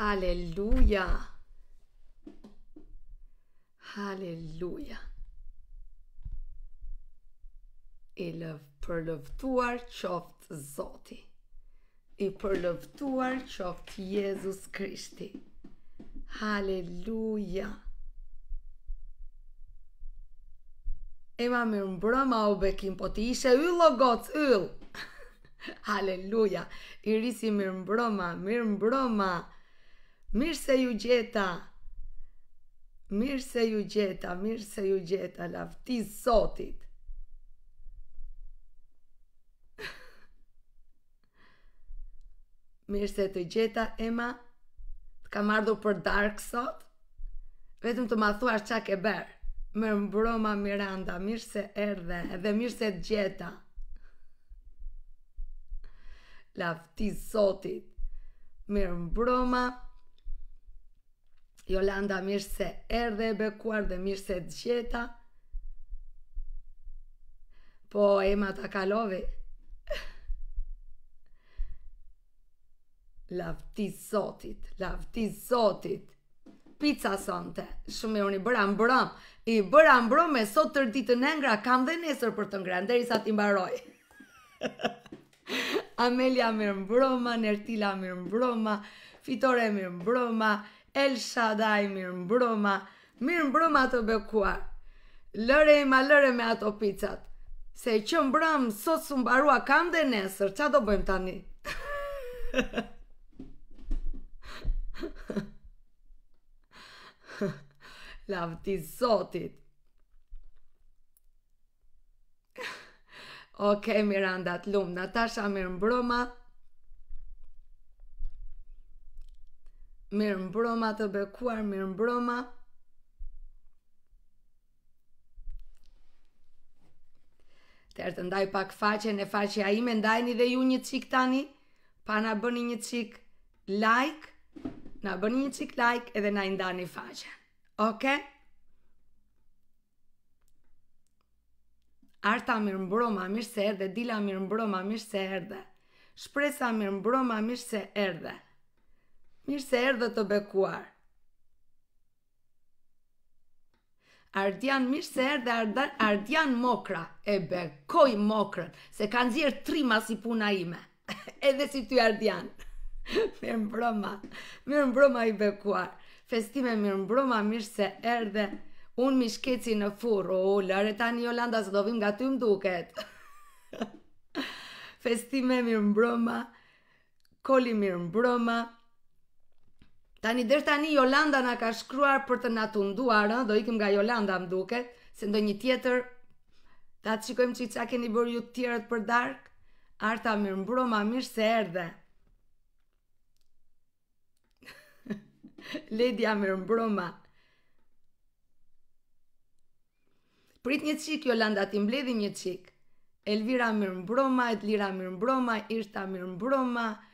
Aleluja. Aleluja. I lëv përlëvtuar qoftë Zoti. I përlëvtuar qoftë Jezusi Krishti. Aleluja. E më mbrëma u bekim, po ti ishe yllë o gocë, yllë. Aleluja. I risi më mbrëma, më mbrëma. Mirë se ju gjeta Mirë se ju gjeta Mirë se ju gjeta Lafti sotit Mirë se të gjeta Ema Të kam për dark sot Vetëm të ma thua që ke ber Më mbroma Miranda Mirë se erdhe Edhe mirë se të gjeta Lafti sotit Mirë mbroma Mirë mbroma Jolanda, mirë se erdhe e bekuar dhe mirë se gjeta. Po, Ema ta kalove. Lafti zotit, lafti zotit. Pizza sante, shumë e unë i bëra mbrom. I bëra mbrëm e sot të ditë në ngra, kam dhe nesër për të ngra, ndër i sa ti mbaroj. Amelia mirë mbroma, Nertila mirë mbroma, Fitore mirë mbroma. El Shaddai, mirë mbroma, mirë mbroma të bëkuar, lëre i ma lëre me ato picat, se që mbram, sot së mbarua, kam dhe nesër, qa do bëjmë tani? Lafti Zotit! Oke, Miranda, të lumë, Natasha, mirë mbroma. Mirë mbroma të bekuar, mirë mbroma. Tërë të ndaj pak faqen e faqja ime, ndajni dhe ju një cik tani, pa na bëni një cik like, na bëni një cik like edhe na ndani faqen. Oke? Arta mirë mbroma, mirë se erdhe, dila mirë mbroma, mirë se erdhe. Shpresa mirë mbroma, mirë se erdhe. Shpresa mirë mbroma, mirë se erdhe. Mirë se erdhe të bekuar. Ardian mirë se erdhe Ardian, Ardian Mokra, e bekoj Mokrën, se ka nxjerr trima si puna ime. Edhe si ty Ardian. Mirë mbroma. Mirë mbroma i bekuar. Festime mirë mbroma, mirë se erdhe. Unë mi shkeci në furë, o, lare tani Jolanda se do vim nga ty më duket. Festime mirë mbroma, koli mirë mbroma, mirë mbroma, Tani dhe tani Jolanda na ka shkruar për të na do ikim nga Jolanda më duket, se ndonjë tjetër ta shikojmë çica qa keni bërë ju të tjerët për dark. Arta mirëmbroma mirë se erdhe. Lady mirëmbroma. Prit një çik Jolanda ti mbledhim një çik. Elvira mirëmbroma, Edlira mirëmbroma, Irta mirëmbroma. Mirë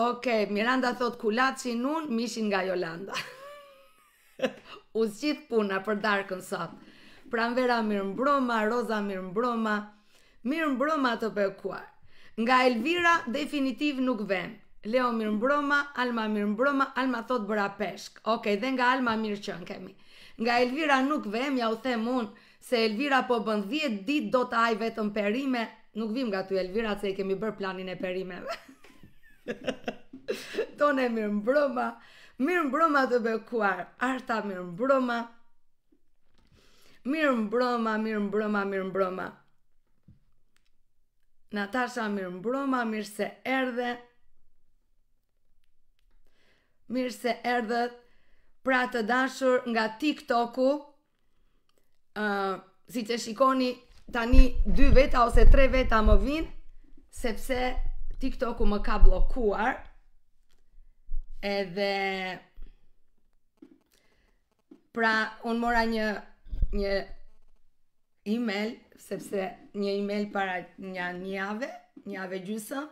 Ok, Miranda thot kulaci nun, mishin nga Jolanda. U zgjith puna për darkën sot. Pranvera mirë mbroma, Roza mirë mbroma, mirë mbroma të bekuar. Nga Elvira definitiv nuk vem. Leo mirë mbroma, Alma mirë mbroma, Alma thot bëra peshk. Ok, dhe nga Alma mirë qën kemi. Nga Elvira nuk vem, ja u them unë, se Elvira po bën 10 ditë do të aj vetëm perime, nuk vim nga ty Elvira, se i kemi bërë planin e perimeve. Tone mirë mbroma, mirë mbroma të bekuar, arta mirë mbroma, mirë mbroma, mirë mbroma, mirë mbroma. Natasha mirë mbroma, mirë se erdhe, mirë se erdhe, pra të dashur nga TikTok-u, uh, si që shikoni tani dy veta ose tre veta më vinë, sepse TikToku më ka bllokuar. Edhe pra un mora një një email sepse një email para një javë, një javë gjysëm,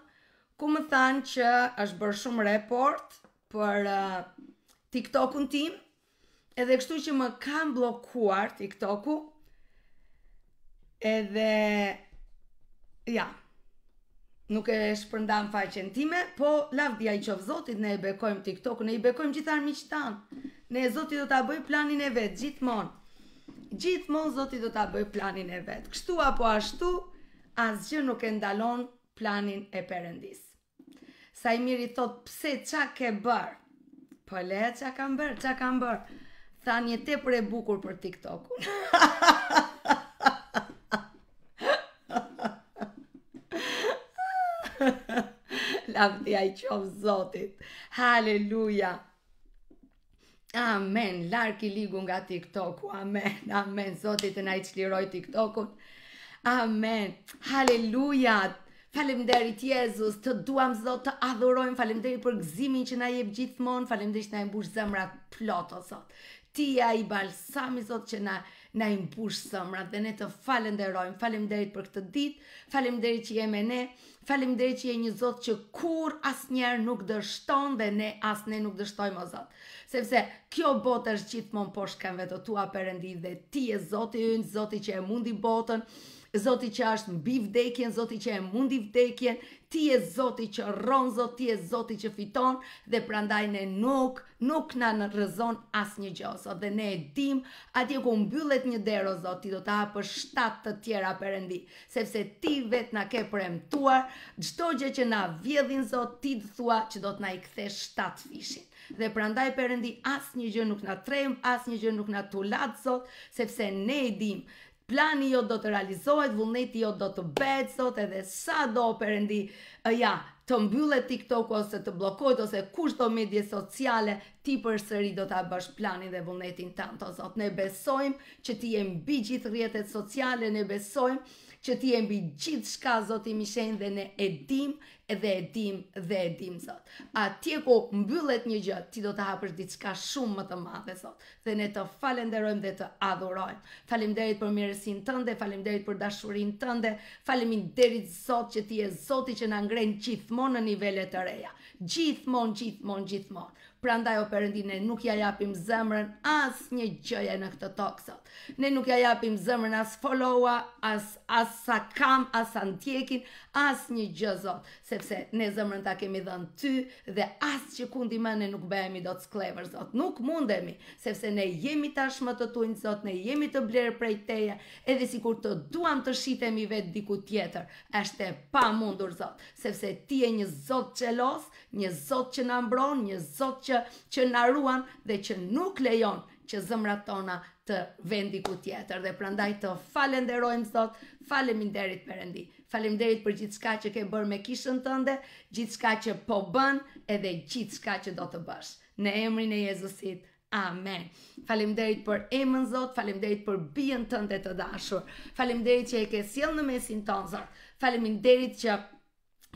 ku më thanë që është bërë shumë report për uh, TikTokun tim, edhe kështu që më kanë bllokuar TikToku. Edhe ja, nuk e shpërndam faqen time, po lavdia i qof Zotit, ne e bekojm TikTok, ne i bekojm gjithë armiqtan. Ne Zoti do ta bëj planin e vet gjithmonë. Gjithmonë Zoti do ta bëj planin e vet. Kështu apo ashtu, asgjë nuk e ndalon planin e Perëndis. Sa i miri thot pse qa ke bër? Po le qa kam bër, qa kam bër. Tha një tepër e bukur për TikTok. lavdi a i qovë zotit. Haleluja. Amen. Lark i ligu nga TikToku. Amen. Amen. Zotit e na i qliroj TikTokun. Amen. Haleluja. Faleminderit Jezus, të duam Zot të adhurojmë. Faleminderit për gëzimin që na jep gjithmonë. Faleminderit që na e mbush zemrat plot o Zot. Ti ai i balsami Zot që na na i mbush zemrat dhe ne të falenderojmë. Faleminderit për këtë ditë. Faleminderit që jemi ne. Faleminderit që je një Zot që kur asnjëherë nuk dështon dhe ne as ne nuk dështojmë o Zot. Sepse kjo botë është gjithmonë poshtë kanë vetë tua përëndi dhe ti je Zoti ynë, Zoti që e mundi botën. Zoti që është mbi vdekjen, Zoti që e mundi vdekjen, ti je Zoti që rron, Zot, ti je Zoti që fiton dhe prandaj ne nuk nuk na rrezon asnjë gjë. dhe ne e dim, atje ku mbyllet një derë Zot, ti do ta hapësh shtat të tjera Perëndi, sepse ti vet na ke premtuar çdo gjë që na vjedhin Zot, ti do thua që do të na i kthesh shtat fishin. Dhe prandaj Perëndi, asnjë gjë nuk na trem, asnjë gjë nuk na tulat Zot, sepse ne e dim Plani jo do të realizohet, vullneti jo do të bëhet sot edhe sa do përëndi, ja, të mbyllet TikTok ose të blokojt ose kushto medje sociale, ti për sëri do të bësh planin dhe vullnetin të antozot. Ne besojmë që ti e mbi gjithë rjetet sociale, ne besojmë që ti e mbi gjithë shka, Zotë i Mishen, dhe ne edim, edhe edim, dhe edim, Zotë. A ti e ko mbyllet një gjë, ti do të hapër ditë shka shumë më të madhe, Zotë, dhe ne të falenderojmë dhe të adhurojmë. Falim derit për mirësin tënde, falim derit për dashurin tënde, falim derit, Zotë, që ti e Zotë i që në ngrenë gjithmonë në nivellet të reja. Gjithmonë, gjithmonë, gjithmonë prandaj o perëndinë nuk ja japim zemrën as një gjëje në këtë tokë sot. Ne nuk ja japim zemrën as followa, as as sa kam, as sa ndjekin, as një gjë zot, sepse ne zemrën ta kemi dhënë ty dhe as që kundi më ne nuk bëhemi dot sklever zot. Nuk mundemi, sepse ne jemi tashmë të tuaj zot, ne jemi të blerë prej teje, edhe sikur të duam të shitemi vet diku tjetër, është e pamundur zot, sepse ti je një zot qelos, një zot që na mbron, një zot që, që naruan dhe që nuk lejon që zëmrat tona të vendi ku tjetër dhe prandaj të falenderojmë sot, faleminderit Perëndi. Faleminderit për gjithçka që ke bërë me kishën tënde, gjithçka që po bën edhe gjithçka që do të bësh. Në emrin e Jezusit. Amen. Faleminderit për emën Zot, faleminderit për bijën tënde të dashur. Faleminderit që e ke sjell në mesin ton Zot. Faleminderit që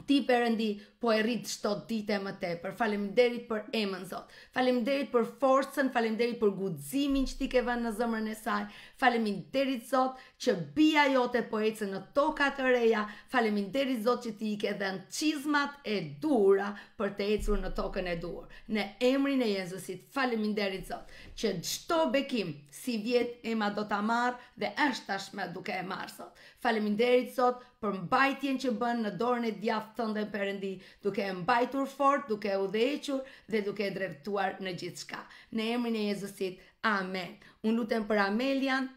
ti perëndi po e rrit çdo ditë më tepër. Faleminderit për emën Zot. Faleminderit për forcën, faleminderit për guximin që ti ke vënë në zemrën e saj. Faleminderit Zot që bija jote po ecën në toka të reja. Faleminderit Zot që ti i ke në çizmat e dura për të ecur në tokën e dur. Në emrin e Jezusit, faleminderit Zot që çdo bekim si vjet ema do ta marr dhe është tashmë duke e marr Zot. Faleminderit Zot për mbajtjen që bën në dorën e djathtë të perëndi, duke e mbajtur fort, duke u dhe duke e dreptuar në gjithçka. Në emrin e Jezusit. Amen. Un lutem për Amelian,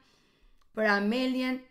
për Amelian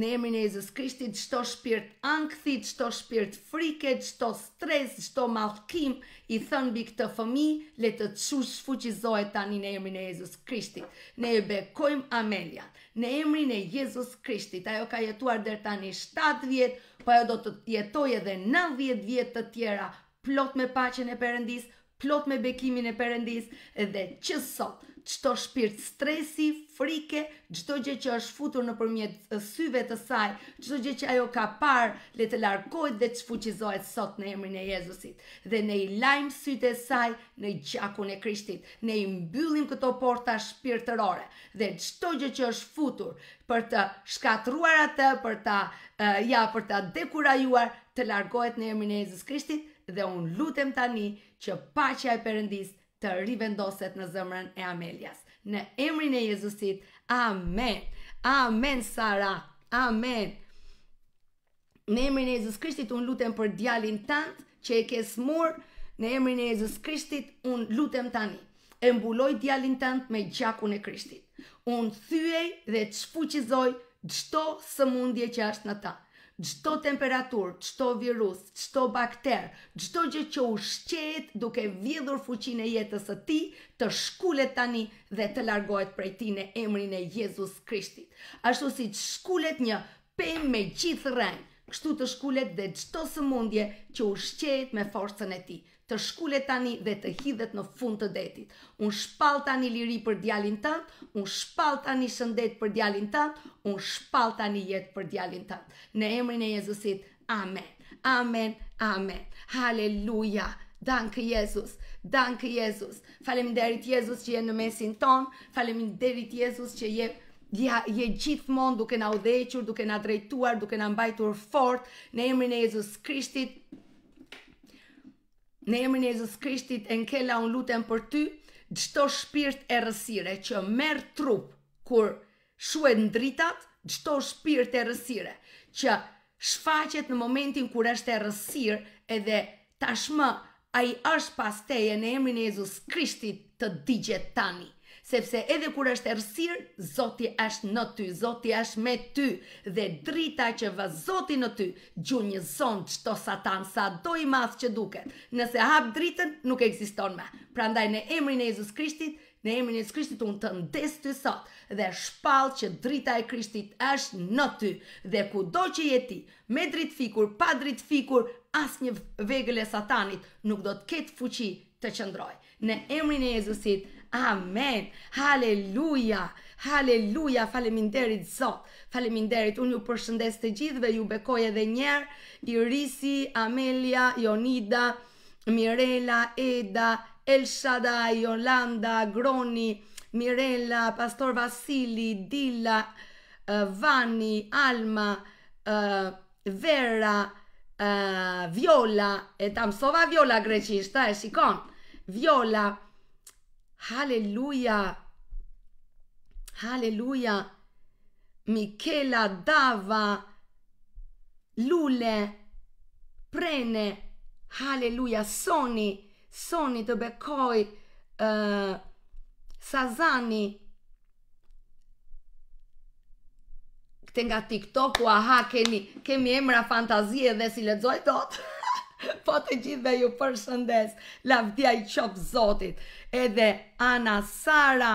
në emrin e Jezus Krishtit, çdo shpirt ankthi, çdo shpirt frikë, çdo stres, çdo mallkim i thën mbi këtë fëmijë, le të çush fuqizohet tani në emrin e Jezus Krishtit. Ne e bekojm Amelia në emrin e Jezus Krishtit. Ajo ka jetuar deri tani 7 vjet, po ajo do të jetojë edhe 90 vjet të tjera, plot me paqen e Perëndis, plot me bekimin e Perëndis dhe që sot qëto shpirt stresi, frike, qëto gjë që është futur në përmjet syve të saj, qëto gjë që ajo ka parë, le të larkojt dhe që fuqizohet sot në emrin e Jezusit. Dhe ne i lajmë syte saj në gjakun e krishtit. Ne i mbyllim këto porta shpirtërore. Dhe qëto gjë që është futur për të shkatruar atë, për të, uh, ja, për të dekurajuar, të largohet në emrin e Jezus Krishtit dhe unë lutem tani që pacja e përëndisë të rivendoset në zemrën e Amelias. Në emrin e Jezusit, Amen! Amen, Sara! Amen! Në emrin e Jezus Krishtit, unë lutem për djalin tant që e ke smur, në emrin e Jezus Krishtit, unë lutem tani. E mbuloj djalin tant me gjakun e Krishtit. Unë thyej dhe të shfuqizoj dështo së mundje që është në tantë. Gjëto temperatur, gjëto virus, gjëto bakter, gjëto gjë që u duke vjedhur fuqin e jetës e ti, të shkullet tani dhe të largohet prej ti në emrin e Jezus Krishtit. Ashtu si të shkullet një pen me gjithë rënjë, kështu të shkullet dhe gjëto së mundje që u me forcën e ti të shkullet tani dhe të hidhet në fund të detit. Un shpal tani liri për djalin të, un shpal tani shëndet për djalin të, un shpal tani jet për djalin të. Në emrin e Jezusit, amen, amen, amen. Haleluja, Dankë Jezus. Dankë Jezus. Faleminderit Jezus që je në mesin ton. Faleminderit Jezus që je ja je gjithmonë duke na udhëhequr, duke na drejtuar, duke na mbajtur fort në emrin e Jezus Krishtit. Në emrin e Jezus Krishtit, Enkela, unë lutem për ty, gjëto shpirt e rësire që merë trup, kur shuet në dritat, gjëto shpirt e rësire, që shfaqet në momentin kur është e rësir, edhe tashmë a i është pasteje në emrin e Jezus Krishtit të digjet tani sepse edhe kur është errësir, Zoti është në ty, Zoti është me ty dhe drita që vë Zoti në ty, gjunjëson çdo Satan sa do i madh që duket. Nëse hap dritën, nuk ekziston më. Prandaj në emrin e Jezus Krishtit Në emrin e Jezus Krishtit un të ndes ty sot dhe shpall që drita e Krishtit është në ty dhe kudo që je ti, me drit fikur, pa drit fikur, as një vegël e satanit nuk do të ketë fuqi të qëndroj Në emrin e Jezusit Amen. Halleluja. Halleluja. Faleminderit Zot. Faleminderit. Unë ju përshëndes të gjithëve, ju bekoj edhe një herë. Irisi, Amelia, Jonida, Mirela, Eda, Elshada, Jolanda, Groni, Mirela, Pastor Vasili, Dila, eh, Vani, Alma, eh, Vera, eh, Viola, e tamsova Viola greqisht, e shikon. Viola, Haleluja! Haleluja! Mikela dava lule prene. Haleluja! Soni, soni të bekoj uh, sazani. Këte nga TikTok-u, aha, keni, kemi emra fantazie dhe si lezoj totë. Po të gjithve ju përshëndes, lavdia i qofë Zotit, edhe Ana Sara,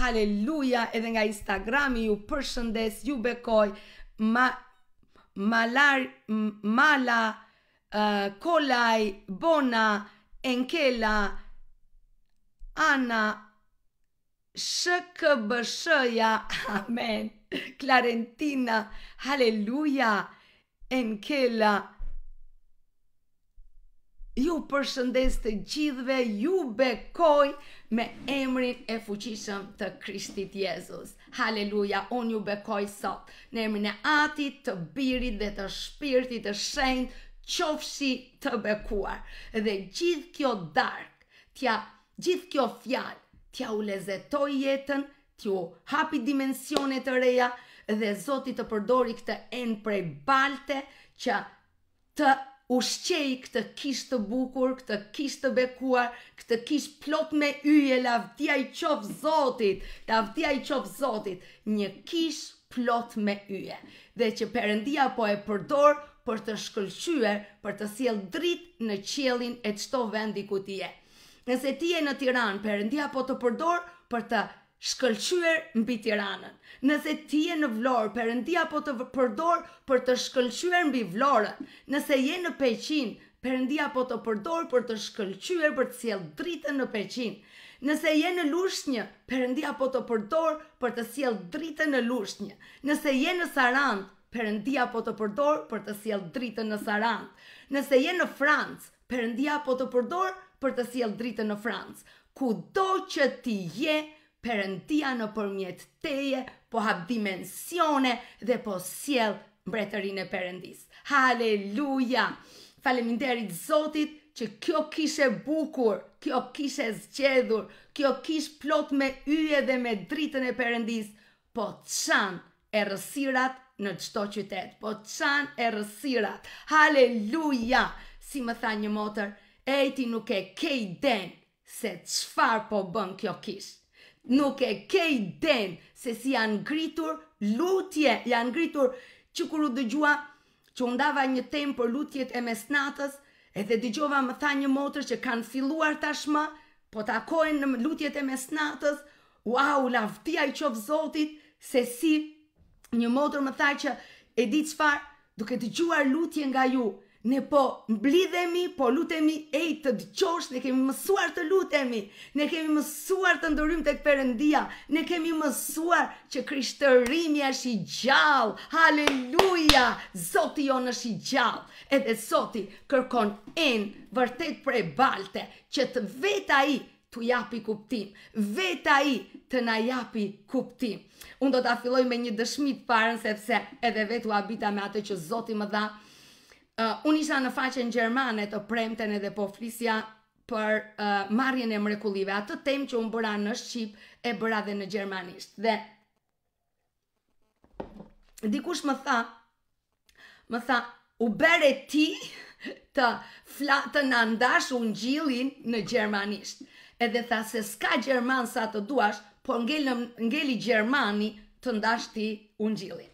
haleluja, edhe nga Instagrami ju përshëndes, ju bekoj, ma, malar, mala, uh, kolaj, bona, enkela, Ana, shkëbëshëja, amen, Klarentina, haleluja, enkela, enkela, ju përshëndes të gjithve, ju bekoj me emrin e fuqishëm të Krishtit Jezus. Haleluja, unë ju bekoj sot, në emrin e atit të birit dhe të shpirtit të shenjt, qofshi të bekuar. Dhe gjithë kjo dark, tja, gjithë kjo fjal, tja u lezetoj jetën, tja u hapi dimensionet të reja, dhe Zotit të përdori këtë enë prej balte, që të u shqej këtë kishë të bukur, këtë kishë të bekuar, këtë kishë plot me yje, lavdia i qofë zotit, lavdia i qofë zotit, një kishë plot me yje. Dhe që përëndia po e përdor për të shkëllqyër, për të siel drit në qelin e qëto vendi ku ti je. Nëse ti je në Tiran, përëndia po të përdor për të shkëllqyër, shkëlqyr mbi Tiranën. Nëse ti je në Vlorë, Perëndia po të përdor për të shkëlqyer mbi Vlorën. Nëse je në Peqin, Perëndia po të përdor për të shkëlqyer për të sjellë dritën në Peqin. Nëse je në Lushnjë, Perëndia po të përdor për të sjellë dritën në Lushnjë. Nëse je në Sarandë, Perëndia po të përdor për të sjellë dritën në Sarandë. Nëse je në Francë, Perëndia po të përdor për të sjellë dritën në Francë. Kudo që ti je, perëndia në përmjet teje po hap dimensione dhe po siel mbretërin e perëndis. Haleluja! Faleminderit Zotit që kjo kishe bukur, kjo kishe zgjedhur, kjo kish plot me yje dhe me dritën e perëndis, po çan e rësirat në çdo qytet, po çan e rësirat. Haleluja! Si më tha një motër, e ti nuk e ke denë se çfarë po bën kjo kishë nuk e ke den se si janë ngritur lutje, janë ngritur që kur u dëgjua që undava një tem për lutjet e mesnatës, edhe dëgjova më tha një motër që kanë filluar tashmë, po takojnë në lutjet e mesnatës, wow, laftia i qovë zotit, se si një motër më tha që e di farë duke dëgjuar lutje nga ju, ne po mblidhemi, po lutemi, ej të dëqosh, ne kemi mësuar të lutemi, ne kemi mësuar të ndërrym të këpërëndia, ne kemi mësuar që krishtërimi është i gjallë, haleluja, zoti jo në shi gjallë, edhe zoti kërkon en vërtet e balte, që të veta i të japi kuptim, veta i të na japi kuptim. Unë do të afiloj me një dëshmit parën, sepse edhe vetë u abita me atë që zoti më dha, uh, unë isha në faqen Gjermane të premten edhe po flisja për uh, marrjen e mrekullive, atë tem që unë bëra në Shqip e bëra dhe në Gjermanisht. Dhe dikush më tha, më tha, u bere ti të flatën andash unë gjilin në Gjermanisht. Edhe tha se s'ka Gjerman sa të duash, po ngeli, ngeli Gjermani të ndash ti unë gjilin.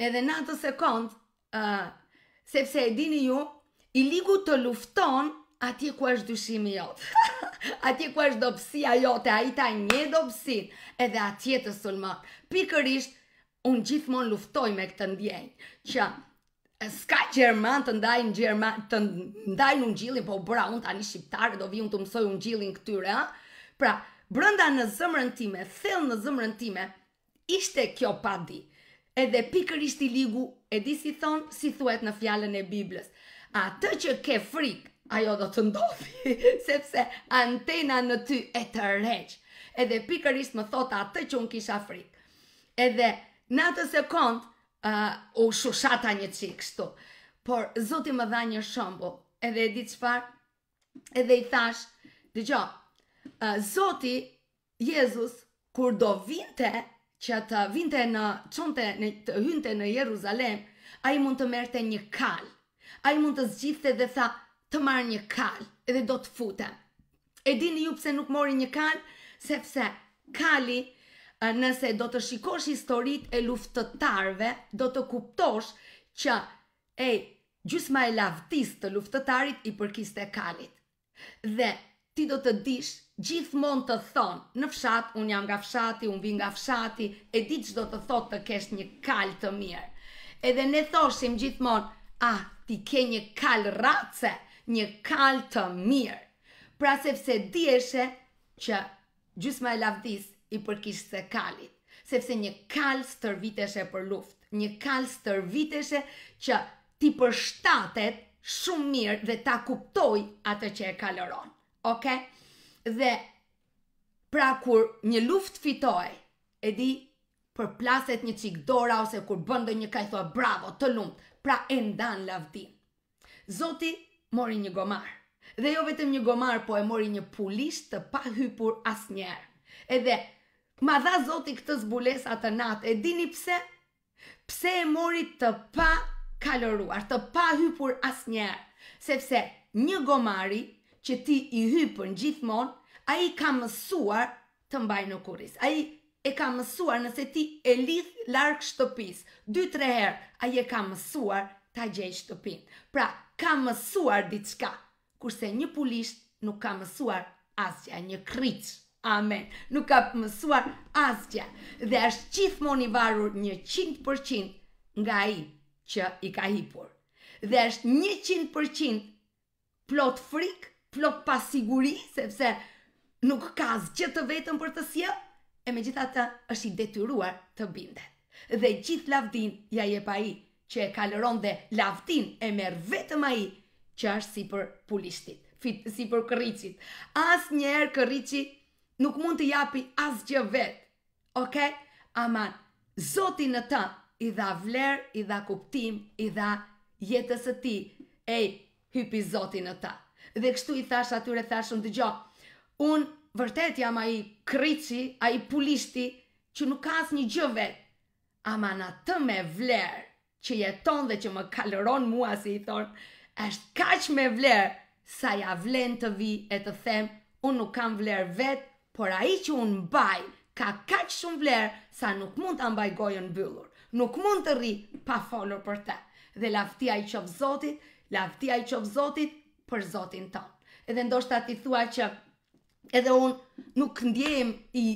Edhe në atë sekundë, uh, sepse e dini ju, i ligu të lufton atje ku është dushimi jotë, atje ku është dopsia jote, a i ta një dopsin edhe atje të sulmanë. Pikërisht, unë gjithmonë luftoj me këtë ndjenjë, që s'ka Gjerman të ndajnë Gjerman, të ndajnë unë gjillin, po bra, unë tani shqiptarë, do vi unë të mësoj unë gjillin këtyre, pra, brënda në zëmërën time, thellë në zëmërën time, ishte kjo padit edhe pikër ishti ligu, e di si thonë, si thuet në fjallën e Biblës. A të që ke frikë, ajo do të ndofi, sepse antena në ty e të reqë. Edhe pikër ishtë më thotë atë që unë kisha frikë. Edhe në atë sekundë, uh, u shushata një qikë shtu. Por, zoti më dha një shëmbu, edhe e di qëfar, edhe i thash, dhe gjo, uh, zoti, Jezus, kur do vinte, që të vinte në çonte në, të hynte në Jeruzalem, a i mund të merte një kal. A i mund të zgjithte dhe tha të marrë një kal edhe do të fute. E dini ju pse nuk mori një kal, sepse kali nëse do të shikosh historit e luftëtarëve, do të kuptosh që e gjysma e lavtis të luftëtarit i përkiste kalit. Dhe ti do të dish gjithmonë të thonë, në fshat, unë jam nga fshati, unë vin nga fshati, e di që do të thotë të kesh një kalë të mirë. Edhe ne thoshim gjithmonë, ah, ti ke një kalë ratëse, një kalë të mirë. Pra sepse dieshe që gjysma e lavdis i përkisht se kalit, sepse një kalë stërviteshe për luft, një kalë stërviteshe që ti përshtatet shumë mirë dhe ta kuptoj atë që e kaloron. Ok? Dhe pra kur një luft fitoj, e di për plaset një qik dora ose kur bëndë një ka i thua bravo të lumt, pra e ndan lavdi. Zoti mori një gomar, dhe jo vetëm një gomar, po e mori një pulisht të pa hypur as njerë. Edhe, ma dha zoti këtë zbules atë natë, e dini pse? Pse e mori të pa kaloruar, të pa hypur as njerë, sepse një gomari që ti i hypën gjithmon, a i ka mësuar të mbaj në kuris. A i e ka mësuar nëse ti e lidh larkë shtëpis. Dy 3 herë, a i e ka mësuar të gjej shtëpin. Pra, ka mësuar ditë shka, kurse një pulisht nuk ka mësuar asja, një kryqë. Amen. Nuk ka mësuar asja. Dhe është gjithmonë i varur një 100% nga i që i ka hipur. Dhe është një 100% plot frikë plot pasiguri, sepse nuk ka asgjë të vetëm për të sjell, e megjithatë është i detyruar të bindet. Dhe gjithë lavdin ja jep ai që e kaloron dhe lavdin e merr vetëm ai që është sipër pulishtit, fit sipër kërriçit. Asnjëherë kërriçi nuk mund të japi asgjë vet. Okej? Okay? Aman, Zoti në të i dha vlerë, i dha kuptim, i dha jetës e ti. Ej, hypi Zoti në të. Dhe kështu i thash atyre thashëm unë dëgjoj. Unë vërtet jam ai kriçi, ai pulishti që nuk ka asnjë gjë vet. Ama na të me vlerë që jeton dhe që më kaloron mua si i thon, është kaq me vlerë sa ja vlen të vi e të them, unë nuk kam vlerë vet, por ai që unë mbaj ka kaq shumë vlerë sa nuk mund ta mbaj gojën mbyllur. Nuk mund të rri pa folur për ta Dhe laftia i qof Zotit, laftia i qof Zotit, për Zotin ton. Edhe ndoshta ti thua që edhe un nuk ndjehem i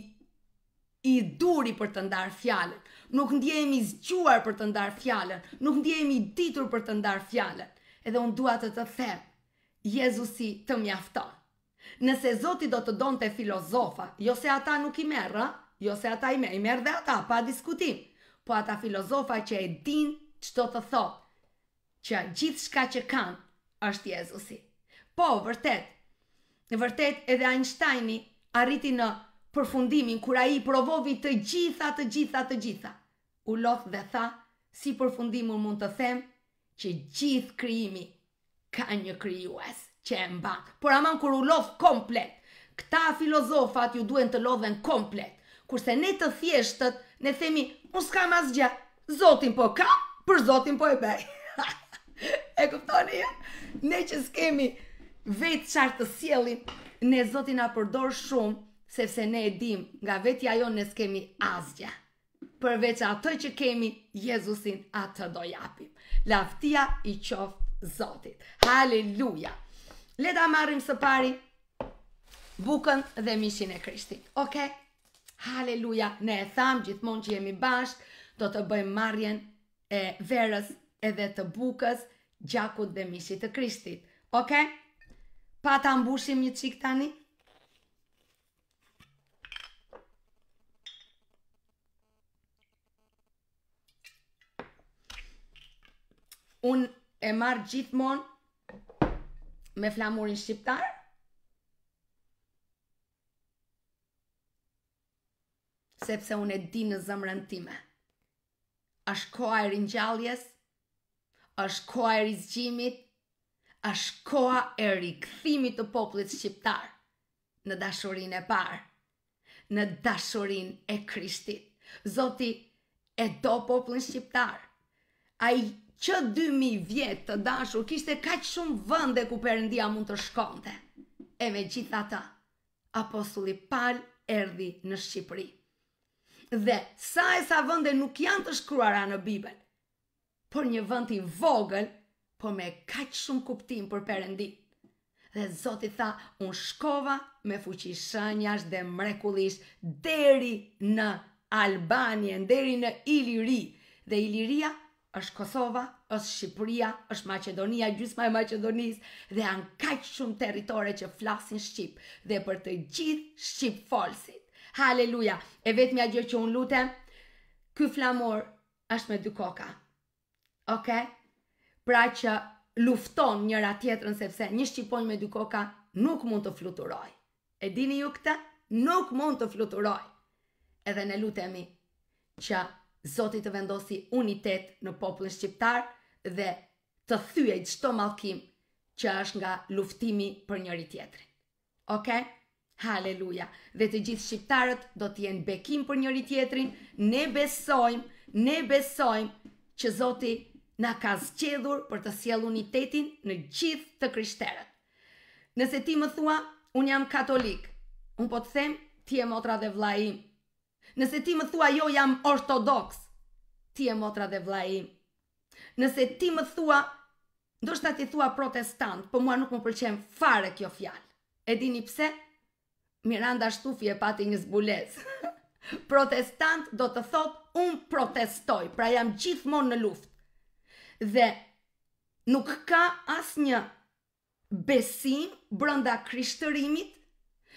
i duri për të ndarë fjalën, nuk ndjehem i zgjuar për të ndarë fjalën, nuk ndjehem i ditur për të ndarë fjalën. Edhe un dua të të them, Jezusi të mjafton. Nëse Zoti do të donte filozofa, jo se ata nuk i merr, jo se ata i merr, i merr dhe ata pa diskutim. Po ata filozofa që e din çto të thotë, që gjithçka që kanë është Jezusi. Po, vërtet, vërtet edhe Einsteini arriti në përfundimin, kura i provovi të gjitha, të gjitha, të gjitha. U loth dhe tha, si përfundimur mund të them, që gjithë kryimi ka një kryjues që e mba. Por aman kur u loth komplet, këta filozofat ju duen të lodhen komplet, kurse ne të thjeshtët, ne themi, mu s'kam mas gjatë, zotin po ka, për zotin po e bej. e kuptoni ju? Ne që s'kemi vetë qartë të sielin, ne zotin a përdor shumë, sepse ne e dim, nga vetja jo ne s'kemi asgja. Përveç atë që kemi, Jezusin atë do japim. Laftia i qoftë zotit. Haleluja! ta marrim së pari bukën dhe mishin e krishtit. Ok? Haleluja! Ne e thamë gjithmonë që jemi bashkë, do të bëjmë marrjen e verës edhe të bukës, gjakut dhe mishit të krishtit. Ok? Pa ta mbushim një qik tani? Unë e marë gjithmonë me flamurin shqiptar. Sepse unë e di në zëmërën time. Ashkoa koha e rinjalljes është koha e rizgjimit, është koha e rikëthimit të poplit shqiptar në dashurin e parë, në dashurin e krishtit. Zoti e do poplin shqiptar, a i që 2000 vjetë të dashur kishte kaq shumë vënde ku përëndia mund të shkonte. E me gjitha ta, apostulli palë erdi në Shqipëri. Dhe sa e sa vënde nuk janë të shkruara në Bibel, por një vënd i vogël, por me kaq shumë kuptim për perëndi. Dhe Zoti tha, unë shkova me fuqi shënjash dhe mrekullisht deri në Albanien, deri në Iliri. Dhe Iliria është Kosova, është Shqipëria, është Macedonia, gjysma e Macedonisë dhe janë kaq shumë territore që flasin shqip dhe për të gjithë Shqipë folsit. Haleluja. E vetmja gjë që un lutem, ky flamor është me dy koka. Ok? Pra që lufton njëra tjetrën sepse një shqiponj me dy koka nuk mund të fluturoj. E dini ju këtë? Nuk mund të fluturoj. Edhe ne lutemi që Zotit të vendosi unitet në popullin shqiptar dhe të thyej çdo mallkim që është nga luftimi për njëri tjetrin. Ok? Haleluja. Dhe të gjithë shqiptarët do të jenë bekim për njëri tjetrin. Ne besojmë, ne besojmë që Zoti na ka zgjedhur për të sjell unitetin në gjithë të krishterët. Nëse ti më thua, un jam katolik, un po të them ti je motra dhe vllai im. Nëse ti më thua jo jam ortodoks, ti je motra dhe vllai im. Nëse ti më thua, ndoshta ti thua protestant, po mua nuk më pëlqen fare kjo fjalë. E dini pse? Miranda Shtufi e pati një zbulez. protestant do të thot un protestoj, pra jam gjithmonë në luftë dhe nuk ka asnjë besim brenda krishterimit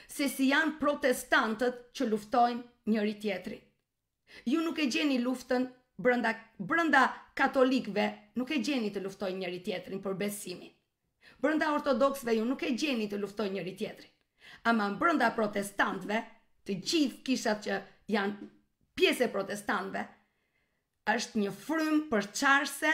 se si janë protestantët që luftojnë njëri tjetrin. Ju nuk e gjeni luftën brenda brenda katolikëve, nuk e gjeni të luftojnë njëri tjetrin për besimin. Brenda ortodoksëve ju nuk e gjeni të luftojnë njëri tjetrin. Ama brenda protestantëve, të gjithë kishat që janë pjesë e protestantëve, është një frym për çarse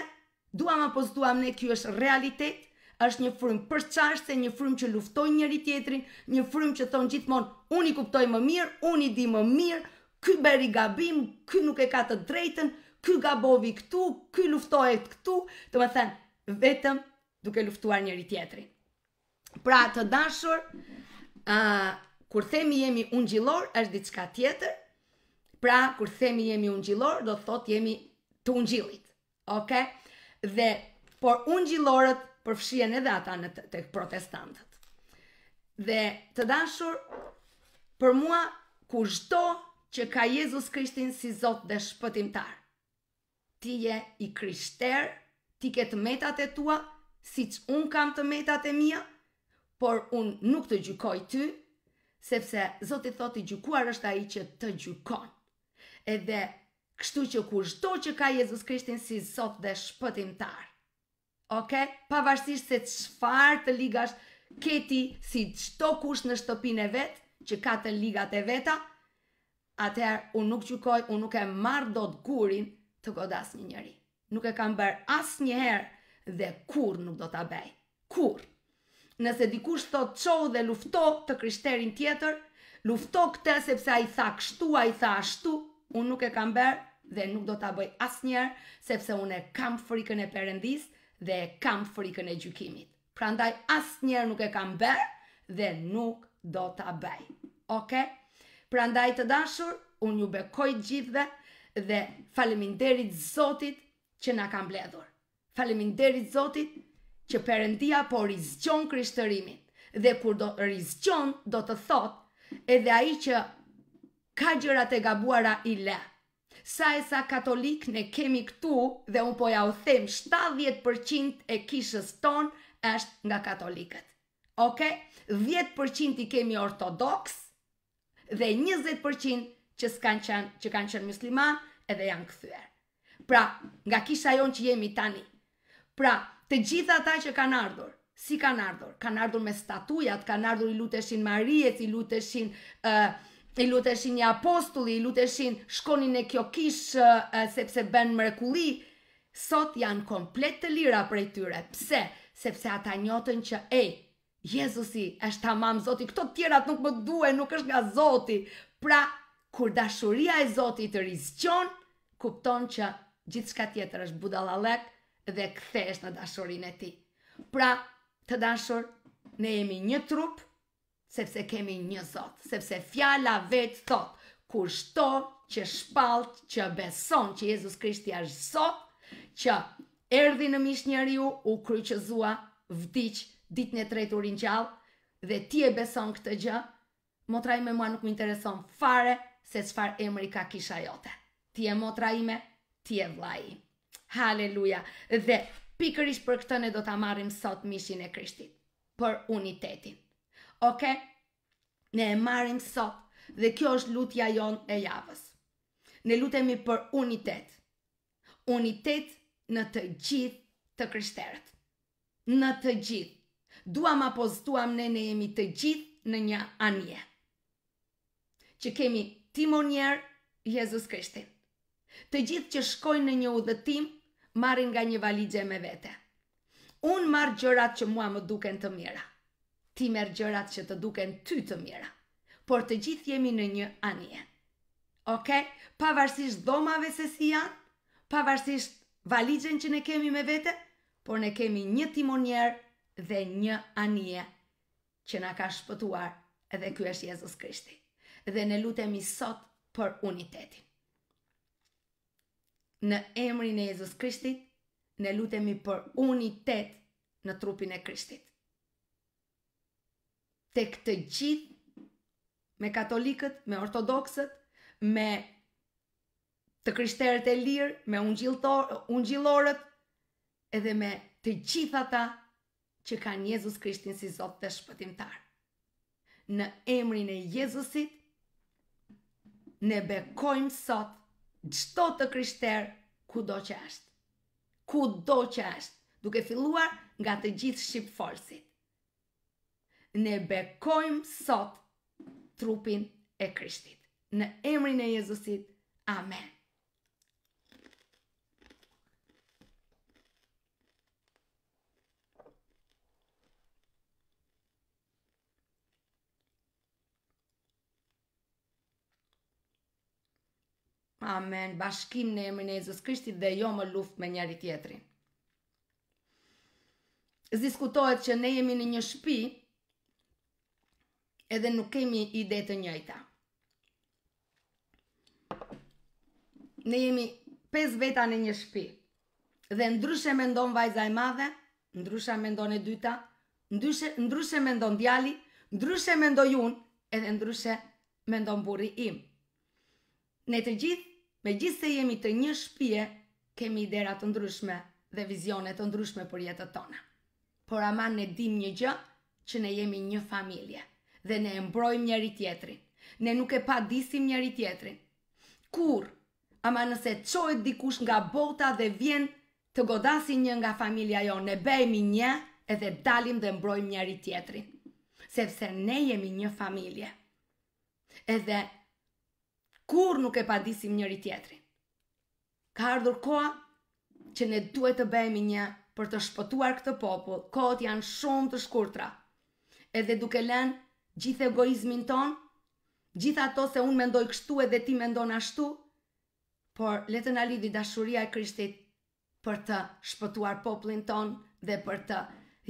Duam apo s'duam ne ky është realitet, është një frym për se një frym që lufton njëri tjetrin, një frym që thon gjithmonë unë i kuptoj më mirë, unë i di më mirë, ky bëri gabim, ky nuk e ka të drejtën, ky gabovi këtu, ky luftohet këtu, do të thënë vetëm duke luftuar njëri tjetrin. Pra të dashur, ë kur themi jemi ungjillor është diçka tjetër. Pra, kur themi jemi ungjillor, do të thotë jemi të ungjillit. Okej? Okay? dhe por unë gjilorët përfshien edhe ata në të, protestantët. Dhe të dashur, për mua, ku shto që ka Jezus Krishtin si Zot dhe shpëtimtar, ti je i krishter, ti ke të metat e tua, si që unë kam të metat e mia, por unë nuk të gjykoj ty, sepse Zotit thot i gjykuar është a i që të gjykon. Edhe Kështu që kur shto që ka Jezus Krishtin si sot dhe shpëtimtar. ok, Pavarësisht se shfarë të ligash keti si qëto kush në shtopin e vetë, që ka të ligat e veta, atëherë unë nuk qykoj, unë nuk e marrë do të gurin të godas një njëri. Nuk e kam bërë asë një herë dhe kur nuk do të abej. Kur? Nëse dikush thot qohë dhe lufto të krishterin tjetër, lufto këte sepse a i tha kështu, a i tha ashtu, unë nuk e kam bërë dhe nuk do ta bëj asnjëherë sepse unë kam frikën e Perëndis dhe kam frikën e gjykimit. Prandaj asnjëherë nuk e kam bërë dhe nuk do ta bëj. Okej? Pra Prandaj të dashur, unë ju bekoj gjithve dhe faleminderit Zotit që na ka mbledhur. Faleminderit Zotit që Perëndia po rizgjon krishterimin dhe kur do rizgjon do të thotë edhe ai që ka gjërat e gabuara i le. Sa e sa katolik ne kemi këtu dhe un po ja u them 70% e kishës ton është nga katolikët. Okej, okay? 10% i kemi ortodoks dhe 20% që s'kan qen, që kanë qenë musliman edhe janë kthyer. Pra, nga kisha jon që jemi tani. Pra, të gjitha ata që kanë ardhur Si kanë ardhur, kanë ardhur me statujat, kanë ardhur i luteshin Marijet, i luteshin i luteshin një apostulli, i luteshin shkonin në kjo kishë sepse ben mrekulli, sot janë komplet të lira për e tyre. Pse? Sepse ata njotën që ej, Jezusi, është ta mamë zoti, këto tjerat nuk më duhe, nuk është nga zoti. Pra, kur dashuria e zoti të rizqon, kupton që gjithë shka tjetër është budalalek dhe këthe është në dashurin e ti. Pra, të dashur, ne jemi një trupë, sepse kemi një zot, sepse fjala vetë thot, kushto që shpallt që beson që Jezusi Krishti është Zot, që erdhi në mish njeriu, u kryqëzua, vdiq ditën e tretë u ringjall dhe ti e beson këtë gjë, motra ime mua nuk më intereson fare se çfarë emri ka kisha jote. Ti e motra ime, ti e vllai. Halleluja. Dhe pikërisht për këtë ne do ta marrim sot mishin e Krishtit, për unitetin. Ok? Ne e marim sot dhe kjo është lutja jon e javës. Ne lutemi për unitet. Unitet në të gjithë të krishterët. Në të gjithë. Duam apo stuam ne ne jemi të gjithë në një anije. Që kemi timonier Jezus Krishti. Të gjithë që shkojnë në një udhëtim, marrin nga një valixhe me vete. Un marr gjërat që mua më duken të mira ti merë gjërat që të duken ty të mira, por të gjithë jemi në një anje. Ok, pavarësisht dhomave se si janë, pavarësisht valigjen që ne kemi me vete, por ne kemi një timonier dhe një anje që na ka shpëtuar edhe kjo është Jezus Krishti. Dhe ne lutemi sot për unitetin. Në emrin e Jezus Krishtit, ne lutemi për unitet në trupin e Krishtit të këtë gjithë me katolikët, me ortodoksët, me të krishterët e lirë, me ungjillorët, edhe me të gjithë ata që kanë Jezus Krishtin si Zot dhe Shpëtimtar. Në emrin e Jezusit, ne bekojmë sot gjithë të kryshterë ku do që ashtë, Ku do që ashtë, duke filluar nga të gjithë Shqipë falsit ne bekojmë sot trupin e Krishtit. Në emrin e Jezusit. Amen. Amen. Bashkim në emrin e Jezus Krishtit dhe jo më luftë me njëri tjetrin. Zdiskutohet që ne jemi në një shtëpi edhe nuk kemi ide të njëjta. Ne jemi 5 veta në një shtëpi. Dhe ndryshe mendon vajza e madhe, ndryshe mendon e dyta, ndryshe ndryshe mendon djali, ndryshe mendoj unë, edhe ndryshe mendon burri im. Ne të gjithë, me gjithë se jemi të një shpije, kemi idera të ndryshme dhe vizione të ndryshme për jetët tona. Por aman ne dim një gjë që ne jemi një familje dhe ne e mbrojmë njëri tjetrin. Ne nuk e padisim njëri tjetrin. Kur? Ama nëse qojt dikush nga bota dhe vjen të godasin një nga familja jo, ne bejmi një edhe dalim dhe mbrojmë njëri tjetrin. Sepse ne jemi një familje. Edhe kur nuk e padisim njëri tjetrin. Ka ardhur koha që ne duhet të bëhemi një për të shpëtuar këtë popull. Kohët janë shumë të shkurtra. Edhe duke lënë gjithë egoizmin ton, gjithë ato se unë mendoj kështu edhe ti mendon ashtu, por letën a lidi dashuria e krishtit për të shpëtuar poplin ton dhe për të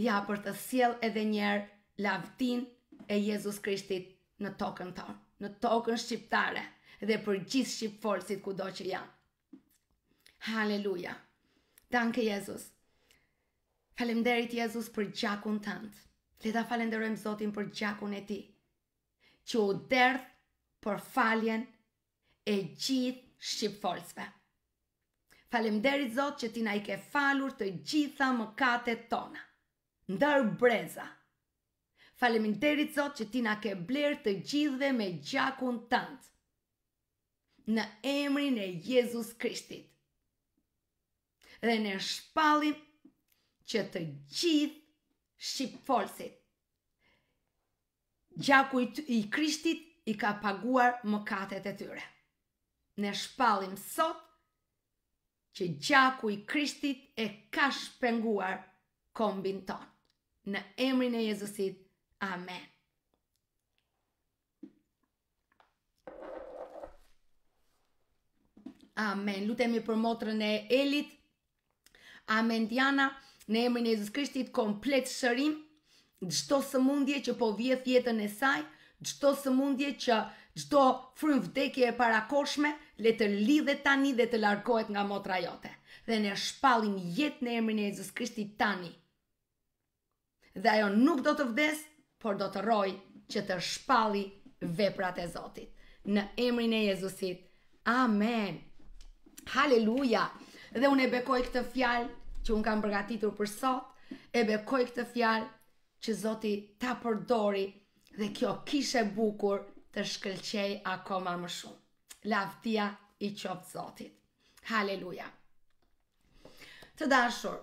ja për të siel edhe njerë lavtin e Jezus Krishtit në tokën ton, në tokën shqiptare dhe për gjithë forësit ku do që janë. Haleluja! Danke Jezus! Falemderit Jezus për gjakun tëndë. Le ta falenderojmë Zotin për gjakun e Tij. Që u derdh për faljen e gjithë shqipfolësve. Faleminderit Zot që ti na i ke falur të gjitha mëkatet tona. Ndër breza. Faleminderit Zot që ti na ke bler të gjithëve me gjakun tënd. Në emrin e Jezus Krishtit. Dhe në shpallim që të gjithë shqip folsit. Gjaku i krishtit i ka paguar më katet e tyre. Në shpalim sot, që gjaku i krishtit e ka shpenguar kombin ton. Në emrin e Jezusit, amen. Amen, lutemi për motrën e Elit. Amen Diana në emrin e Jezus Krishtit komplet shërim, së sëmundje që po vjetë jetën e saj, së sëmundje që gjdo frym vdekje e parakoshme, le të lidhe tani dhe të largohet nga motra jote. Dhe në shpalim jetë në emrin e Jezus Krishtit tani. Dhe ajo nuk do të vdes, por do të roj që të shpalli veprat e Zotit. Në emrin e Jezusit. Amen. Haleluja. Dhe unë e bekoj këtë fjalë që unë kam përgatitur për sot, e bekoj këtë fjalë që Zoti ta përdori dhe kjo kishe bukur të shkëlqej akoma më shumë. Laftia i qoftë Zotit. Haleluja. Të dashur,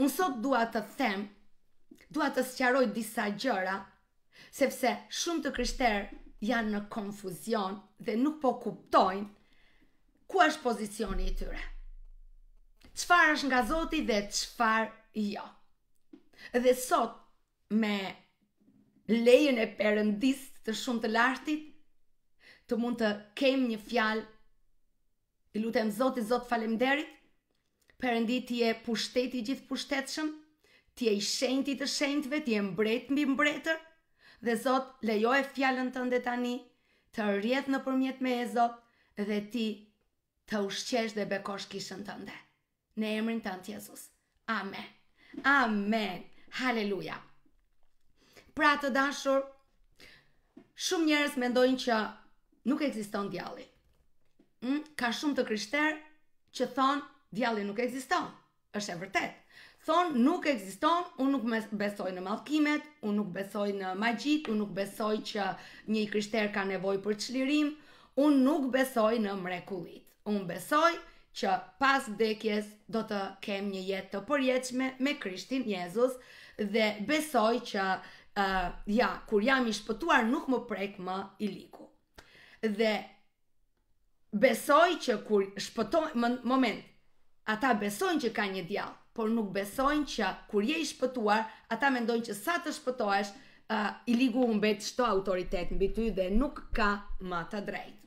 unë sot dua të them, dua të sqaroj disa gjëra, sepse shumë të krishterë janë në konfuzion dhe nuk po kuptojnë ku është pozicioni i tyre. Të qëfar është nga zoti dhe qëfar jo. Dhe sot, me lejën e përëndis të shumë të lartit, të mund të kem një fjalë, i lutem zoti, zot falemderit, deri, përëndi ti e pushteti gjithë pushtetëshëm, ti e i shenjti të shenjtve, ti e mbret mbi mbretër, dhe zot lejo e fjalën të ndetani, të rjetë në përmjet me e zot, dhe ti të ushqesh dhe bekosh kishën të ndetë në emrin të antë Jezus. Amen. Amen. Haleluja. Pra të dashur, shumë njerës mendojnë që nuk eksiston djali. Mm, ka shumë të kryshter që thonë djali nuk eksiston. është e vërtet. Thonë nuk eksiston, unë nuk besoj në malkimet, unë nuk besoj në magjit, unë nuk besoj që një kryshter ka nevoj për qlirim, unë nuk besoj në mrekulit. Unë besoj që pas vdekjes do të kem një jetë të përjetshme me Krishtin Jezus dhe besoj që uh, ja, kur jam i shpëtuar nuk më prek më i liku. Dhe besoj që kur shpëtoj, më, moment, ata besojnë që ka një djallë, por nuk besojnë që kur je i shpëtuar, ata mendojnë që sa të shpëtojsh, uh, i ligu humbet shto autoritet mbi ty dhe nuk ka më të drejtë.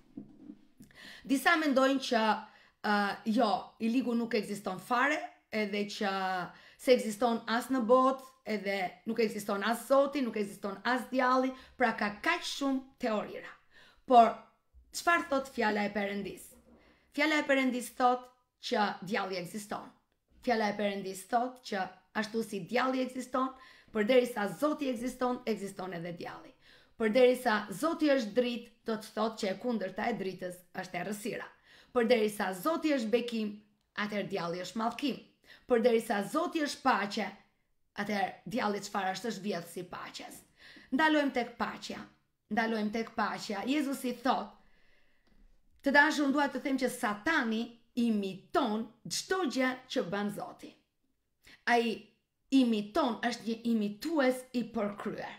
Disa mendojnë që uh, jo, i ligu nuk ekziston fare, edhe që se ekziston as në botë, edhe nuk ekziston as zoti, nuk ekziston as djalli, pra ka kaq shumë teorira. Por çfarë thot fjala e Perëndis? Fjala e Perëndis thot që djalli ekziston. Fjala e Perëndis thot që ashtu si djalli ekziston, por derisa Zoti ekziston, ekziston edhe djalli. Por derisa Zoti është dritë, do të thotë që e kundërta e dritës është errësira. Për deri sa zoti është bekim, atër djalli është malkim. Për deri sa zoti është paqe, atër djalli çfarë është është si paqes. Ndalojmë tek paqja. Ndalojmë tek paqja. Jezus i thotë, të da shumë duat të them që satani imiton çdo gjë që bënë zoti. A i imiton është një imitues i përkryer.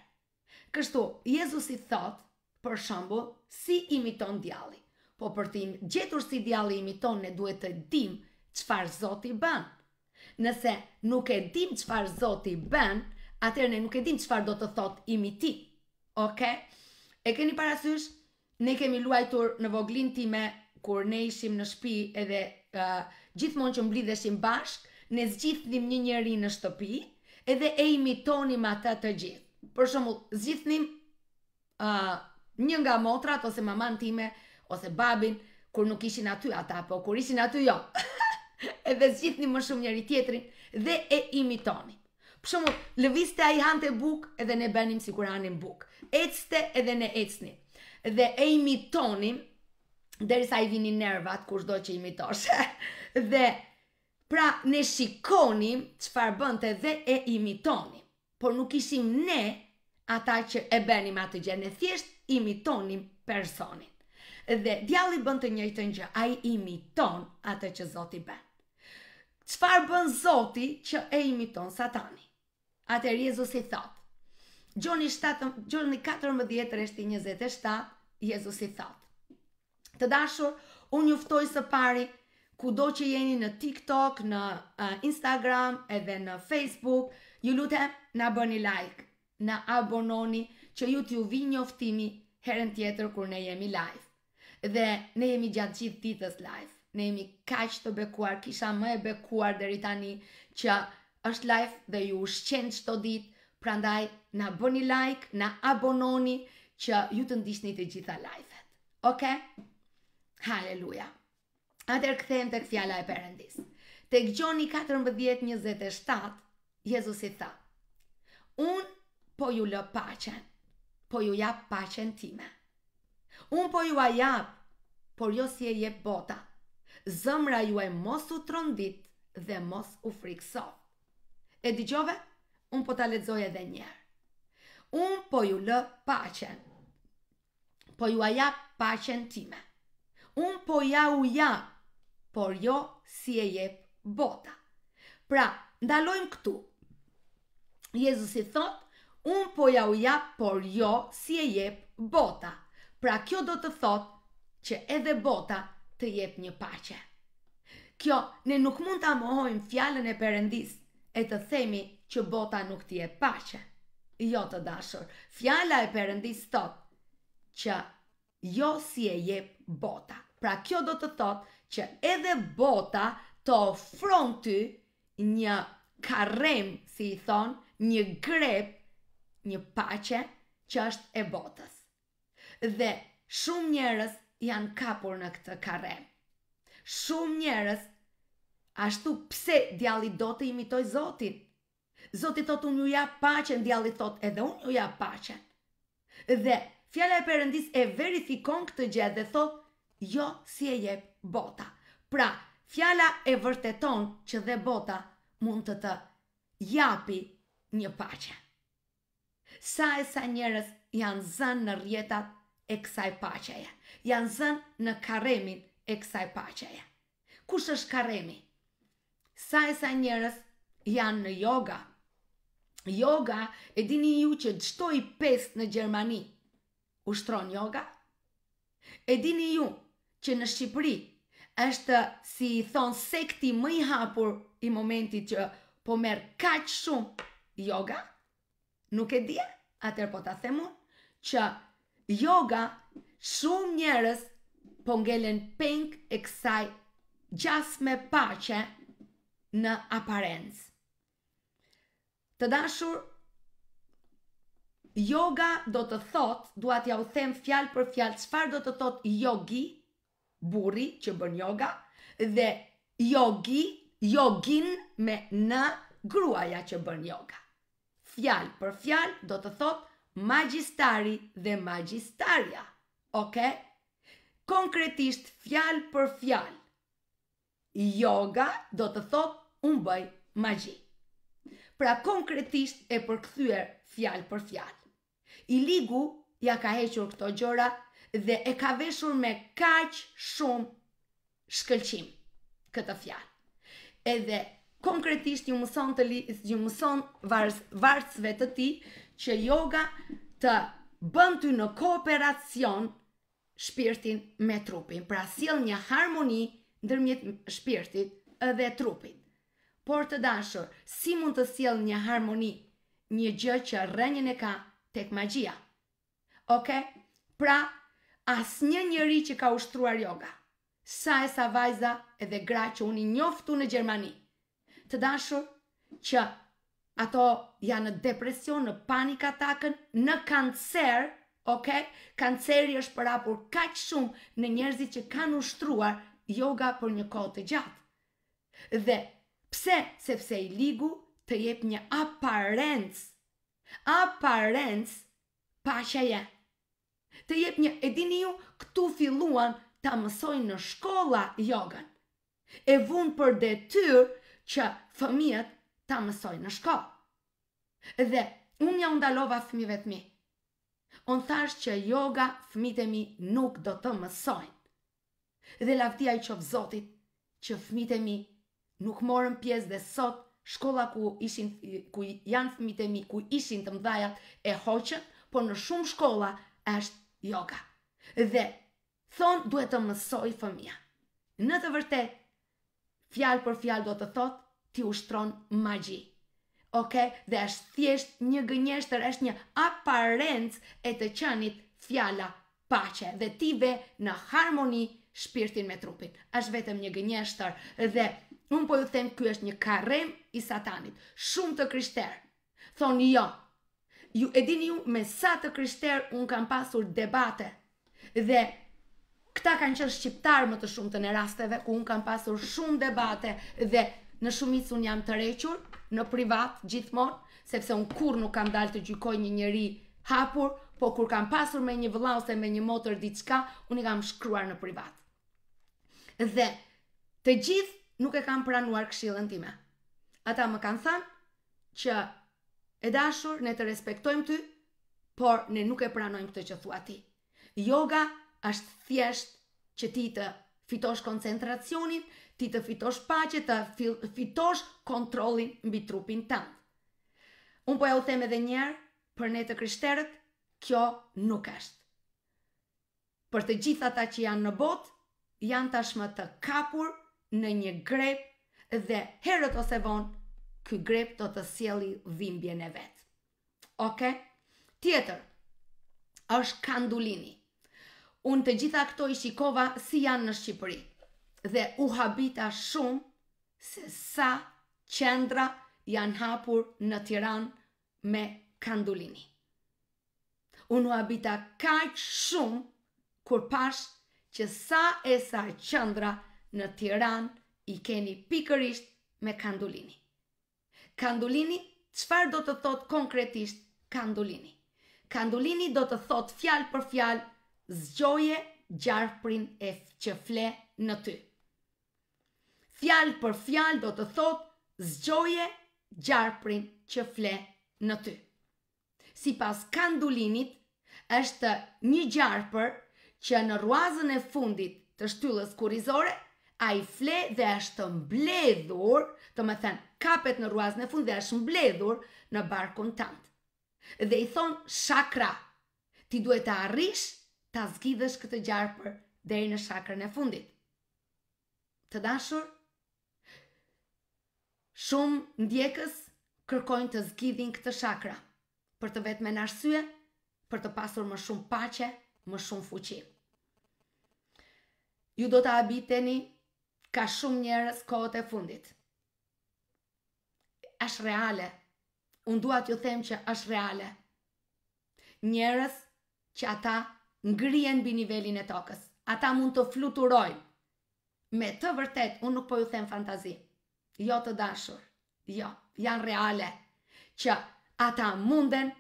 Kështu, Jezus i thotë, për shembull, si imiton djali po për tim gjetur si djalimi tonë ne duhet të dim qëfar Zoti bën. Nëse nuk e dim qëfar Zoti bën, atër ne nuk e dim qëfar do të thot imi ti. Oke? Okay? E keni parasysh, ne kemi luajtur në voglin time kur ne ishim në shpi edhe uh, gjithmonë që mblidheshim bashk, ne zgjithnim një njeri në shtëpi edhe e imitonim ata të gjithë. Për shumë, zgjithnim uh, një nga motrat ose maman time, ose babin kur nuk ishin aty ata, po kur ishin aty jo. Edhe zgjithni më shumë njëri tjetrin dhe e imitoni. Për shembull, a ai hante buk edhe ne bënim sikur hanim buk. Ecste edhe ne ecni. Dhe e imitonim, derisa i vinin nervat kur çdo që imitosh. dhe pra ne shikonim çfarë bënte dhe e imitonim. Por nuk ishim ne ata që e bënim atë gjë, ne thjesht imitonim personin dhe djalli bën të njëjtën gjë, ai imiton atë që Zoti bën. Çfarë bën Zoti që e imiton Satani? Atë Jezusi thot. Gjoni 7, Gjoni 14 rreshti 27, Jezusi thot. Të dashur, unë juftoj së pari ku do që jeni në TikTok, në uh, Instagram, edhe në Facebook, ju lutem në bëni like, në abononi, që ju t'ju vi njoftimi herën tjetër kur ne jemi live. Dhe ne jemi gjatë gjithë ditës live. Ne jemi kaq të bekuar, kisha më e bekuar deri tani që është live dhe ju ushqen çdo ditë. Prandaj na bëni like, na abononi që ju të ndiqni të gjitha live-et. Okej? Okay? Halleluja. Atëherë kthehem tek fjala e Perëndis. Tek Gjoni 14:27, Jezusi tha: Un po ju lë paqen, po ju jap paqen time. Un po ju a japë, por jo si e jep bota. Zëmra ju e mos u trondit dhe mos u frikso. E di unë un po ta ledzoj edhe njerë. Un po ju lë pachen. Po ju a jap pachen time. Un po ja u japë, por jo si e jep bota. Pra, ndalojmë këtu. Jezus i thot, un po ja u japë, por jo si e jep bota. Bota. Pra kjo do të thot që edhe bota të jep një pache. Kjo ne nuk mund të amohojmë fjallën e përëndis e të themi që bota nuk të jep pache. Jo të dashur, fjalla e përëndis thot që jo si e jep bota. Pra kjo do të thot që edhe bota të ofron ty një karem, si i thonë, një grep, një pache që është e botës dhe shumë njerës janë kapur në këtë kare. Shumë njerës, ashtu pse djali do të imitoj Zotin? Zotit do unë ju ja pachen, djali thot edhe unë ju ja pachen. Dhe fjale e përëndis e verifikon këtë gjë dhe thot, jo si e jep bota. Pra, fjala e vërteton që dhe bota mund të të japi një pache. Sa e sa njerës janë zënë në rjetat e kësaj paqeje. Janë zënë në karemin e kësaj paqeje. Kush është karemi? Sa e sa njerës janë në yoga. Yoga e dini ju që gjëto i në Gjermani. Ushtron yoga? E dini ju që në Shqipëri është si i thonë sekti më i hapur i momentit që po merë kaqë shumë yoga? Nuk e dje? Atër po ta themu që Yoga, shumë njerës po ngelen pink e kësaj gjas me pache në aparencë. Të dashur, yoga do të thot, duat ja u them fjal për fjal, qëfar do të thot yogi, burri që bën yoga, dhe yogi, yogin me në gruaja që bën yoga. Fjal për fjal do të thot magjistari dhe magjistaria. Ok? Konkretisht, fjal për fjal. Yoga do të thot unë bëj magji. Pra konkretisht e përkthyer fjal për fjal. I ligu ja ka hequr këto gjora dhe e ka veshur me kaq shumë shkëlqim këtë fjalë. Edhe konkretisht ju mëson të ju mëson varësve të ti që yoga të bën ty në kooperacion shpirtin me trupin, pra sjell një harmoni ndërmjet shpirtit dhe trupit. Por të dashur, si mund të sjell një harmoni një gjë që rrënjën e ka tek magjia? Okej? Okay? Pra, asnjë njeri që ka ushtruar yoga, sa e sa vajza edhe gra që unë i njoftu në Gjermani. Të dashur, që ato janë në depresion, në panik atakën, në kancer, ok? Kanceri është për apur kaq shumë në njerëzit që kanë ushtruar yoga për një kohë të gjatë. Dhe pse? Sepse i ligu të jep një aparencë. Aparencë pasha je. Të jep një, e dini ju, këtu filluan ta mësojnë në shkolla yogën. E vun për detyr që fëmijët ta mësoj në shkoll. Dhe unë ja undalova fëmive të mi. Unë thash që yoga fëmite mi nuk do të mësojnë. Dhe lavdia i qovë zotit që fëmite mi nuk morën pjesë dhe sot shkolla ku, ishin, ku janë fëmite mi, ku ishin të mdhajat e hoqën, por në shumë shkolla është yoga. Dhe thonë duhet të mësoj fëmija. Në të vërtet, fjalë për fjalë do të thotë, ti ushtron magji. Ok, dhe është thjesht një gënjeshtër, është një aparenc e të qenit fjala paqe dhe ti ve në harmoni shpirtin me trupin. është vetëm një gënjeshtër dhe unë po ju them kjo është një karem i satanit, shumë të krishterë. Thonë jo, ju e dini ju me sa të krishterë unë kam pasur debate dhe këta kanë qënë shqiptarë më të shumë të në rasteve ku unë kam pasur shumë debate dhe në shumicë unë jam të requr, në privat, gjithmonë, sepse unë kur nuk kam dalë të gjykoj një njerëj hapur, po kur kam pasur me një vëlla ose me një motër diçka, unë i kam shkruar në privat. Dhe të gjithë nuk e kam pranuar këshillën time. Ata më kanë thënë që e dashur, ne të respektojmë ty, por ne nuk e pranojmë këtë që thua ti. Yoga është thjesht që ti të fitosh koncentracionin, ti të fitosh paqe, të fitosh kontrollin mbi trupin tënd. Un po e u them edhe një herë, për ne të kryshterët, kjo nuk është. Për të gjitha ata që janë në botë, janë tashmë të kapur në një grep dhe herët ose vonë, ky grep do të sjelli dhimbjen e vet. Oke? Okay? Tjetër është kandulini. Unë të gjitha këto i shikova si janë në Shqipëri dhe u habita shumë se sa qendra janë hapur në Tiranë me kandulini. Unë u habita kaq shumë kur pash që sa e sa qendra në Tiranë i keni pikërisht me kandulini. Kandulini, çfarë do të thotë konkretisht kandulini? Kandulini do të thotë fjalë për fjalë zgjoje gjarprin e që fle në ty fjalë për fjalë do të thotë zgjoje gjarprin që fle në ty. Si pas kandulinit, është një gjarpër që në ruazën e fundit të shtyllës kurizore, a i fle dhe është mbledhur, të me thënë kapet në ruazën e fund dhe është mbledhur në barkun tantë. Dhe i thonë shakra, ti duhet të arrish të zgjidhësh këtë gjarpër dhe i në shakrën e fundit. Të dashur, shumë ndjekës kërkojnë të zgjidhin këtë shakra, për të vetë me nashësue, për të pasur më shumë pache, më shumë fuqi. Ju do të abiteni ka shumë njërës kohët e fundit. Ash reale, unë duat ju them që ash reale, njërës që ata ngrien bë nivelin e tokës, ata mund të fluturojnë, me të vërtet, unë nuk po ju them fantazi jo të dashur, jo, janë reale, që ata munden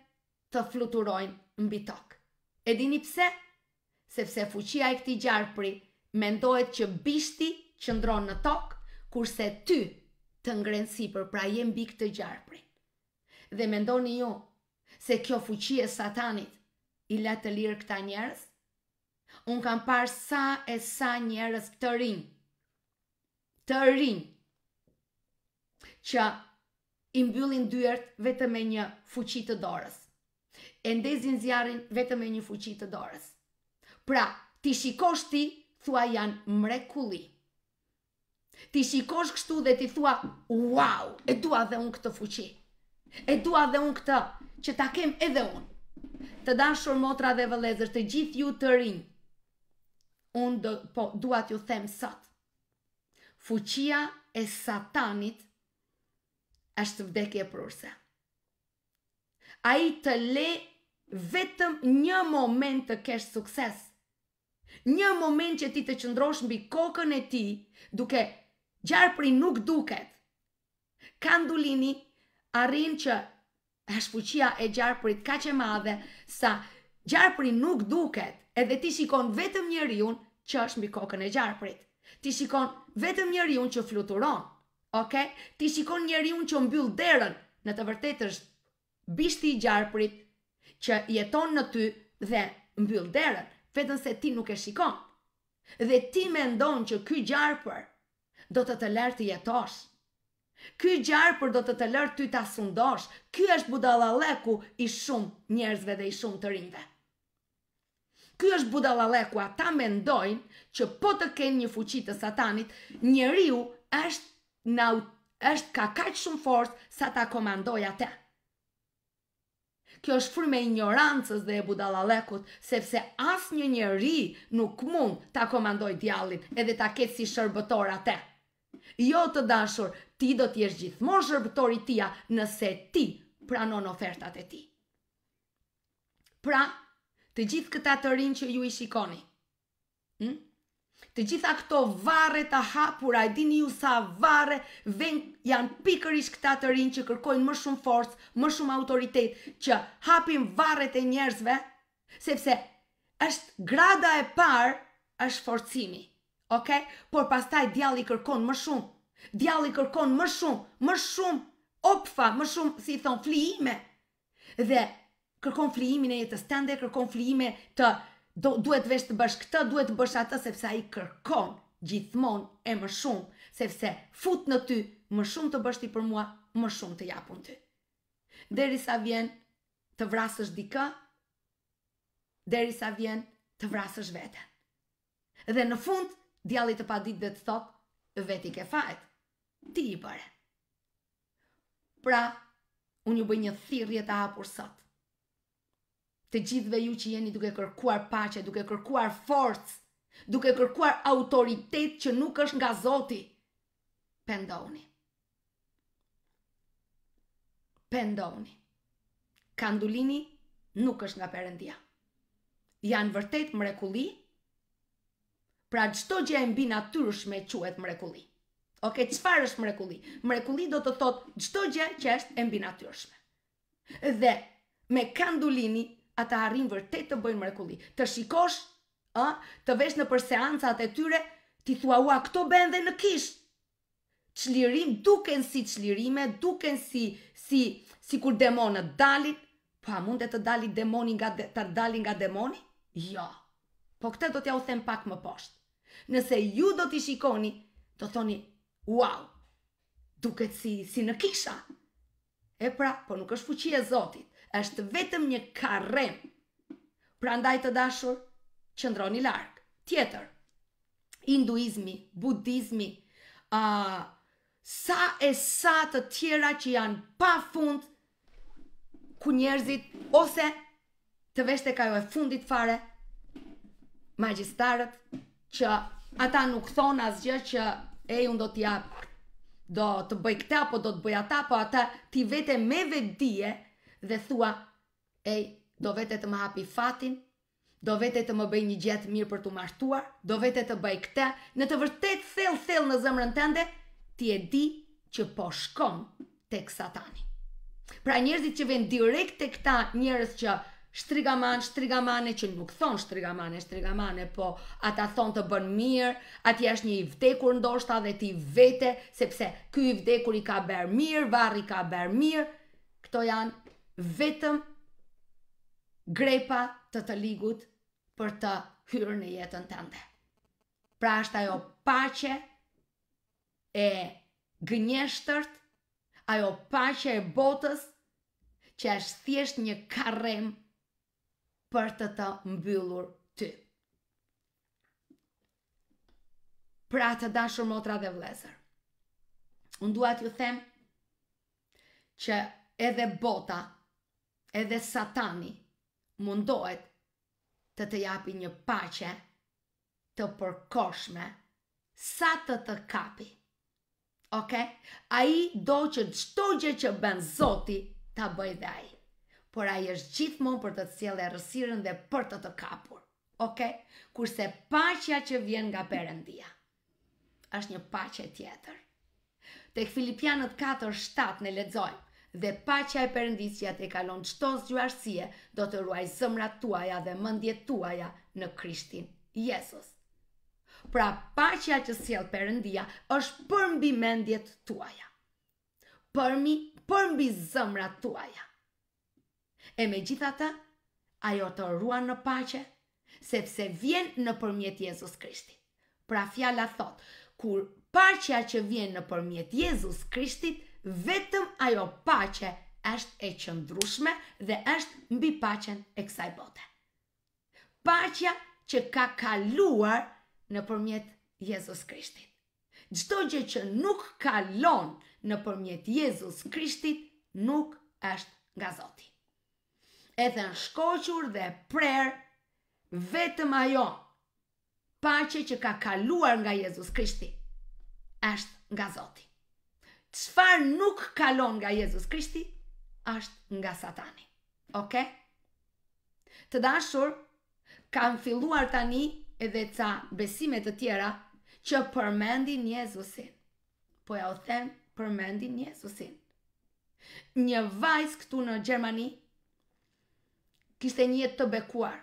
të fluturojnë mbi tokë. E dini pse? Sepse fuqia e këti gjarëpri mendohet që bishti që ndronë në tokë, kurse ty të ngrenë për pra jenë bikë të gjarëpri. Dhe mendoni ju, se kjo fuqi e satanit i la të lirë këta njerës? Unë kam parë sa e sa njerës të rinjë, të rinjë, që i mbyllin dyert vetëm me një fuqi të dorës. E ndezin zjarrin vetëm me një fuqi të dorës. Pra, ti shikosh ti, thua janë mrekulli. Ti shikosh kështu dhe ti thua, "Wow, e dua edhe un këtë fuqi. E dua edhe un këtë që ta kem edhe un." Të dashur motra dhe vëllezër, të gjithë ju të rinj. Un do po dua t'ju them sot. Fuqia e Satanit është vdekje prurse. A i të le vetëm një moment të kesh sukses. Një moment që ti të qëndrosh mbi kokën e ti duke gjarë nuk duket. Kandulini arrin që është fuqia e gjarë pri të kache madhe sa gjarë nuk duket edhe ti shikon vetëm njëri unë që është mbi kokën e gjarë Ti shikon vetëm njëri unë që fluturon ok? Ti shikon njeri unë që mbyll derën, në të vërtet është bishti i gjarëprit, që jeton në ty dhe mbyll derën, vetën se ti nuk e shikon. Dhe ti me ndonë që ky gjarëpër do të të lërë të jetosh. Ky gjarëpër do të të lërë ty të asundosh. Ky është budalaleku i shumë njerëzve dhe i shumë të rinjve. Ky është budalaleku, ata mendojnë që po të kenë një fuqi të satanit, njeriu është në është ka kaq shumë forës sa ta komandoj atë. Kjo është frymë e ignorancës dhe e budallallëkut, sepse asnjë njeri nuk mund ta komandoj djallin edhe ta ketë si shërbëtor atë. Jo të dashur, ti do të jesh gjithmonë shërbëtori tia nëse ti pranon ofertat e tij. Pra, të gjithë këta të rinj që ju i shikoni. Hm? Të gjitha këto vare të hapura, e dini ju sa vare, ven, janë pikërish këta të rinë që kërkojnë më shumë forcë, më shumë autoritet, që hapim vare të njerëzve, sepse është grada e parë është forcimi. Okay? Por pastaj djalli kërkon më shumë. Djalli kërkon më shumë, më shumë opfa, më shumë si thon flijime. Dhe kërkon flijimin e jetës tënde, kërkon flijime të do duhet vesh të bësh këtë, duhet të bësh atë sepse ai kërkon gjithmonë e më shumë, sepse fut në ty më shumë të bësh ti për mua, më shumë të japun ty. Deri sa vjen të vrasësh dikë, deri sa vjen të vrasësh veten. Dhe në fund, djalli të padit dhe të thot, veti ke fajt, ti i bëre. Pra, unë ju bëj një thirrje të hapur sot të gjithve ju që jeni duke kërkuar pace, duke kërkuar forcë, duke kërkuar autoritet që nuk është nga Zoti, pendoni. Pendoni. Kandulini nuk është nga Perëndia. Janë vërtet mrekulli, pra çdo gjë e mbi natyrshme quhet mrekulli. Ok, çfarë është mrekulli? Mrekulli do të thotë çdo gjë që është e mbi natyrshme. Dhe me kandulini ata arrin vërtet të bëjnë mrekulli. Të shikosh, ë, të vesh në për seancat e tyre, ti thua ua këto bën dhe në kish. Çlirim duken si çlirime, duken si si sikur demonët dalin, pa po, mund të dali demoni nga de, të dali nga demoni? Jo. Ja. Po këtë do t'ja u them pak më poshtë. Nëse ju do t'i shikoni, do thoni, wow, duket si, si në kisha. E pra, po nuk është fuqia e Zotit është vetëm një karrem. Prandaj të dashur, qëndroni larg. Tjetër, hinduizmi, budizmi, a uh, sa e sa të tjera që janë pa fund ku njerëzit ose të veshtë ka jo e fundit fare magjistarët që ata nuk thon asgjë që e un do t'i jap do të bëj këtë apo do të bëj ata, po ata ti vete me vetë dhe thua, ej, do vete të më hapi fatin, do vete të më bëj një gjatë mirë për të martuar, do vete të bëj këta, në të vërtet thell thell në zëmërën tënde, ti e di që po shkom të satani. Pra njerëzit që ven direkt të këta njerëz që shtrigaman, shtrigamane, që nuk thonë shtrigamane, shtrigamane, po ata thonë të bën mirë, ati është një i vdekur ndoshta dhe ti vete, sepse ky i vdekur i ka bërë mirë, varri ka bërë mirë, këto janë vetëm grepa të të ligut për të hyrë në jetën të Pra është ajo pache e gënjeshtërt, ajo pache e botës, që është thjesht një karem për të të mbyllur ty. Pra të dashur motra dhe vlezër, unë duat ju them që edhe bota edhe satani mundohet të të japi një pache të përkoshme sa të të kapi. Ok? A i do që të gjë që ben zoti të bëj dhe a i. Por a i është gjithmonë për të të e rësirën dhe për të të kapur. Ok? Kurse pachja që vjen nga perendia është një pache tjetër. Tek Filipianët 4, 7 në ledzojmë dhe paqja e përëndisja të kalon çdo zgjuarësie, do të ruaj zemrat tuaja dhe mendjet tuaja në Krishtin, Jezus. Pra paqja që sjell Perëndia është përmbi mëndjet mendjet tuaja. Për mi, për zemrat tuaja. E me gjitha të, ajo të ruan në pache, sepse vjen në përmjet Jezus Krishti. Pra fjalla thot, kur pachja që vjen në përmjet Jezus Krishtit, vetëm ajo pache është e qëndrushme dhe është mbi pachen e kësaj bote. Pachja që ka kaluar në përmjet Jezus Krishtit. Gjëto gjë që nuk kalon në përmjet Jezus Krishtit, nuk është nga zoti. E dhe në shkoqur dhe prer, vetëm ajo, pache që ka kaluar nga Jezus Krishtit, është nga zoti qëfar nuk kalon nga Jezus Krishti, ashtë nga satani. Ok? Të dashur, kam filluar tani edhe ca besimet të tjera që përmendin Jezusin. Po ja o them, përmendin Jezusin. Një vajzë këtu në Gjermani, kishte një jetë të bekuar.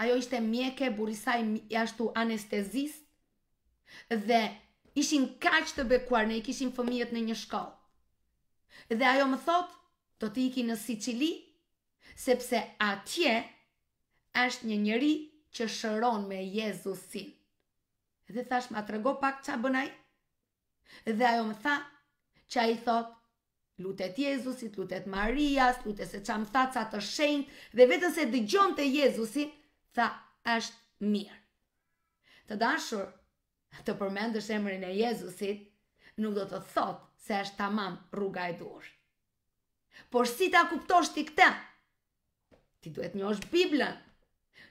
Ajo ishte mjeke, burisaj, jashtu anestezist, dhe Ishin kaq të bekuar, ne i kishim fëmijët në një shkollë. Dhe ajo më thot, do të ikin në Sicili, sepse atje është një njëri që shëron me Jezusin. Dhe thash ma të rego pak qa bënaj. Dhe ajo më tha, qa i thot, lutet Jezusit, lutet Marias, lutet se qa më tha qa të shenjt, dhe vetën se dëgjon të Jezusin, tha është mirë. Të dashur, të përmendësh emrin e Jezusit, nuk do të thotë se është tamam rruga e duosh. Por si ta kuptosh ti këtë? Ti duhet njohësh Biblën.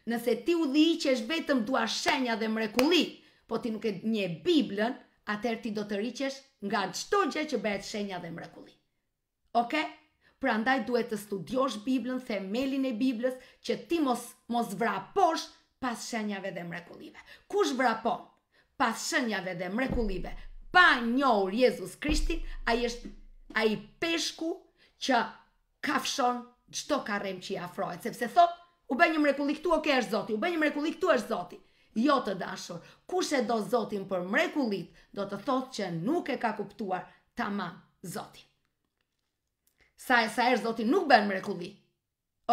Nëse ti u dhi që është vetëm dua shenja dhe mrekulli, po ti nuk e një Biblën, atër ti do të rriqesh nga qëto gjë që bëhet shenja dhe mrekulli. Oke? Okay? Pra ndaj duhet të studiosh Biblën, themelin e Biblës, që ti mos, mos vraposh pas shenjave dhe mrekullive. Kush vrapon? pas shënjave dhe mrekullive, pa njohur Jezus Krishtin, ai është ai peshku që kafshon çdo karrem që i afrohet, sepse thot U bë një mrekulli këtu, okay, është Zoti. U bë një mrekulli këtu, është Zoti. Jo të dashur, kush e do Zotin për mrekullit, do të thotë që nuk e ka kuptuar tamam Zotin. Sa e sa erë Zoti nuk bën mrekulli.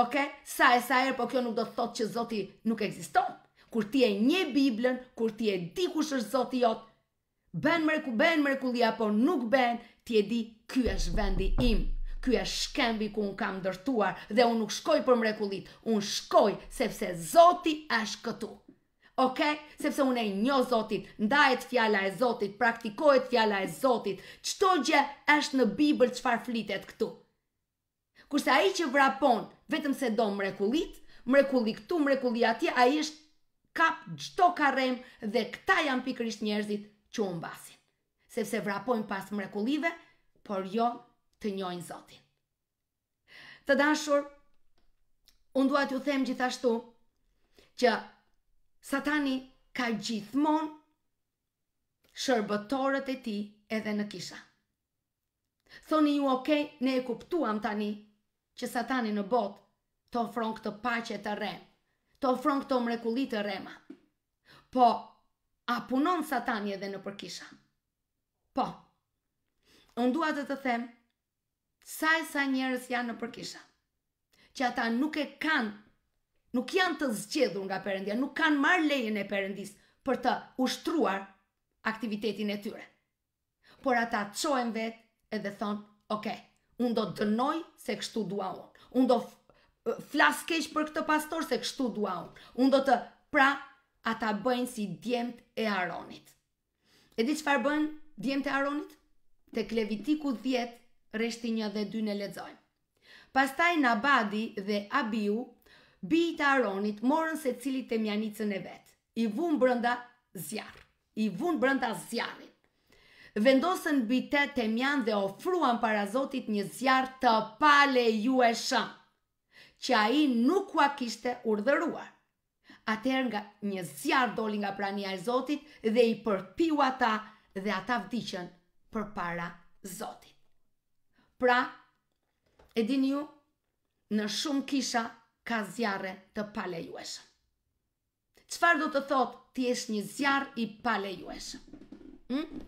Okej? Sa e sa erë, po kjo nuk do të thotë që Zoti nuk ekziston kur ti e nje Biblën, kur ti e di kush është Zoti jot, bën mreku, bën mrekulli apo nuk bën, ti e di, ky është vendi im. Ky është shkembi ku un kam ndërtuar dhe un nuk shkoj për mrekullit, un shkoj sepse Zoti është këtu. Ok, sepse unë e një Zotit, ndajet fjalla e Zotit, praktikohet fjalla e Zotit, qëto gjë është në Bibël që flitet këtu. Kurse a i që vrapon, vetëm se do mrekullit, mrekulli këtu, mrekulli atje, a i është kap gjto ka dhe këta janë pikërisht njerëzit që unë basin. Sepse vrapojnë pas mrekulive, por jo të njojnë zotin. Të dashur, unë duat ju them gjithashtu që satani ka gjithmon shërbëtorët e ti edhe në kisha. Thoni ju okej, ne e kuptuam tani që satani në botë të ofron këtë pache të rem, të ofron këto mrekulit të rema. Po, a punon satani edhe në përkisha? Po, unë duat të të them, sa e sa njerës janë në përkisha, që ata nuk e kanë, nuk janë të zgjedhur nga përëndia, nuk kanë marë lejën e përëndis për të ushtruar aktivitetin e tyre. Por ata qojnë vetë edhe thonë, oke, okay, unë do të dënoj se kështu dua unë. Unë do flas keq për këtë pastor se kështu dua unë. Unë do të pra ata bëjnë si djemët e aronit. E di që farë bëjnë djemët e aronit? Te Levitiku 10 dhjetë, reshti një dhe dy në ledzojnë. Pastaj në abadi dhe abiu, bi të aronit morën se temjanicën e vet. vetë. I vunë brënda zjarë. I vunë brënda zjarë. Vendosën bitet e mjanë dhe ofruan para Zotit një zjarë të pale ju e shëmë që a i nuk ua kishte urdhëruar. Atër nga një zjarë doli nga prania e Zotit dhe i përpiu ata dhe ata vdichen për para Zotit. Pra, e din ju, në shumë kisha ka zjarë të pale jueshë. Qëfar do të thotë ti esh një zjarë i pale jueshë? Hmm?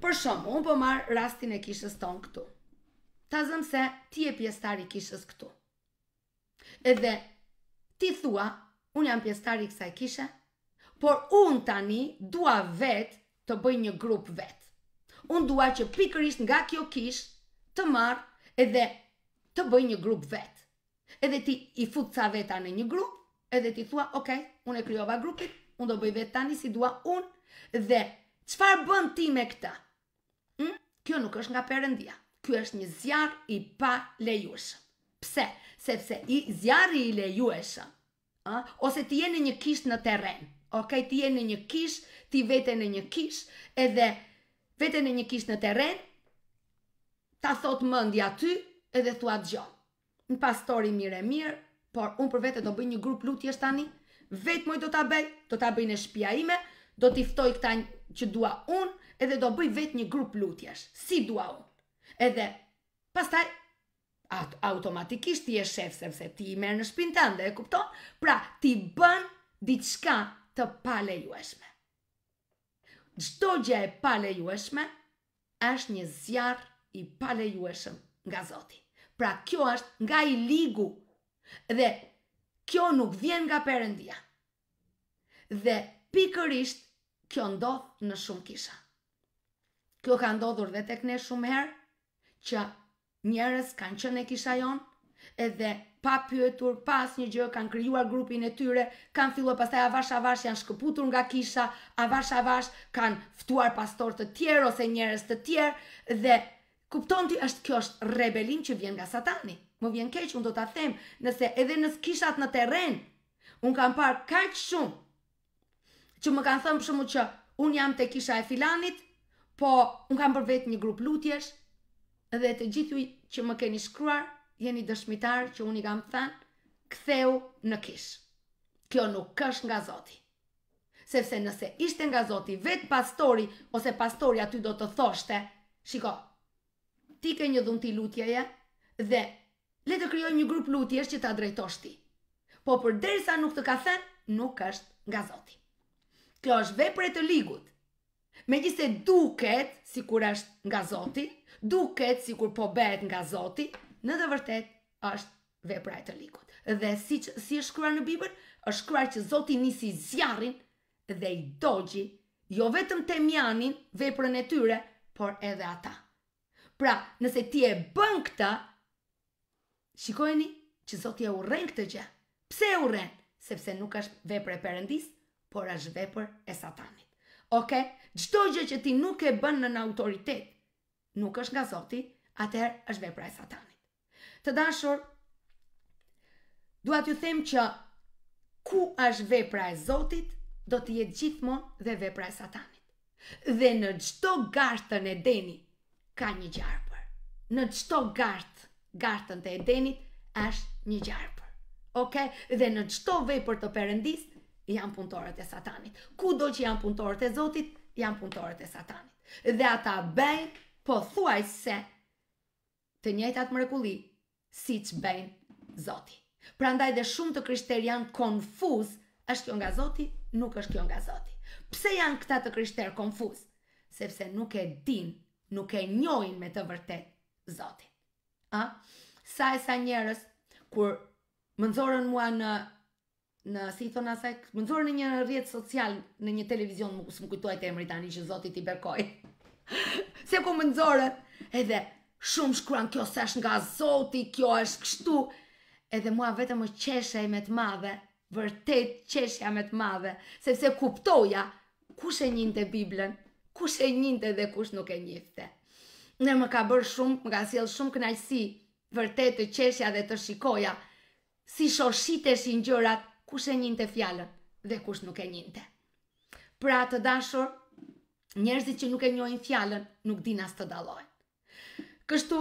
Për shumë, unë po marë rastin e kishës tonë këtu. Ta zëmë se ti e pjestari kishës këtu. Edhe ti thua, unë jam pjestari i kësaj kishe, por unë tani dua vet të bëj një grup vet. Unë dua që pikërisht nga kjo kish të marr edhe të bëj një grup vet. Edhe ti i fut ca veta në një grup, edhe ti thua, "Ok, unë e krijova grupin, unë do bëj vet tani si dua unë." Dhe çfarë bën ti me këtë? Hm? Kjo nuk është nga perëndia. Ky është një zjarë i pa lejueshëm. Pse? Sepse i zjarri i lejuesha, a? ose ti jeni një kish në teren, ok, ti jeni një kish, ti vete në një kish, edhe vete në një kish në teren, ta thot mëndja ty, edhe thua gjo. Në pastori mirë e mirë, por unë për vete do bëj një grup lutje shtani, vetë moj do t'a bëj, do t'a bëj në shpia ime, do t'i ftoj këta që dua unë, edhe do bëj vetë një grup lutjesh, si dua unë. Edhe, pastaj, at automatikisht ti je shef sepse ti i merr në shpinën tënde, e kupton? Pra, ti bën diçka të palejueshme. Çdo gjë e palejueshme është një zjarr i palejueshëm nga Zoti. Pra kjo është nga i ligu dhe kjo nuk vjen nga perëndia. Dhe pikërisht kjo ndodh në shumë kisha. Kjo ka ndodhur dhe tek ne shumë herë që njerës kanë qënë e kisha jonë, edhe pa pyetur, pas një gjë, kanë kryuar grupin e tyre, kanë fillo pasaj avash avash, janë shkëputur nga kisha, avash avash, kanë ftuar pastor të tjerë, ose njerës të tjerë, dhe kupton ti është kjo është rebelin që vjen nga satani. Më vjen keq, unë do të them, nëse edhe nësë kishat në teren, unë kam parë kaq shumë, që më kanë thëmë shumë që unë jam të kisha e filanit, po unë kam për vetë një grup lutjesh, dhe të gjithu që më keni shkruar, jeni dëshmitar që unë i kam thënë, ktheu në kish. Kjo nuk është nga Zoti. Sepse nëse ishte nga Zoti, vet pastori ose pastori aty do të thoshte, shiko, ti ke një dhunti lutjeje dhe le të krijojmë një grup lutjesh që ta drejtosh ti. Po për nuk të ka thënë, nuk është nga Zoti. Kjo është vepre të ligut. Me gjithse duket si kur është nga Zoti, duket si kur po bet nga Zoti, në të vërtet është vepra e të likut. Dhe si, që, si është shkruar në Bibër, është shkruar që Zoti nisi zjarin dhe i dogji, jo vetëm të mjanin veprën e tyre, por edhe ata. Pra, nëse ti e bën këta, shikojni që Zoti e urren këtë gjë. Pse e urren? Sepse nuk është vepër e Perëndis, por është vepër e Satanit. Okej, okay? çdo gjë që ti nuk e bën në autoritet, nuk është nga Zoti, atëherë është vepra e Satanit. Të dashur, dua t'ju them që ku është vepra e Zotit, do të jetë gjithmonë dhe vepra e Satanit. Dhe në çdo gartën e Edenit ka një gjarpër. Në çdo gart, gartën e Edenit është një gjarpër. Okej, okay? dhe në çdo vepër të Perëndis janë punëtorët e satanit. Ku do që janë punëtorët e zotit, janë punëtorët e satanit. Dhe ata bëjnë po thuaj se të njëjtat atë mrekulli si që bëjnë zoti. Pra ndaj dhe shumë të kryshter janë konfuz, është kjo nga zoti, nuk është kjo nga zoti. Pse janë këta të kryshter konfuz? Sepse nuk e din, nuk e njojnë me të vërtet zoti. A? Sa e sa njerës, kur më nëzorën mua në në si i thonë asaj, më nëzorën në një rjetë social, në një televizion, së më kujtuaj të emri tani që zoti ti bekoj. se ku më nëzore, edhe shumë shkruan, kjo se nga zoti, kjo është kështu, edhe mua vetëm më qeshe e me të madhe, vërtet e me të madhe, sepse kuptoja, kush e njinte Biblën, kush e njinte dhe kush nuk e njifte. Në më ka bërë shumë, më ka sjellë shumë kënaqësi, vërtet të qeshja dhe të shikoja si shoshiteshin gjërat, kush e njinte fjalën dhe kush nuk e njinte. Pra të dashur, njerëzit që nuk e njojnë fjallën, nuk dinë as të dalojnë. Kështu,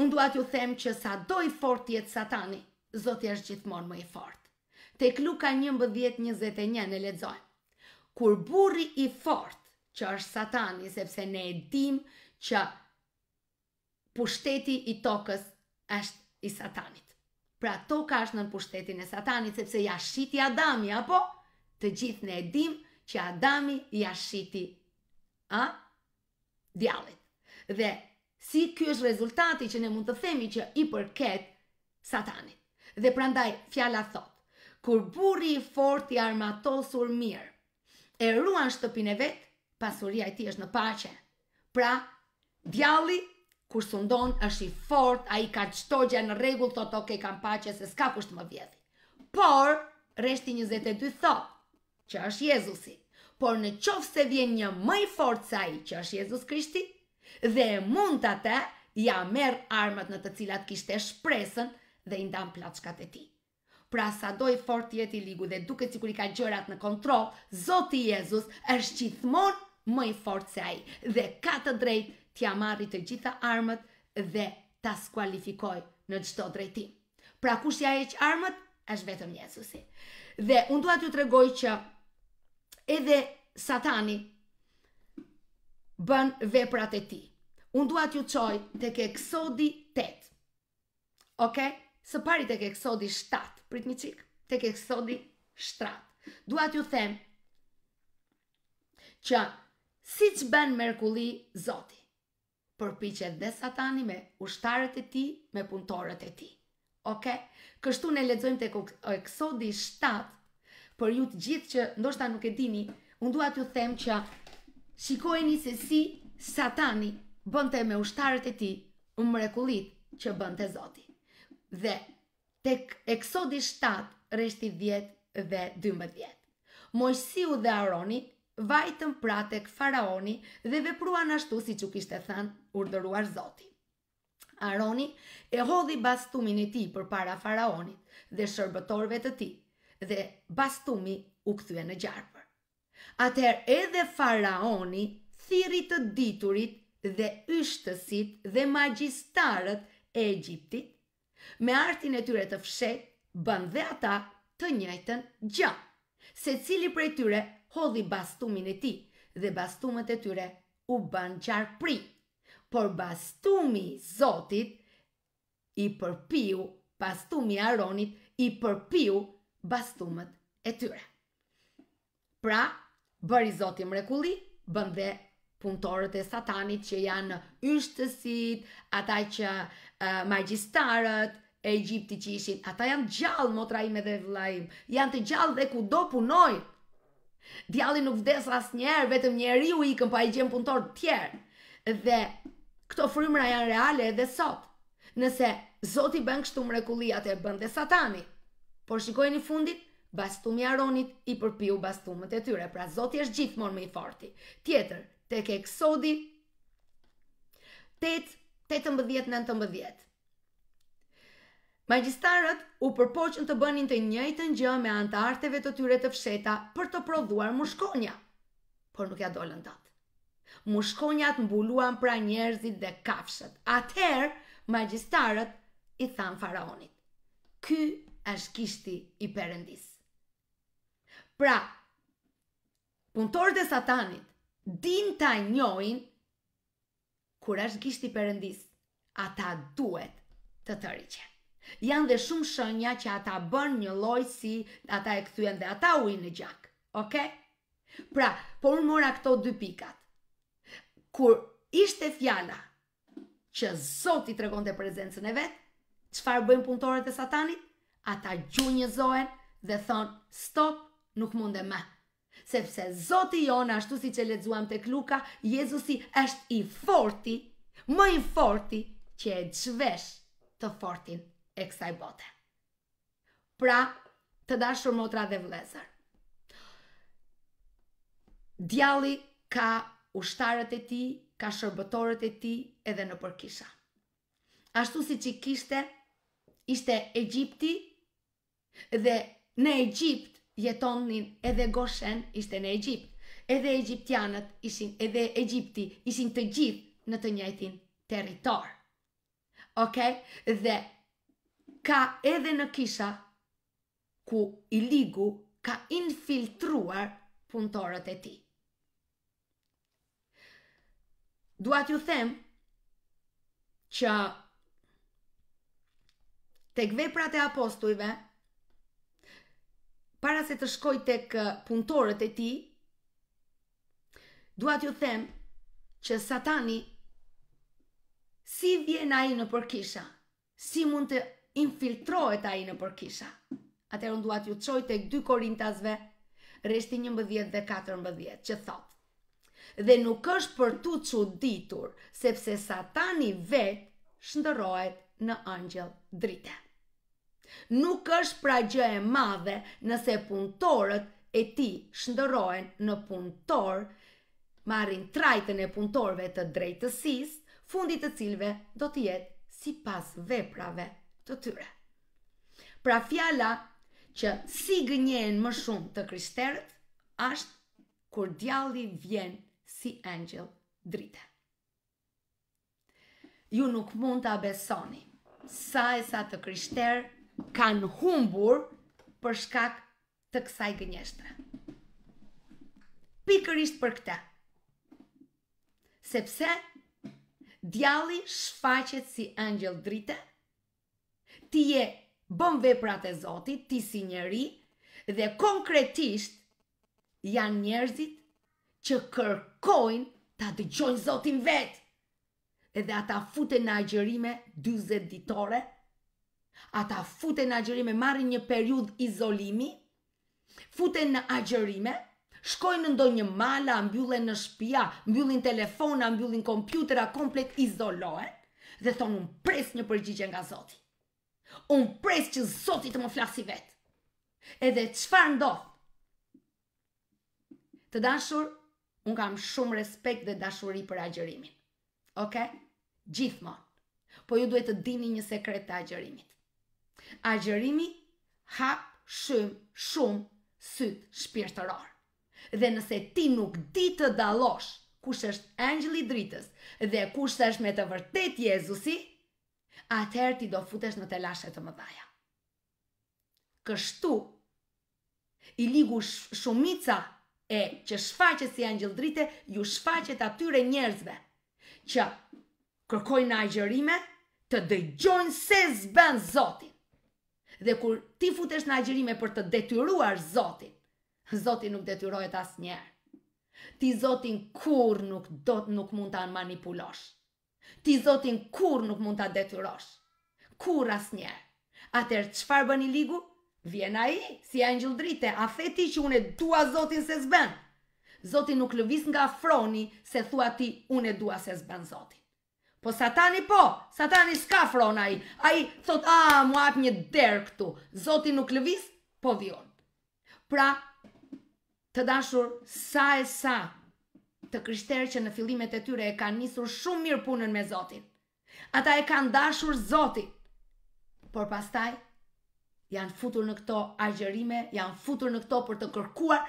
unë duat ju them që sa do i fort jetë satani, zotë është gjithmonë më i fort. Tek luka 11:21 ne lexojmë. ledzojnë. Kur burri i fort, që është satani, sepse ne e dim që pushteti i tokës është i satanit. Pra toka është në pushtetin e satanit, sepse ja shiti Adami, apo? Të gjithë ne e dim që Adami ja shiti a? Djalit. Dhe si ky është rezultati që ne mund të themi që i përket Satanit. Dhe prandaj fjala thot: Kur burri i fortë i armatosur mirë e ruan shtëpinë vet, pasuria e tij është në paqe. Pra, djalli kur sundon është i fort, ai ka çdo gjë në rregull, thotë, "Ok, kam paqe se s'ka kush të më vjedh." Por, reshti 22 thot që është Jezusi por në qovë se vjen një mëj fort sa i që është Jezus Krishti, dhe mund të te ja merë armët në të cilat kishte shpresën dhe i ndam platë e ti. Pra sa doj fort jetë i ligu dhe duke cikur i ka gjërat në kontrol, Zoti Jezus është qithmon më i fort se dhe ka të drejt t'ja marri të gjitha armët dhe t'a skualifikoj në gjitho drejtim. Pra kush ja e që armët, është vetëm Jezusi. Dhe unë duha t'ju të regoj që edhe satani bën veprat e ti. Unë duat ju qoj të ke kësodi 8. Ok? Së pari të ke kësodi 7, prit një qikë, të ke kësodi 7. Duat ju them që si që bën Merkuli Zoti, përpichet dhe satani me ushtarët e ti, me punëtorët e ti. Ok? Kështu ne ledzojmë të ke kësodi 7, për ju të gjithë që ndoshta nuk e dini, unë dua t'ju them që shikojeni se si Satani bënte me ushtarët e tij mrekullit që bënte Zoti. Dhe tek Eksodi 7 rreshti 10 dhe 12. Mojsiu dhe Aroni vajtën pra tek faraoni dhe vepruan ashtu si që kishtë e thënë urdëruar zoti. Aroni e hodhi bastumin e ti për para faraonit dhe shërbëtorëve të ti, dhe bastumi u këthue në gjarëpër. Ater edhe faraoni thirit të diturit dhe ështësit dhe magjistarët e Egjiptit, me artin e tyre të fshet, bën dhe ata të njëjtën gjë. Se cili prej tyre hodhi bastumin e ti dhe bastumet e tyre u bën qarpri. Por bastumi Zotit i përpiu, bastumi Aronit i përpiu bastumët e tyre. Pra, bëri zoti mrekulli, bën dhe punëtorët e satanit që janë yshtësit, ata që uh, magjistarët, e Egjiptit që ishin, ata janë gjallë, motra ime dhe vlajim, janë të gjallë dhe ku do punoj. Djalin nuk vdes asnjëherë, njerë, vetëm njeri u ikën, pa po i gjen punëtor tjerë. Dhe këto frymra janë reale edhe sot. Nëse Zoti bën kështu mrekullia të bën dhe Satani por shikoj një fundit, bastumi Aronit i përpiu bastumët e tyre, pra Zoti është gjithmonë më i forti. Tjetër, tek Eksodi 8:18-19. Magjistarët u përpoqën të bënin të njëjtën gjë me antarteve të tyre të fsheta për të prodhuar mushkonja, por nuk ja dolën dot. Mushkonjat mbuluan pra njerëzit dhe kafshët. Atëherë, magjistarët i than faraonit: "Ky është kishti i perëndis. Pra, punëtorët e satanit din ta njohin kur është kishti i perëndis, ata duhet të të tërhiqen. Janë dhe shumë shënja që ata bën një lloj si ata e kthyen dhe ata uin në gjak. Okej? Pra, por mora këto dy pikat. Kur ishte fjala që Zoti të prezencën e vet, çfarë bëjmë punëtorët e Satanit? ata gjunjëzohen dhe thonë, stop, nuk e me. Sepse Zoti jonë, ashtu si që ledzuam të kluka, Jezusi është i forti, më i forti, që e gjvesh të fortin e kësaj bote. Pra, të dashur motra dhe vlezër. Djali ka ushtarët e ti, ka shërbëtorët e ti edhe në përkisha. Ashtu si që kishte, ishte Egjipti, Dhe në Egjipt jetonin edhe Goshen ishte në Egjipt. Edhe egjiptianët ishin edhe Egjipti ishin të gjithë në të njëjtin territor. Okej? Okay? Dhe ka edhe në Kisha ku i ligu ka infiltruar punëtorët e tij. Dua t'ju them që tek veprat e apostujve para se të shkoj tek punëtorët e tij, dua t'ju them që Satani si vjen ai në përkisha, si mund të infiltrohet ai në përkisha. Atëherë unë dua t'ju çoj tek 2 Korintasve, rreshti 11 dhe 14, që thotë dhe nuk është për tu që ditur, sepse satani vetë shëndërojt në angjel drite. Nuk është pra gjë e madhe nëse punëtorët e ti shëndërojnë në punëtorë, marin trajten e punëtorëve të drejtësis, fundit të cilve do të jetë si pas veprave të tyre. Pra fjala që si gënjen më shumë të kryshterët, ashtë kur djalli vjen si angel drite. Ju nuk mund të abesoni, sa e sa të kryshterë, kanë humbur për shkak të kësaj gënjeshtre. Pikërisht për këtë. Sepse djalli shfaqet si angjël drite, ti je bën veprat e Zotit, ti si njeri dhe konkretisht janë njerëzit që kërkojnë ta dëgjojnë Zotin vetë. Edhe ata futen në agjërime 40 ditore, ata futen në agjërime, marrin një periud izolimi, futen në agjërime, shkojnë në ndonjë mala, mbyllen në shtëpia, mbyllin telefona, mbyllin kompjutera, komplet izolohen dhe thonë un pres një përgjigje nga Zoti. Un pres që Zoti të më flasë vet. Edhe çfarë ndodh? Të dashur, un kam shumë respekt dhe dashuri për agjërimin. Oke? Okay? Gjithmonë. Po ju duhet të dini një sekret të agjërimit gjërimi hap shumë shumë syt shpirtëror. Dhe nëse ti nuk di të dallosh kush është engjëlli i dritës dhe kush është me të vërtet Jezusi, atëherë ti do futesh në telashe të mëdhaja. Kështu i ligu shumica e që shfaqe si angjëll drite, ju shfaqe të atyre njerëzve, që kërkojnë agjërime, të dëgjojnë se zben Zotit dhe kur ti futesh në agjerime për të detyruar zotin, zotin nuk detyrohet as njerë. Ti zotin kur nuk, do, nuk mund të manipulosh. Ti zotin kur nuk mund të detyrosh. Kur as njerë. Atër, qëfar bëni ligu? Vjen a i, si a njëllë drite, a feti që une dua zotin se zbën. Zotin nuk lëvis nga froni se thua ti une dua se zbën zotin. Po satani po, satani s'ka fron ai. Ai thot, "A, mu hap një derë këtu." Zoti nuk lëviz, po vjon. Pra, të dashur sa e sa të krishterë që në fillimet e tyre e kanë nisur shumë mirë punën me Zotin. Ata e kanë dashur Zotin. Por pastaj janë futur në këto agjerime, janë futur në këto për të kërkuar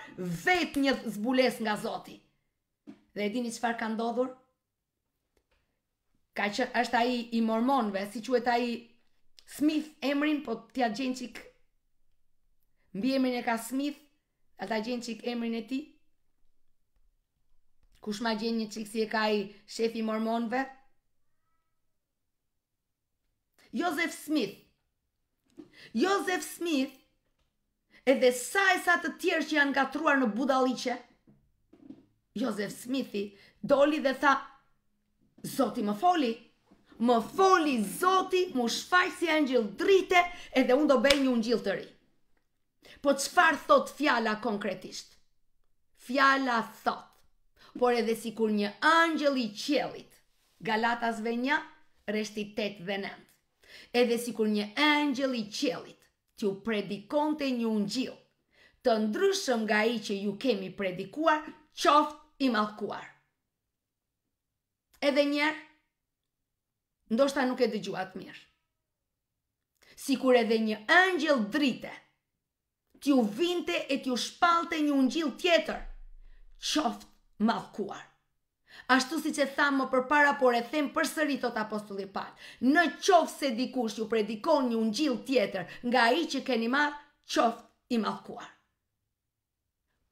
vetë një zbules nga Zoti. Dhe e dini çfarë ka ndodhur? ka që është ai i mormonëve, si quhet ai Smith emrin, po t'ia gjen çik. Mbi emrin e ka Smith, ata gjen çik emrin e tij. Kush ma gjen një çik si e ka ai shefi i mormonëve? Joseph Smith. Joseph Smith edhe sa e sa të tjerë që janë gatruar në budaliqe, Joseph Smithi doli dhe tha, Zoti më foli, më foli Zoti, më shfaj si angjil drite, edhe unë do bëj një ungjill të ri. Po çfarë thot fjala konkretisht? Fjala thot, por edhe si kur një angjëll i qelit, Galatas venja, reshti 8 dhe 9. Edhe si kur një angjëll i qelit, t'ju predikon të një ungjill, të ndryshëm nga i që ju kemi predikuar, qoft i malkuar edhe njerë, ndoshta nuk e dëgjuat mirë. Si kur edhe një ëngjel drite, t'ju vinte e t'ju shpalte një ëngjil tjetër, qoftë malkuar. Ashtu si që thamë më për para, por e them për sëri thot apostulli pat, në qoftë se dikush ju predikon një ëngjil tjetër nga i që keni madhë, qoftë i malkuar.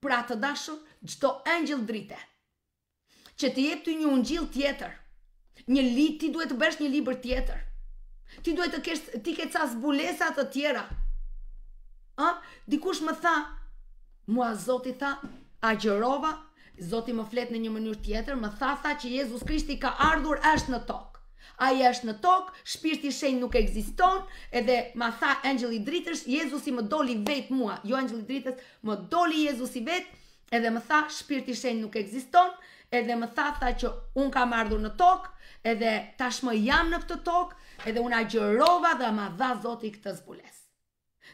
Pra të dashur, gjdo angjel drite, drite, që të jep të një ungjill tjetër. Një li ti duhet të bësh një libër tjetër. Ti duhet të kesh ti ke ca zbulesa të tjera. Ë, dikush më tha, mua Zoti tha, agjërova, Zoti më flet në një mënyrë tjetër, më tha tha që Jezus Krishti ka ardhur është në tokë. A i është në tokë, shpirti shenjë nuk ekziston, edhe ma tha Angeli Dritës, Jezusi më doli vetë mua, jo Angeli Dritës, më doli Jezusi vet, edhe më tha shpirti shenjtë nuk ekziston, edhe më tha tha që unë kam ardhur në tokë, edhe tash më jam në këtë tokë, edhe unë agjerova dhe ma dha zoti këtë zbules.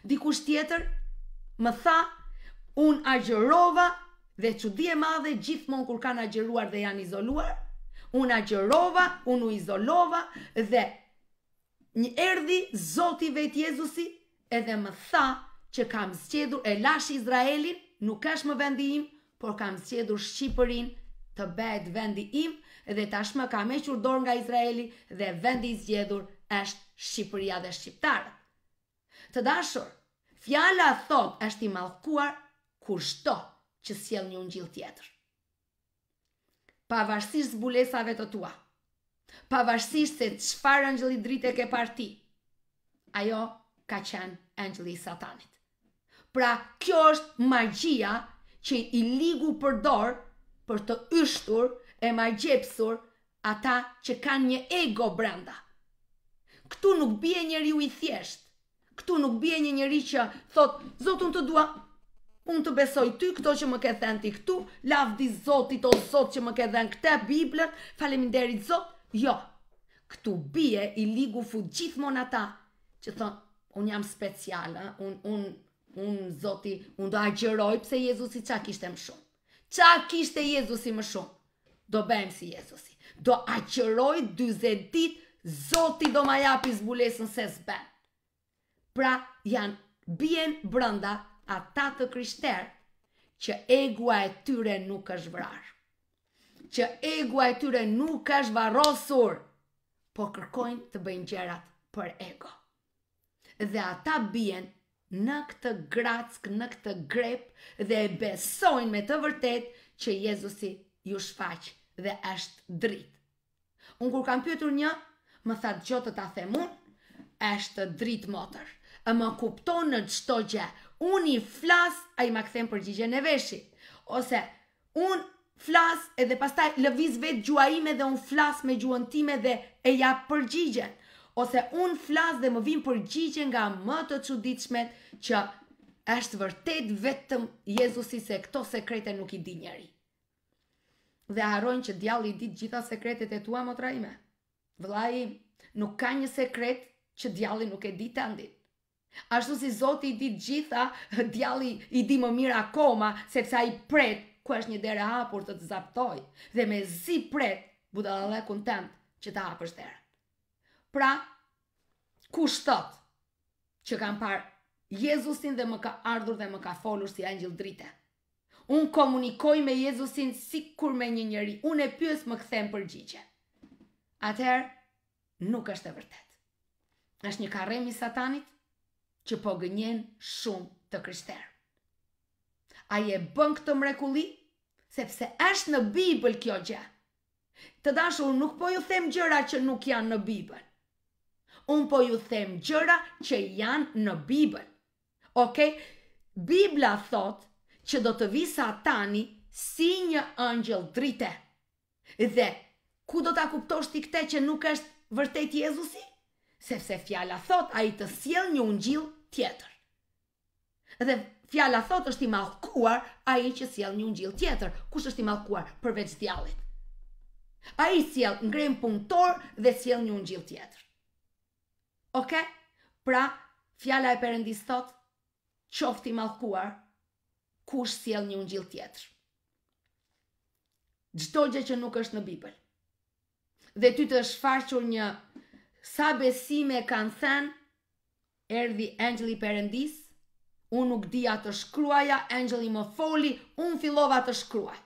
Dikush tjetër, më tha, unë agjerova dhe që di e madhe gjithmonë kur kanë agjëruar dhe janë izoluar, unë agjerova, unë u izolova dhe një erdi zoti vejt Jezusi edhe më tha që kam sqedur e lash Izraelin, nuk është më vendim, por kam sqedur Shqipërin, të bëhet vendi im dhe tashmë kam hequr dorë nga Izraeli dhe vendi i zgjedhur është Shqipëria dhe shqiptarët. Të dashur, fjala thot është i mallkuar kushto që sjell një ungjill tjetër. Pavarësisht zbulesave të tua, pavarësisht se çfarë angjëlli drite ke parë ti, ajo ka qenë angjëlli i Satanit. Pra, kjo është magjia që i ligu përdor dorë për të yshtur e majgjepsur ata që kanë një ego brenda. Këtu nuk bie njëri u i thjesht, këtu nuk bie një njëri që thot, zotun të dua, unë të besoj ty këto që më ke thënë ti këtu, lavdi zotit o zot që më ke dhenë këte biblët, faleminderit zot, jo, këtu bie i ligu fu gjithmon ata, që thonë, unë jam special, unë, unë, unë zoti, unë do agjeroj pëse Jezusi qa më shumë qa kishte Jezusi më shumë? Do bëjmë si Jezusi. Do aqëroj 20 dit, Zoti do ma japi zbulesën se zben. Pra janë bjen brënda ata të kryshterë që egua e tyre nuk është vrarë. Që egua e tyre nuk është varosur, po kërkojnë të bëjnë gjerat për ego. Dhe ata bjenë, në këtë grack, në këtë grep dhe e besojnë me të vërtet që Jezusi ju shfaq dhe është dritë. Unë kur kam pyetur një, më tha dëgjoj të ta them unë, është dritë motër. E më kupton në çdo gjë. Unë i flas, ai më kthen përgjigjen e veshit. Ose unë flas edhe pastaj lëviz vetë gjuajime dhe unë flas me gjuën time dhe e ja përgjigjen ose unë flasë dhe më vim përgjigje nga më të quditshmet që është vërtet vetëm Jezusi se këto sekrete nuk i di njeri. Dhe harrojnë që djalli i ditë gjitha sekretet e tua, motra ime. Vëllai, nuk ka një sekret që djalli nuk e di të andit. Ashtu si Zoti i ditë gjitha, djalli i di më mirë akoma, sepse ai pret ku është një derë e hapur të të zaptoj. Dhe me zi pret, budalekun tëmë që ta hapër shtera. Pra, ku shtot që kam parë Jezusin dhe më ka ardhur dhe më ka folur si angjil drite. Unë komunikoj me Jezusin si kur me një njëri. Unë e pjës më këthem për gjithje. Atëherë, nuk është e vërtet. është një karemi satanit që po gënjen shumë të kryshterë. A je bën këtë mrekuli? Sepse është në Bibël kjo gjë. Të dashur nuk po ju them gjëra që nuk janë në Bibël unë po ju them gjëra që janë në Bibël. Okej? Bibla thot që do të vi satani si një angjëll drite. Dhe ku do ta kuptosh ti këtë që nuk është vërtet Jezusi? Sepse fjala thot ai të sjell një ungjill tjetër. Dhe fjala thot është i a ai që sjell një ungjill tjetër. Kush është i malkuar? përveç djallit? A i sjell ngrem punëtor dhe sjell një ungjill tjetër. Ok? Pra, fjala e perëndis thot, qofti mallkuar, kush sjell një ungjill tjetër. Çdo gjë që nuk është në Bibël. Dhe ty të shfarqur një sa besime kanë thënë, erdhi engjëlli perëndis, unë nuk dija të shkruaja, engjëlli më foli, unë fillova të shkruaj.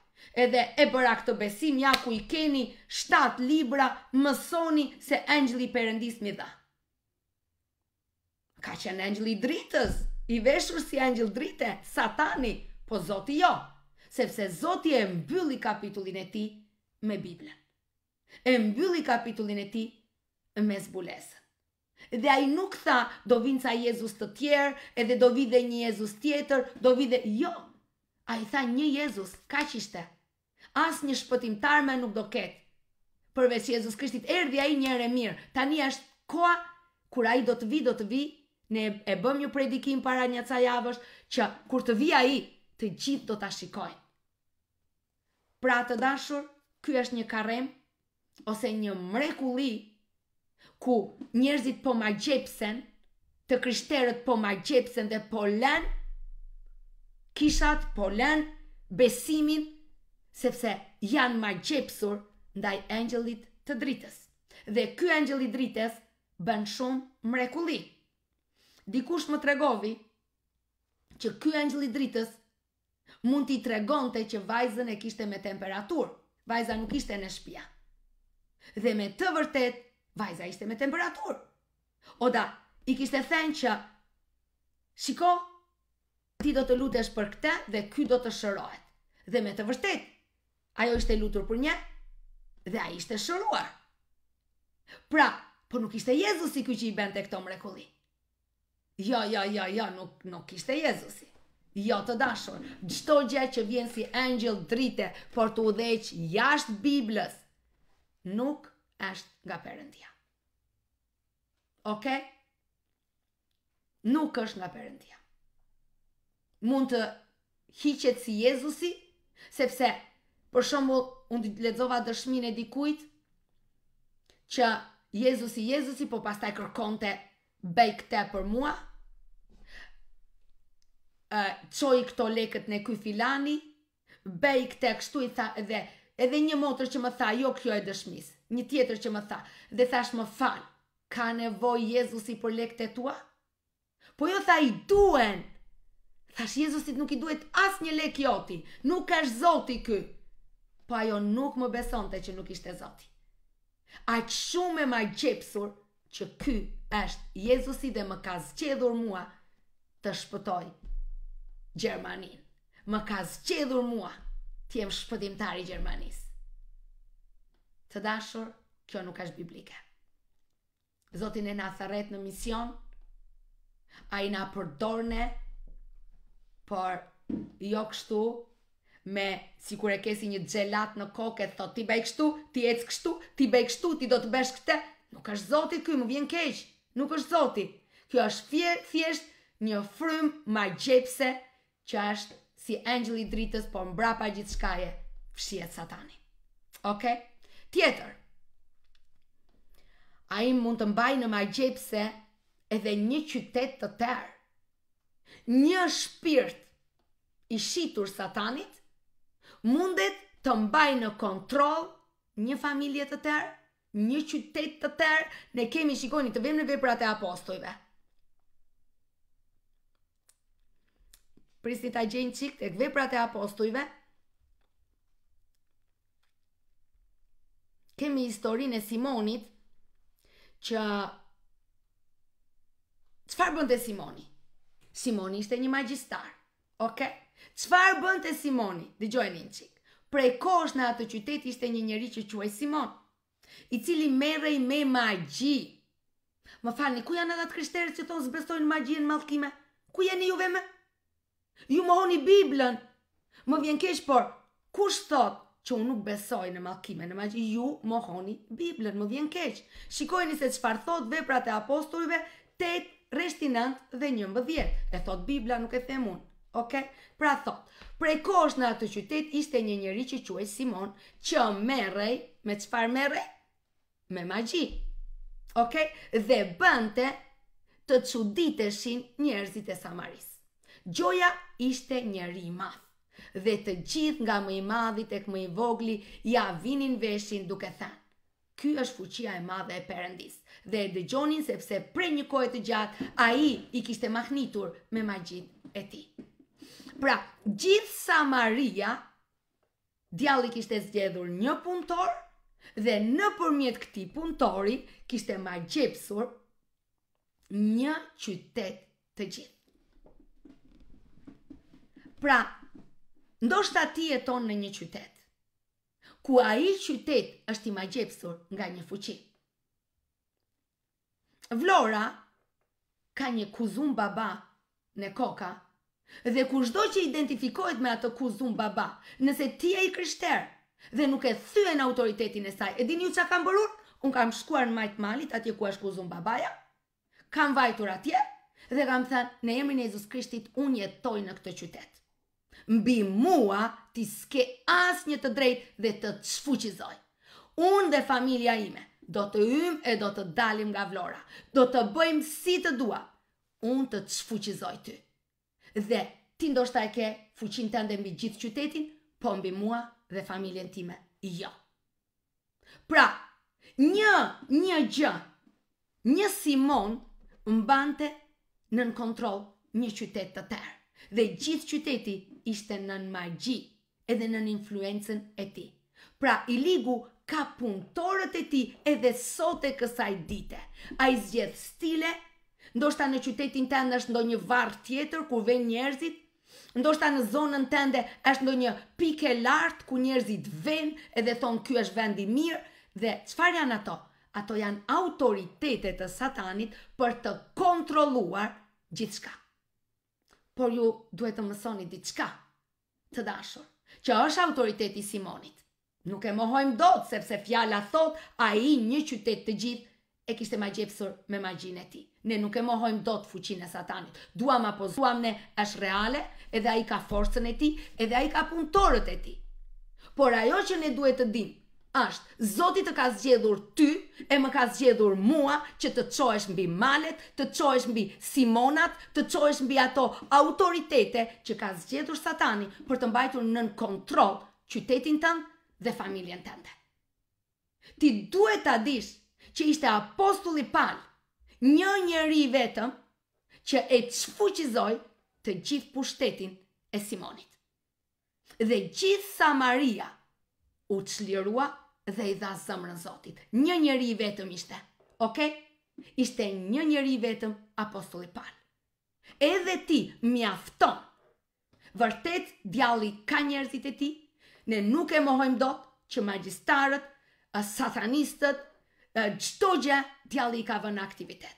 Edhe e bëra këtë besim, ja ku i keni 7 libra, mësoni se engjëlli perëndis mi dha ka qenë angjëli i dritës, i veshur si angjël drite, Satani, po Zoti jo, sepse Zoti e mbylli kapitullin e tij me Biblën. E mbylli kapitullin e tij me zbulesën. Dhe ai nuk tha do vinë ca Jezus të tjerë, edhe do vi dhe një Jezus tjetër, do vi dhe jo. Ai tha një Jezus, kaq ishte. As një shpëtimtar më nuk do ketë. Përveç Jezus Krishtit erdhi ai një herë mirë. Tani është koha kur ai do të vi, do të vi ne e bëm një predikim para një ca javësh që kur të vi ai, të gjithë do ta shikojnë. Pra të dashur, ky është një karrem ose një mrekulli ku njerëzit po ma gjepsen, të kryshterët po ma gjepsen dhe po lën kishat, po lën besimin sepse janë ma gjepsur ndaj angjëllit të dritës. Dhe ky angjëll i dritës bën shumë mrekulli dikush më tregovi që ky angjëll i dritës mund t'i tregonte që vajzën e kishte me temperaturë. Vajza nuk ishte në shtëpi. Dhe me të vërtet, vajza ishte me temperaturë. Oda i kishte thënë që shiko, ti do të lutesh për këtë dhe ky do të shërohet. Dhe me të vërtet, ajo ishte lutur për një dhe ai ishte shëruar. Pra, po nuk ishte Jezusi ky që i bënte këto mrekulli. Jo, jo, jo, jo, nuk, nuk ishte Jezusi. Jo të dashur, gjdo gjë që vjen si angel drite, por të udheq jashtë Biblës, nuk është nga përëndia. Ok? Nuk është nga përëndia. Mund të hiqet si Jezusi, sepse, për shumë, unë të ledzova dëshmin e dikuit, që Jezusi, Jezusi, po pastaj kërkonte bejk te për mua, qoj këto lekët në kuj filani, bej këte kështu i tha edhe, edhe një motër që më tha, jo kjo e dëshmis, një tjetër që më tha, dhe thash më fal, ka nevoj Jezusi për lekët e tua? Po jo tha i duen, thash Jezusit nuk i duhet as një lek joti, nuk është zoti ky, po ajo nuk më besonte që nuk ishte zoti. A që shumë e ma gjepsur që ky është Jezusi dhe më ka zgjedhur mua të shpëtoj Gjermanin, Më ka zgjedhur mua të jem shpëtimtar i Gjermanisë. Të dashur, kjo nuk është biblike. Zotin e na në mision, a i na përdorne, por jo kështu, me si kur e kesi një gjelat në kokë, e thot, ti bej kështu, ti ecë kështu, ti bej kështu, ti do të besh këte, nuk është zotit kjo, më vjen keqë, nuk është zotit, kjo është fjesht një frym ma gjepse që është si angjëlli i dritës, por mbrapa gjithçkaje fshihet Satani. Okej? Okay? Tjetër. Ai mund të mbajë në magjepse edhe një qytet të tërë. Një shpirt i shitur Satanit mundet të mbajë në kontroll një familje të tërë, një qytet të tërë. Ne kemi shikoni të vëmë në veprat e apostujve. prisni ta gjejnë çik tek veprat e apostujve. Kemi historinë e Simonit që çfarë bënte Simoni? Simoni ishte një magjistar. Okej. Çfarë bënte Simoni? Dhe një në Prej kosh në atë qytet ishte një njerëz që quaj Simon. I cili merej me magji. Më falni, ku janë atë atë që tonë zbestojnë magji e në malkime? Ku janë i juve me? Ju më honi Biblën. Më vjen keq, por kush thot që unë nuk besoj në malkime, në magji, ju më honi Biblën, më vjen keq. Shikojni se qëfar thot veprat e apostolive, 8, reshti 9 dhe 11. E thot Bibla nuk e them unë. Ok? Pra thot, prej kosh në atë qytet ishte një njëri që quaj Simon, që merej, me qëfar merej? Me magji. Ok? Dhe bënte të quditeshin njerëzit e Samaris. Gjoja ishte një i math dhe të gjithë nga më i madhi tek më i vogli ja vinin veshin duke thënë Ky është fuqia e madhe e Perëndis. Dhe e dëgjonin sepse pre një kohe të gjatë ai i kishte mahnitur me magjinë e tij. Pra, gjithë Samaria djalli kishte zgjedhur një punëtor dhe nëpërmjet këtij punëtori kishte magjepsur një qytet të gjithë. Pra, ndoshta ti e tonë në një qytet, ku a i qytet është i ma gjepsur nga një fuqi. Vlora ka një kuzun baba në koka, dhe ku shdo që identifikojt me atë kuzun baba, nëse ti e i kryshterë, dhe nuk e thyë në autoritetin e saj. E di një që kam bërur? Unë kam shkuar në majtë malit, atje ku është kuzun babaja, kam vajtur atje, dhe kam thënë, në emrin e Jezus Krishtit, unë jetoj në këtë qytet mbi mua ti s'ke as një të drejt dhe të të shfuqizoj. Unë dhe familja ime do të ym e do të dalim nga vlora, do të bëjmë si të dua, unë të të shfuqizoj ty. Dhe ti ndoshta e ke fuqin të ndë mbi gjithë qytetin, po mbi mua dhe familjen time, jo. Pra, një, një gjë, një Simon mbante në kontrol një qytet të tërë dhe gjithë qyteti ishte në në magji edhe në në influencen e ti. Pra, i ligu ka punëtorët e ti edhe sot e kësaj dite. A i stile, ndoshta në qytetin të është ndo një varë tjetër ku ven njerëzit, ndoshta në zonën të është ndo një pike lartë ku njerëzit ven edhe thonë kjo është vendi mirë dhe qëfar janë ato? Ato janë autoritetet të satanit për të kontroluar gjithë shkak por ju duhet të mësoni diçka të dashur, që është autoriteti Simonit. Nuk e mohojmë dot, sepse fjala thot, a i një qytet të gjithë e kishte ma gjepsur me ma gjinë e ti. Ne nuk e mohojmë dot fuqinë e satanit. Duam apo zuam ne është reale, edhe a i ka forcën e ti, edhe a i ka punëtorët e ti. Por ajo që ne duhet të dimë, është Zoti të ka zgjedhur ty e më ka zgjedhur mua që të çohesh mbi malet, të çohesh mbi Simonat, të çohesh mbi ato autoritete që ka zgjedhur Satani për të mbajtur nën kontroll qytetin tënd dhe familjen tënde. Ti duhet ta dish që ishte apostulli Paul, një njeri vetëm që e çfuqizoi të gjithë pushtetin e Simonit. Dhe gjithë Samaria u shlirua dhe i dha zëmërën Zotit. Një njëri i vetëm ishte, ok? Ishte një njëri i vetëm apostoli parë. Edhe ti mjafton. Vërtet, djalli ka njerëzit e ti, ne nuk e mohojmë dot që magjistarët, eh, satanistët, gjëto eh, gjë djalli ka vën aktivitet.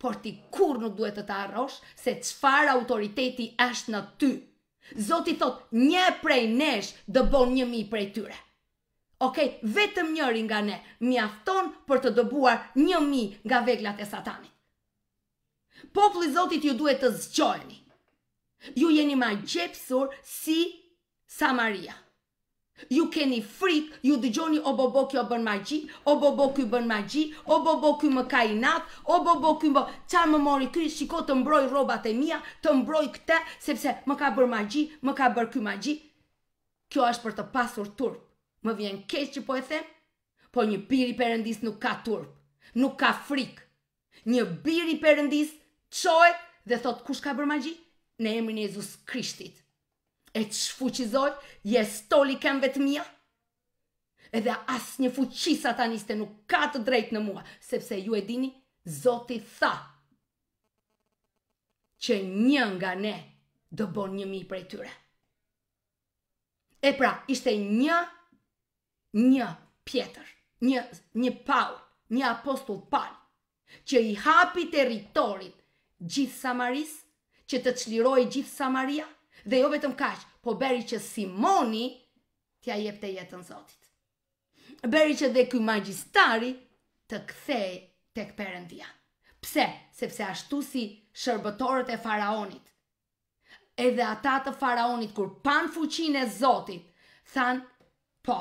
Por ti kur nuk duhet të të arrosh se qëfar autoriteti është në ty. Zoti thot, një prej nesh dë bon një mi prej tyre. Okej, vetëm njëri nga ne mjafton për të dëbuar një mi nga veglat e satanit. Popli Zotit ju duhet të zgjojni. Ju jeni ma gjepsur si Samaria. Ju keni frik, ju dëgjoni o bobo kjo bën magji, o bobo kjo bën magji, o bobo kjo më kajinat, o bobo kjo më... Qa më mori kjo, shiko të mbroj robat e mia, të mbroj këte, sepse më ka bër magji, më ka bër kjo magji. Kjo është për të pasur turp. Më vjen keq që po e them, po një biri perëndis nuk ka turp, nuk ka frik. Një biri perëndis çohet dhe thot kush ka bërë magji? Në emrin e Jezus Krishtit. E që shfuqizoj, je stoli kem vetë mija? Edhe asë një fuqi sataniste nuk ka të drejt në mua, sepse ju e dini, Zoti tha që një nga ne do bon një mi prej tyre. E pra, ishte një një pjetër, një, një Paul, një apostull Paul, që i hapi territorit gjithë Samaris, që të çliroi gjithë Samaria dhe jo vetëm kaq, po bëri që Simoni t'ia të jetën Zotit. Bëri që dhe ky magjistari të kthej tek Perëndia. Pse? Sepse ashtu si shërbëtorët e faraonit. Edhe ata të faraonit kur pan fuqinë e Zotit, than, po,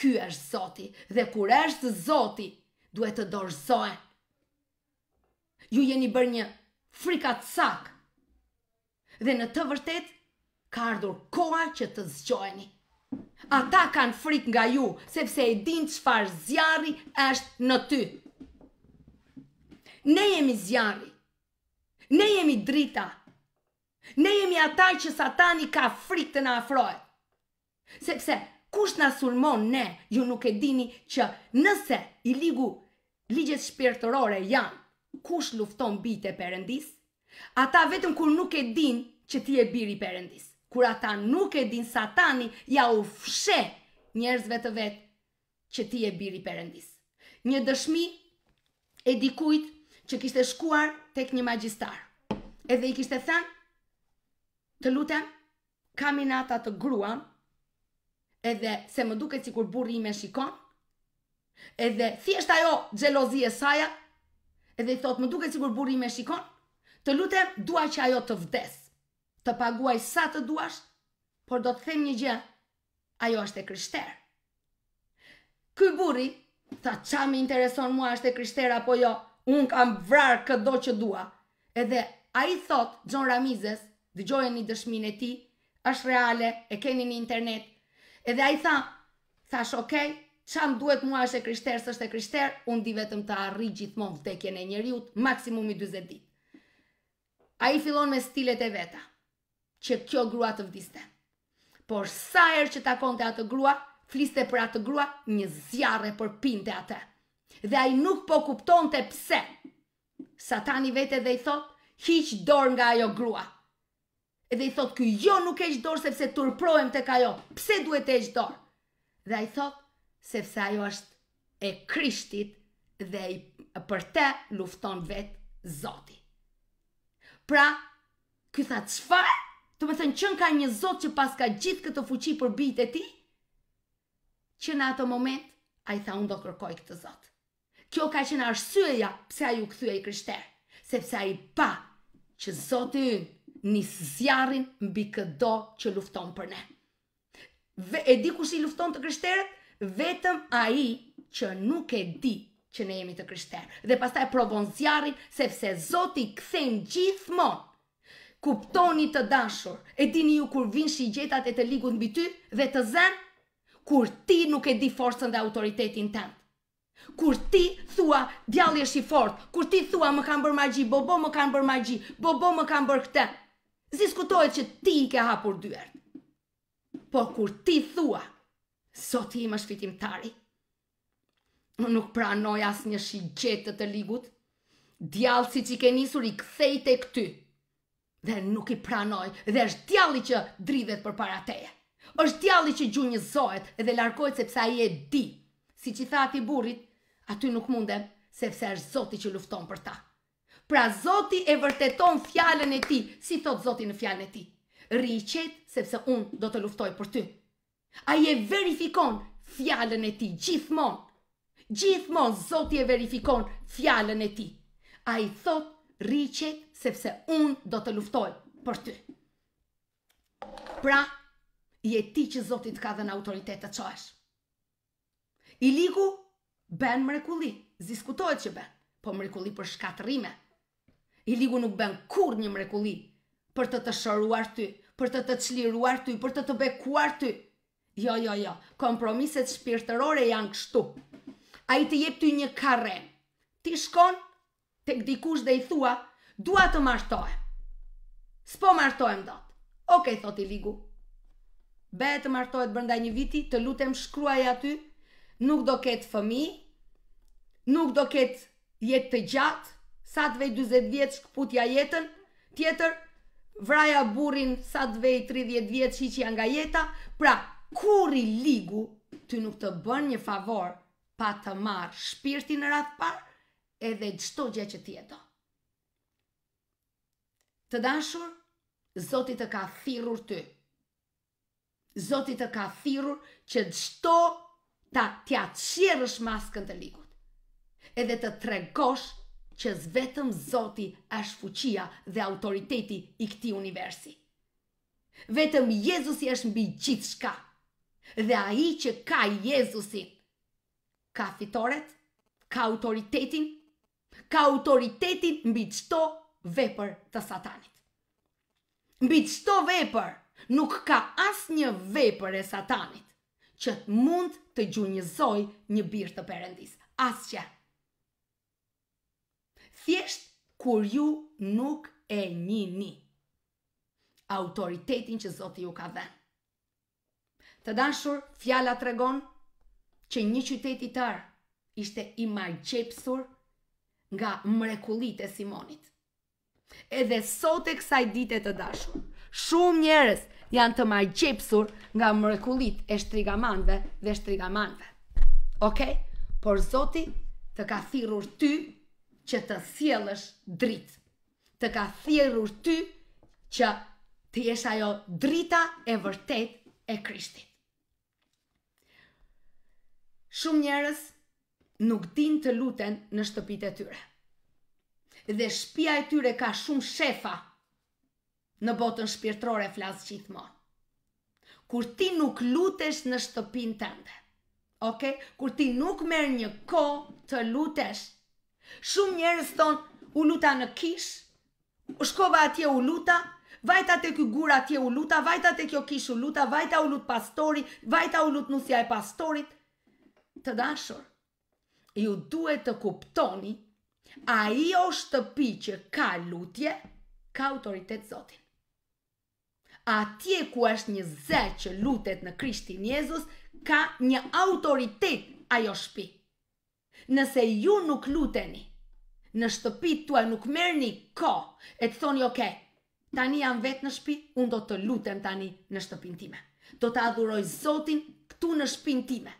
ky është zoti dhe kur është zoti duhet të dorëzoj ju jeni bërë një frikat sak dhe në të vërtet ka ardhur koha që të zgjojni ata kanë frik nga ju sepse e din që farë zjarri është në ty ne jemi zjarri ne jemi drita Ne jemi ata që satani ka frikë të na afrojë. Sepse, kush na sulmon ne, ju nuk e dini që nëse i ligu ligjet shpirtërore janë, kush lufton bitë e Ata vetëm kur nuk e din që ti e biri përëndis. Kur ata nuk e din satani ja u fshe njerëzve të vet që ti e biri përëndis. Një dëshmi e dikujt që kishte shkuar tek një magjistar. Edhe i kishte thënë, "Të lutem, kaminata të gruan, edhe se më duket sikur burri ime shikon, edhe thjesht ajo xhelozi e saj, edhe i thot më duket sikur burri ime shikon, të lutem dua që ajo të vdes, të paguaj sa të duash, por do të them një gjë, ajo është e kryshter. Ky burri tha qa më intereson mua është e krishterë apo jo, un kam vrar këdo që dua. Edhe a i thot, Gjon Ramizes, dëgjojë një dëshmin e ti, është reale, e keni një internet, Edhe a i tha, thash, okej, okay, qanë duhet mua është e kryshterë, së është e kryshterë, unë di vetëm të arri gjithmonë vdekjen e njeriut, maksimumi 20 dit. A i fillon me stilet e veta, që kjo grua të vdiste. Por sa er që takon të atë grua, fliste për atë grua, një zjarre për pinte atë. Dhe a i nuk po kupton të pse. Satani vete dhe i thot, hiq dor nga ajo grua. Edhe i thot, kjo jo nuk e gjdor sepse turprojmë të ka jo. Pse duhet e gjdor? Dhe i thot, sepse ajo është e krishtit dhe i për te lufton vetë zoti. Pra, kjo tha qëfar? Të më thënë qënë ka një zot që pas ka gjithë këtë fuqi për bitë e ti? Që në atë moment, a i tha unë do kërkoj këtë zot. Kjo ka qenë arsyeja pse a ju këthuja i krishter, sepse a i pa që zotë unë një zjarin mbi këdo që lufton për ne. Ve, e di kush i lufton të kryshterët? Vetëm a i që nuk e di që ne jemi të kryshterë. Dhe pastaj e provon zjarin, sepse Zoti këthen gjithmonë. Kuptoni të dashur, e dini ju kur vinë shigjetat e të ligut mbi ty dhe të zen, kur ti nuk e di forcën dhe autoritetin tënd. Kur ti thua djalli është i fortë, kur ti thua më kanë bërë magji, bobo më kanë bërë magji, bobo më kanë bërë këtë. Ziskutojt që ti i ke hapur dyert. Por kur ti thua, sot i më fitimtari. tari. nuk pranoj as një shi të ligut, djallë si që ke njësur i kthejt e këty. Dhe nuk i pranoj, dhe është djalli që dridhet për para teje. është djalli që gjunjë dhe zohet edhe larkojt sepse a i e di. Si që tha ati burit, aty nuk mundem sepse është zoti që lufton për ta. Pra Zoti e vërteton fjalën e tij, si thot Zoti në fjalën e tij. Rri i qet sepse un do të luftoj për ty. Ai e verifikon fjalën e tij gjithmonë. Gjithmonë Zoti e verifikon fjalën e tij. Ai thot rri i qet sepse un do të luftoj për ty. Pra i e ti që Zotit ka dhe në të çosh. I ligu, ben mrekulli, diskutohet që ben, po mrekulli për shkatërime, I ligu nuk ben kur një mrekuli për të të shëruar ty, për të të qliruar ty, për të të bekuar ty. Jo, jo, jo, kompromiset shpirëtërore janë kështu. A i të jep ty një karen. Ti shkon, të kdikush dhe i thua, dua të martohem. S'po martohem do. Oke, thot i ligu. Be të martohet bërnda një viti, të lutem shkruaj aty, nuk do ketë fëmi, nuk do ketë jetë të gjatë, sa të vej 20 vjetë shkëputja jetën, tjetër, vraja burin sa të vej 30 vjetë që i që janë nga jeta, pra, kur i ligu, ty nuk të bën një favor, pa të marë shpirti në ratë parë, edhe gjëto gjë që tjetë. Të dashur, Zotit të ka thirur ty. Zotit të ka thirur që gjëto ta tja qërësh maskën të ligut edhe të tregosh që zvetëm Zoti është fuqia dhe autoriteti i këti universi. Vetëm Jezusi është mbi gjithë shka, dhe a i që ka Jezusin, ka fitoret, ka autoritetin, ka autoritetin mbi qëto vepër të satanit. Mbi qëto vepër nuk ka asë një vepër e satanit që mund të gjunjëzoj një birë të perendis. Asë që thjesht kur ju nuk e një. autoritetin që Zoti ju ka dhenë. Të dashur, fjala tregon që një qytetit tërë ishte i marqepsur nga mrekulit e Simonit. Edhe sot e kësaj dite të dashur, shumë njerës janë të marqepsur nga mrekulit e shtrigamanve dhe shtrigamanve. Okej? Okay? Por Zoti të ka thirur ty që të thjelësh dritë. Të ka thjelur ty që të jesh ajo drita e vërtet e krishtit. Shumë njerës nuk din të luten në shtëpit e tyre. Dhe shpia e tyre ka shumë shefa në botën shpirtrore flasë gjithmonë. Kur ti nuk lutesh në shtëpin tënde, okay? kur ti nuk merë një ko të lutesh, Shumë njerës thonë, u luta në kish, shkova atje u luta, vajta të kjo gura atje u luta, vajta të kjo kish u luta, vajta u lut pastori, vajta u lut nusja e pastorit. Të dashur, ju duhet të kuptoni, a i o shtëpi që ka lutje, ka autoritet zotin. A tje ku është një zë që lutet në krishtin Jezus, ka një autoritet ajo shpik nëse ju nuk luteni. Në shtëpi tua nuk merë një ko, e të thoni oke, okay, tani jam vetë në shpi, unë do të lutem tani në shtëpin time. Do të adhuroj Zotin këtu në shpin time.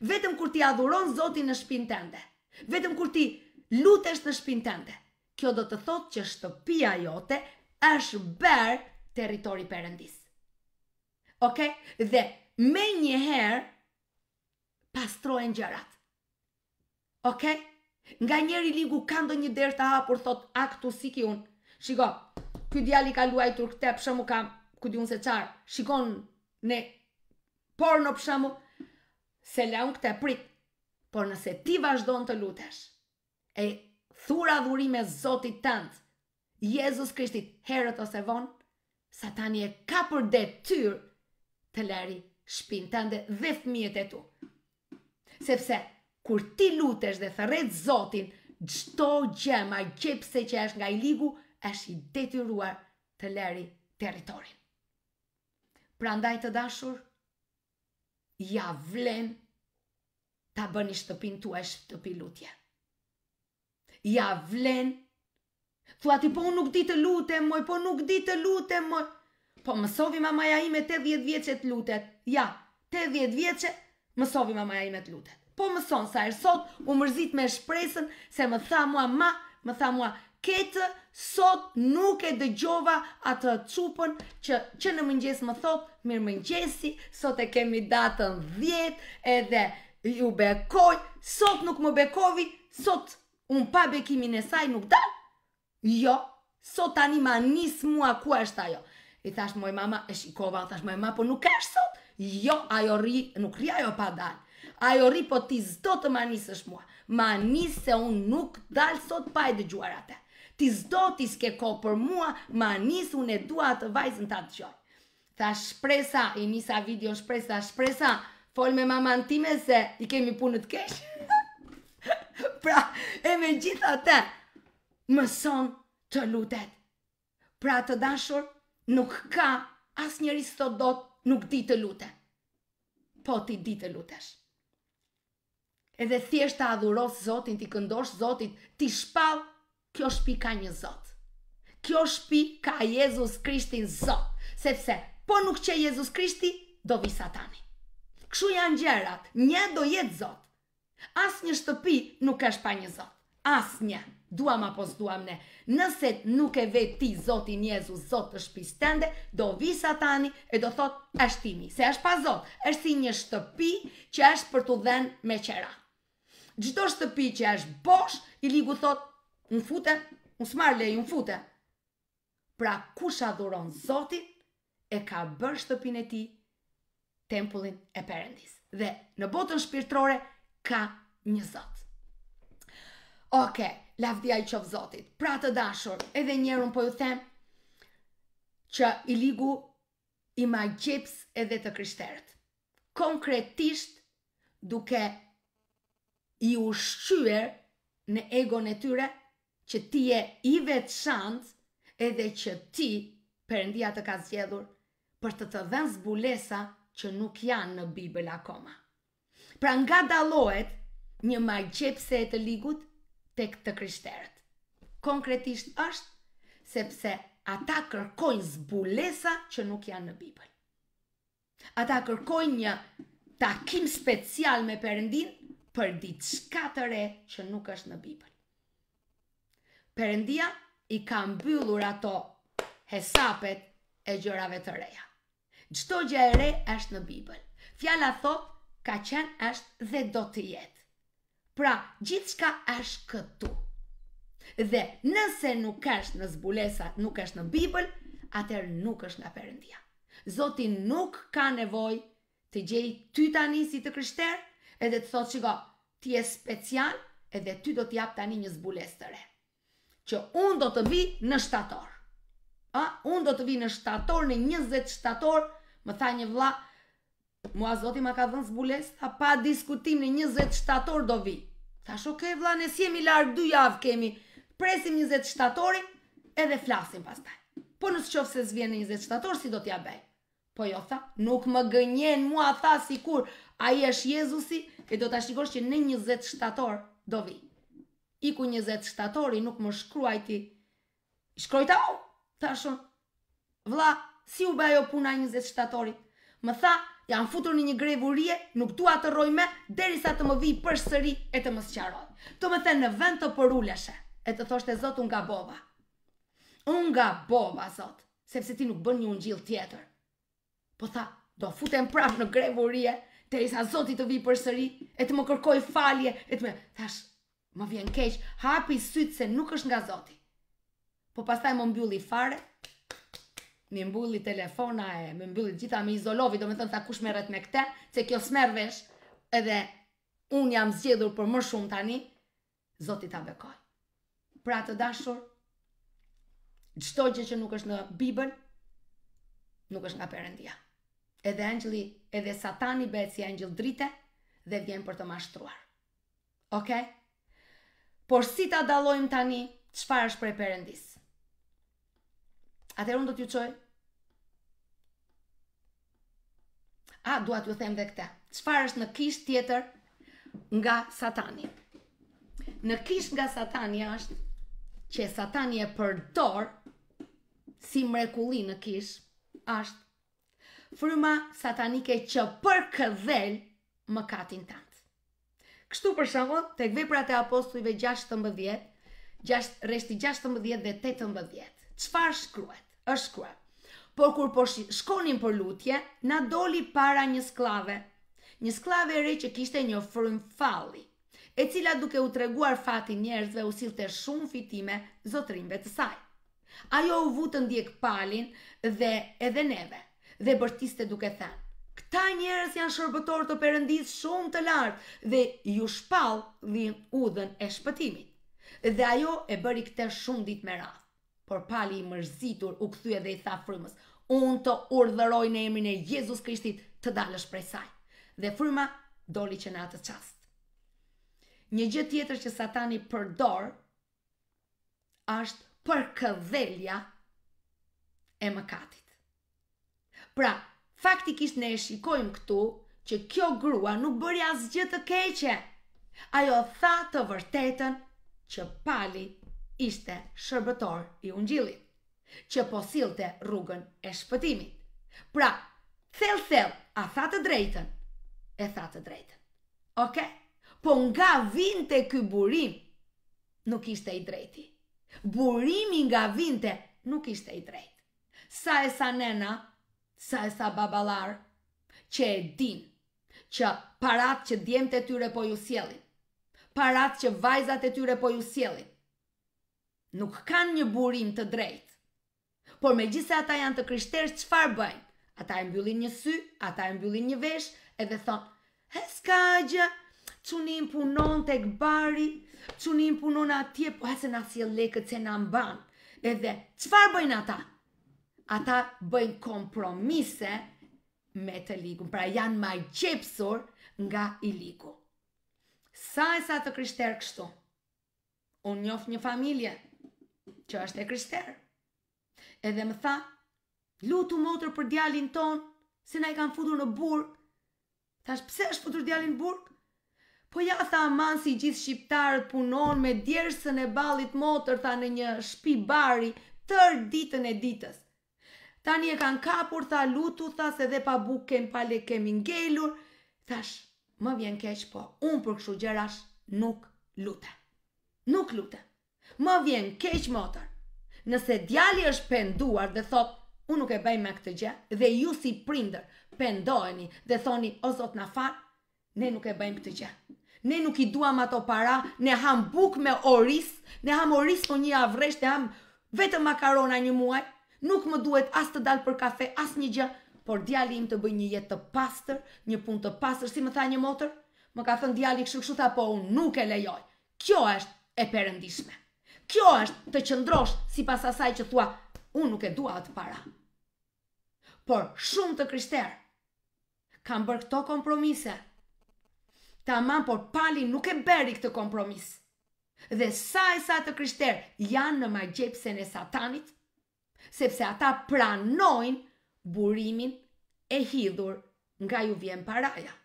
Vetëm kur ti adhuron Zotin në shpin tënde, vetëm kur ti lutesh në shpin tënde, kjo do të thotë që shtëpia jote është berë territori përëndis. Oke? Okay? Dhe me një herë, Pastrojnë gjërat. Okej? Nga njeri ligu ka ndo një derë të hapur, thot, aktu si ki unë. Shiko, këtë djali ka luaj tërë këte, pëshëmu ka, këtë unë se qarë, shikon në porno pëshëmu, se le unë këte prit. Por nëse ti vazhdojnë të lutesh, e thura dhurime zotit tëndë, Jezus Krishtit herët ose vonë, satani e ka për detyr të leri shpinë tënde dhe fëmijët e tu sepse kur ti lutesh dhe thërret Zotin, gjdo gjema gjepse që është nga i ligu, është i detyruar të leri teritorin. Pra ndaj të dashur, ja vlen ta bëni shtëpin tu e shtëpi lutje. Ja vlen, thua ti po nuk di të lutem, moj, po nuk di të lutem, moj. Po mësovi mamaja ime 80 vjeqet lutet, ja, 80 vjeqet, mësovi mamaja ime të lutet. Po mëson sa er sot, u mërzit me shpresën se më tha mua ma, më tha mua ketë, sot nuk e dëgjova atë cupën që që në mëngjes më thot, mirë mëngjesi, sot e kemi datën 10 edhe ju bekoj, sot nuk më bekovi, sot un pa bekimin e saj nuk dal. Jo, sot tani ma nis mua ku është ajo. I thash moj mama, e shikova, thash moj mama, po nuk është sot? Jo, ajo rri, nuk rri ajo pa dal. Ajo rri, po ti zdo të manisësh mua. Manis se unë nuk dal sot pa e dë atë. Ti zdo ti s'ke ko për mua, manis unë e dua të vajzën të atë Tha shpresa, i njësa video shpresa, shpresa, fol me mama në time se i kemi punë të kesh. pra, e me gjitha te, më son të lutet. Pra të dashur, nuk ka asë njëri së të dotë nuk di të lute. Po ti di të lutesh. Edhe thjesht të adhuros Zotin, ti këndosh Zotit, ti shpal, kjo shpi ka një Zot. Kjo shpi ka Jezus Krishtin Zot. Sepse, po nuk që Jezus Krishti, do vi satani. Këshu janë gjerat, një do jetë Zot. As një shtëpi nuk është pa një Zot. As një. Duam apo s'duam ne. Nëse nuk e vet ti Zoti Jezu, Zot të shpisë tënde, do vi Satani e do thotë, "Është timi, se është pa Zot, është si një shtëpi që është për t'u dhënë me qera." Çdo shtëpi që është bosh, i ligu thotë, "Un fute, un smarë lejë un fute." Pra kush adhuron Zotin e ka bër shtëpinë e tij tempullin e perëndis. Dhe në botën shpirtërore ka një Zot. Okej. Okay lavdia i qovë zotit. Pra të dashur, edhe njerën po ju them, që i ligu i ma edhe të kryshterët. Konkretisht duke i ushqyër në egon e tyre, që ti e i vetë shant edhe që ti përëndia të ka zgjedhur për të të dhenë zbulesa që nuk janë në Bibel akoma. Pra nga dalohet një majqepse e të ligut tek të kryshterët. Konkretisht është sepse ata kërkojnë zbulesa që nuk janë në Bibël. Ata kërkojnë një takim special me Perëndin për ditë shka të re që nuk është në Bibël. Perëndia i ka mbyllur ato hesapet e gjërave të reja. Çdo gjë e re është në Bibël. Fjala thot ka qenë është dhe do të jetë. Pra, gjithçka është këtu. Dhe nëse nuk është në zbulesa, nuk është në Bibël, atëherë nuk është nga Perëndia. Zoti nuk ka nevojë të gjej ty tani si të krishter, edhe të thotë, "Shiko, ti je special, edhe ty do të jap tani një zbulesë të re." Që un do të vi në shtator. A, un do të vi në shtator në 20 shtator, më tha një vla, Mua Zoti ma ka dhënë A pa diskutim në 20 shtator do vi. Thash, oke, okay, vla, nësë jemi largë, du javë kemi, presim 27 shtatorin, edhe flasim pas taj. Po nësë qofë se zvjen 27 shtator, si do t'ja bej? Po jo, tha, nuk më gënjen mua, tha, si kur, a i është Jezusi, e do t'a shikosh që në 27 shtator do vi. Iku 27 shtatori, nuk më shkruaj ti, Tashon u, vla, si u bejo puna 27 shtatorit? Më tha, janë futur në një grevurie, nuk dua të rroj më derisa të më vi përsëri e të më sqaroj. Të më thënë në vend të poruleshe, e të thoshte Zot un gabova. Un gabova Zot, sepse ti nuk bën një ungjill tjetër. Po tha, do futem prapë në grevurie, derisa Zoti të vi përsëri e të më kërkoj falje, e të më thash, më vjen keq, hapi sytë se nuk është nga Zoti. Po pastaj më mbylli fare Më mbulli telefona e më mbulli gjitha me izolovi, do me thënë ta kush meret me këte, se kjo smervesh, vesh, edhe un jam zgjedhur për më shumë tani. Zoti ta bekoj. Pra të dashur, çdo gjë që nuk është në Bibël, nuk është nga Perëndia. Edhe angjëli, edhe Satani bëhet si angjëll drite dhe vjen për të mashtruar. Okej? Okay? Por si ta dallojmë tani çfarë është për Perëndinë? Atëherë unë do t'ju çoj. A dua t'ju them edhe këtë. Çfarë është në kish tjetër nga Satani? Në kish nga Satani është që Satani e përdor si mrekulli në kish, është fryma satanike që për këdhel më katin të Kështu për shumët, të veprat e apostuive 16, reshti 16 dhe 18, qëfar shkruet? është kruaj. Por kur po shkonin për lutje, na doli para një sklave, një sklave e re që kishte një frym falli, e cila duke u treguar fatin njerëzve u silte shumë fitime zotrimve të saj. Ajo u vutë ndjek palin dhe edhe neve, dhe bërtiste duke thënë, Këta njerëz janë shërbëtor të përëndis shumë të lartë dhe ju shpal dhin udhën e shpëtimit. Dhe ajo e bëri këte shumë dit me ratë por pali i mërzitur u këthuje dhe i tha frymës, unë të urdhëroj në emrin e Jezus Krishtit të dalësh prej saj. Dhe fryma doli që në atë çast. Një gjë tjetër që satani përdor, ashtë për këdhelja e mëkatit. Pra, faktikisht ne e shikojmë këtu që kjo grua nuk bëri asgjë të keqe. Ajo tha të vërtetën që pali ishte shërbëtor i ungjillit, që posilte rrugën e shpëtimit. Pra, thel thel, a tha të drejtën? E tha të drejtën. Oke? Po nga vinte ky burim, nuk ishte i drejti. Burimi nga vinte, nuk ishte i drejt. Sa e sa nena, sa e sa babalar, që e din, që parat që djemët të tyre po ju sielin, parat që vajzat të tyre po ju sielin, nuk kanë një burim të drejtë. Por me gjithse ata janë të kryshterë, qëfar bëjnë? Ata e mbyllin një sy, ata e mbyllin një vesh, edhe thonë, he s'ka gjë, një punon të këbari, një punon atje, po hasë në asje lekët se në amban. Edhe, qëfar bëjnë ata? Ata bëjnë kompromise me të ligun, pra janë maj qepsur nga i ligu. Sa e sa të kryshterë kështu? Unë njofë një familje, që është e krishterë. Edhe më tha, lutu motër për djalin ton, se na i kanë futur në burg. Thash, pse është futur djalin burg? Po ja tha aman si gjithë shqiptarët punon me djersën e balit motër tha në një shpi bari tër ditën e ditës. Tani e kanë kapur, tha lutu, tha se dhe pa bukë kemi pale kemi ngelur. Thash, më vjen keq, po unë për kështu gjerash nuk lute. Nuk lute. Më vjen keq motër. Nëse djali është penduar dhe thot, unë nuk e bëj me këtë gjë, dhe ju si prinder pendoheni dhe thoni, o zot na fal, ne nuk e bëjmë këtë gjë. Ne nuk i duam ato para, ne ham buk me oris, ne ham oris po një avresh, ne ham vetëm makarona një muaj, nuk më duhet as të dalë për kafe, as një gjë, por djali im të bëj një jetë të pastër, një pun të pastër, si më tha një motër, më ka thënë djali kështu kështu tha, po unë nuk e lejoj. Kjo është e perëndishme. Kjo është të qëndrosh si pas asaj që thua, unë nuk e dua atë para. Por shumë të kryshterë, kam bërë këto kompromise. Ta man, por pali nuk e beri këtë kompromis. Dhe sa e sa të kryshterë janë në majgjepsen e satanit, sepse ata pranojnë burimin e hidhur nga ju vjen paraja.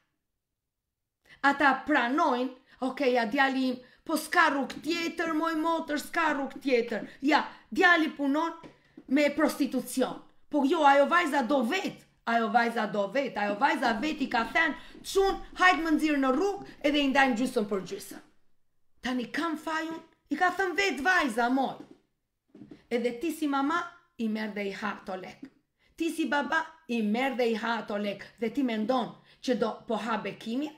Ata pranojnë, okej, okay, a djali im, po s'ka rrug tjetër, moj motër, s'ka rrug tjetër. Ja, djali punon me prostitucion. Po jo, ajo vajza do vetë, ajo vajza do vetë, ajo vajza vetë i ka thenë, qunë, hajtë më nëzirë në rrug edhe i ndajnë gjysën për gjysën. Tani kam fajun, i ka thënë vetë vajza, moj. Edhe ti si mama, i merë dhe i ha të lekë. Ti si baba, i merë dhe i ha të lekë. Dhe ti me ndonë që do po ha bekimin,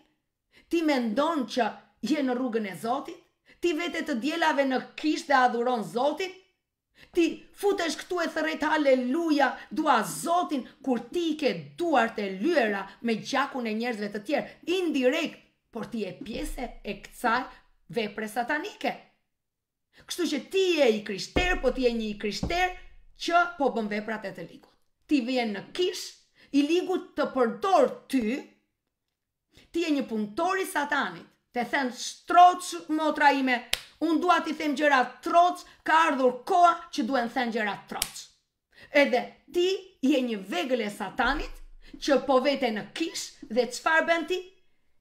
ti me ndonë që je në rrugën e Zotit? Ti vete të djelave në kish dhe adhuron Zotit? Ti futesh këtu e thërrejt, haleluja, dua Zotin, kur ti ke duart të lyera me gjakun e njerëzve të tjerë, indirekt, por ti e pjese e këcaj vepre satanike. Kështu që ti e i krishter, po ti e një i krishter, që po bën veprat e të ligut. Ti vjen në kish, i ligut të përdor ty, ti e një punëtori satanit, të thënë shtroqë motra ime, unë duat i them gjera troç, ka ardhur koa që duen thënë gjera troç. Edhe ti je një vegële e satanit, që po vete në kishë dhe qëfar bën ti,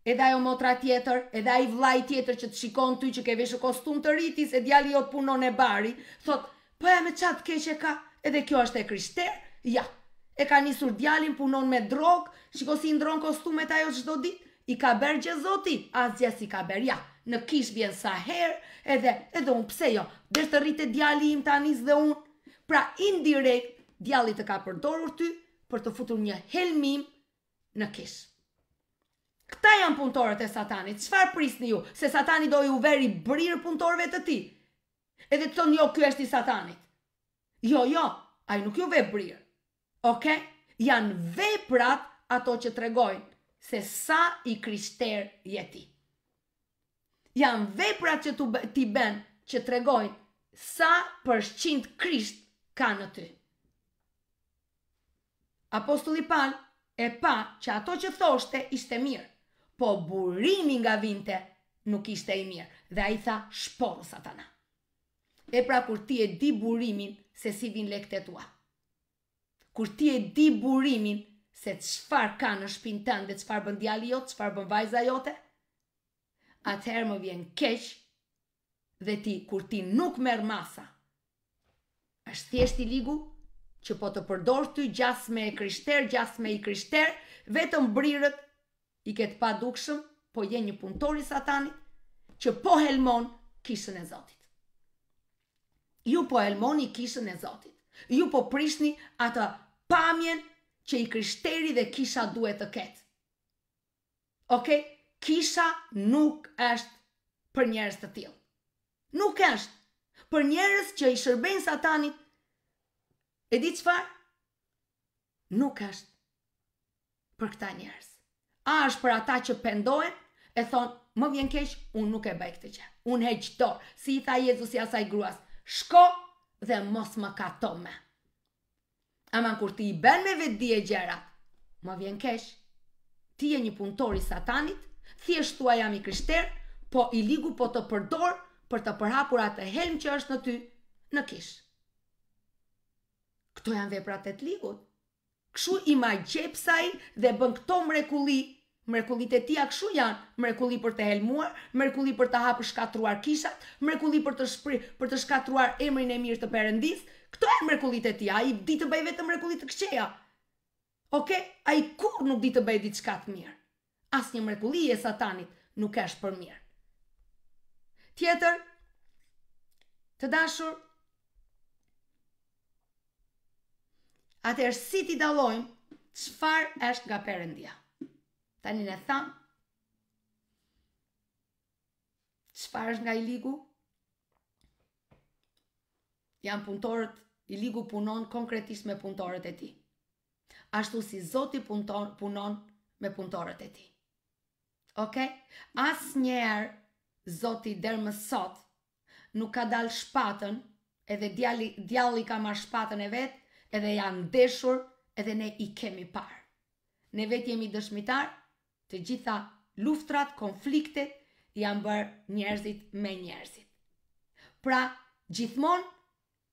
edhe ajo motra tjetër, edhe ajo vlaj tjetër që të shikon ty që ke veshë kostum të rritis, e djali jo të punon e bari, thot, po e me qatë keqe ka, edhe kjo është e kryshter, ja, e ka njësur djalin, punon me drogë, shiko si ndronë kostumet ajo qdo ditë, i ka bërë gjë zoti, asgjë si ka berë ja. Në kish vjen sa herë, edhe edhe un pse jo? Deri të rritet djali im tani dhe un. Pra indirekt djali të ka përdorur ty për të futur një helmim në kish. Këta janë punëtorët e satanit, qëfar prisni ju, se satani do ju veri brirë punëtorëve të ti? Edhe të tonë jo, kjo është i satanit. Jo, jo, ajë nuk ju ve brirë. Oke? Okay? Janë veprat ato që tregojnë se sa i krishter jeti. Janë vepra që ti ben që të regojnë sa përshqint krisht ka në ty. Apostoli pan e pa që ato që thoshte ishte mirë, po burimi nga vinte nuk ishte i mirë dhe a i tha shponë satana. E pra kur ti e di burimin se si vin tua. Kur ti e di burimin se të ka në shpinë tënde, çfarë dhe të bën djali jo, të bën vajza jote, atëherë më vjen keq, dhe ti, kur ti nuk merë masa, është thjesht i ligu që po të përdorë ty gjas me e kryshter, gjas me i kryshter, vetëm brirët i ketë pa dukshëm, po je një punëtori satani, që po helmon kishën e zotit. Ju po helmoni kishën e zotit. Ju po prishni ata përdojnë, pamjen që i kryshteri dhe kisha duhet të ketë. Oke, kisha nuk është për njerës të tjilë. Nuk është për njerës që i shërbejnë satanit. E di qëfar? Nuk është për këta njerës. A është për ata që pendohen, e thonë, më vjen keshë, unë nuk e bëj këtë që. Unë he qëtor, si i tha Jezus i asaj gruas, shko dhe mos më kato me ama kur ti i ben me vetë dje gjera, ma vjen kesh, ti e një punëtori satanit, thjesht thua jam i kryshter, po i ligu po të përdor për të përhapur atë helm që është në ty në kish. Këto janë veprat e të ligut, këshu i ma gjepsaj dhe bën këto mrekuli, mrekulit e tia këshu janë, mrekuli për të helmuar, mrekuli për të hapë shkatruar kishat, mrekuli për të, shpri, për të shkatruar emrin e mirë të perëndis, Këto e mrekullit e ti, a i di të bëjve të mrekullit të kësheja. Oke? A i kur nuk di të bëjve di të mirë. As një mrekulli e satanit nuk është për mirë. Tjetër, të dashur, atër si t'i dalojmë, qëfar është nga përëndia. Tani i në thamë, qëfar është nga i ligu, janë punëtorët, i ligu punon konkretisht me punëtorët e ti. Ashtu si zoti punon me punëtorët e ti. Ok? As njerë zoti dherë më sot nuk ka dalë shpatën edhe djali, djali ka marë shpatën e vetë edhe janë deshur edhe ne i kemi parë. Ne vetë jemi dëshmitarë të gjitha luftrat, konfliktet janë bërë njerëzit me njerëzit. Pra, gjithmonë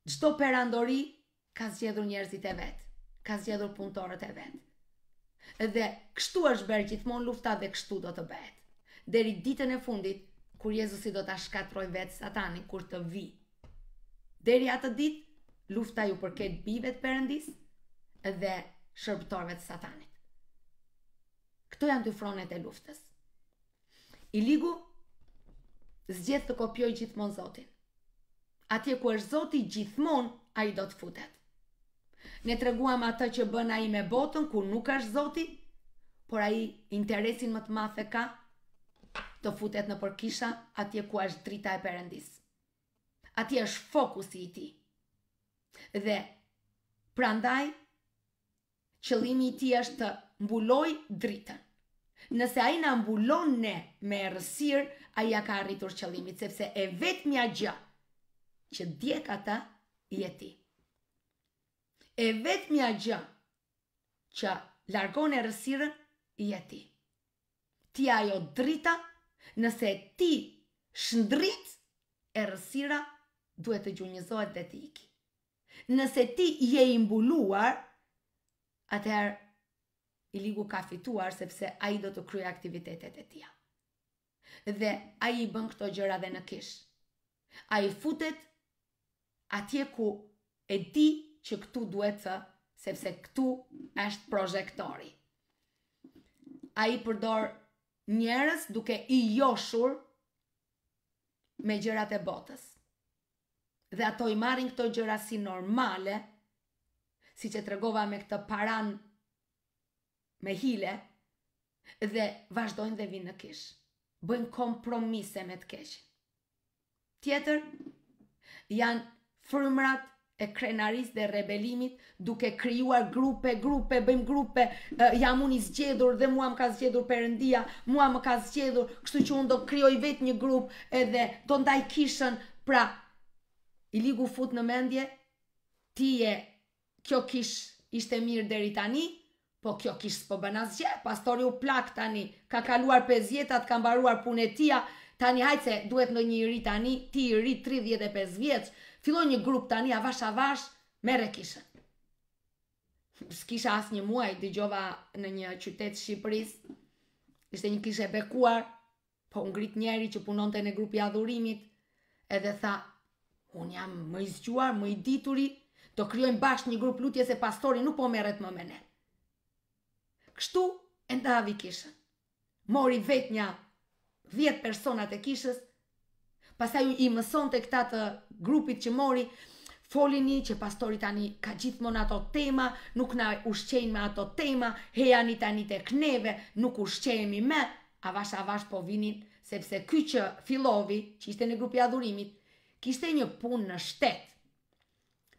Gjdo andori, ka zgjedhur njerëzit e vetë, ka zgjedhur punëtorët e vetë. Dhe kështu është bërë gjithmonë lufta dhe kështu do të bëhet. Deri ditën e fundit, kur Jezusi do të ashkatroj vetë satani, kur të vi. Deri atë ditë, lufta ju përket bivet përëndis dhe shërptorve të satanit. Këto janë të fronet e luftës. I ligu, zgjedh të kopjoj gjithmonë Zotin atje ku është Zoti gjithmonë ai do të futet. Ne treguam atë që bën ai me botën ku nuk është Zoti, por ai interesin më të madh e ka të futet në përkisha atje ku është drita e Perëndis. Atje është fokusi i tij. Dhe prandaj qëllimi i tij është të mbuloj dritën. Nëse ai na mbulon ne me errësirë, ai ja ka arritur qëllimin, sepse e vetmja gjë që djek ata i e ti. E vetë mja gjë që largon e rësirën i e ti. Ti ajo drita nëse ti shëndrit e rësira duhet të gjunjëzohet dhe ti iki. Nëse ti je imbuluar, atëherë i ligu ka fituar sepse a i do të kryja aktivitetet e tia. Dhe a i bën këto gjëra dhe në kish. A i futet atje ku e di që këtu duhet të, sepse këtu është projektori. A i përdor njerës duke i joshur me gjërat e botës. Dhe ato i marin këto gjëra si normale, si që të regova me këtë paran me hile, dhe vazhdojnë dhe vinë në kishë. Bëjnë kompromise me të keshë. Tjetër, janë frymrat e krenaris dhe rebelimit duke krijuar grupe, grupe, bëjm grupe jam unë i zgjedhur dhe mua më ka zgjedhur përëndia mua më ka zgjedhur kështu që unë do krijoj vet një grup edhe do ndaj kishën pra i ligu fut në mendje ti e kjo kish ishte mirë deri tani po kjo kish s'po bëna zgje pastori u plak tani ka kaluar 5 zjetat, ka mbaruar punetia tani hajtë se duhet në një rritani ti ri 35 vjetës filloj një grup tani avash avash me kishën. S'kisha asë një muaj, dy gjova në një qytetë Shqipëris, ishte një kishë e bekuar, po ngrit njeri që punon të në grupi adhurimit, edhe tha, unë jam më izgjuar, më i dituri, të kryojnë bashkë një grup lutjes e pastori nuk po meret më mene. Kështu, e nda avi kishën. Mori vet një 10 personat e kishës, pastaj i mëson të këta të grupit që mori, folini që pastori tani ka gjithmonë ato tema, nuk na ushqejnë me ato tema, një tani të neve, nuk ushqejemi me, avash avash po vinin, sepse ky që fillovi, që ishte në grupi adhurimit, kishte një punë në shtet.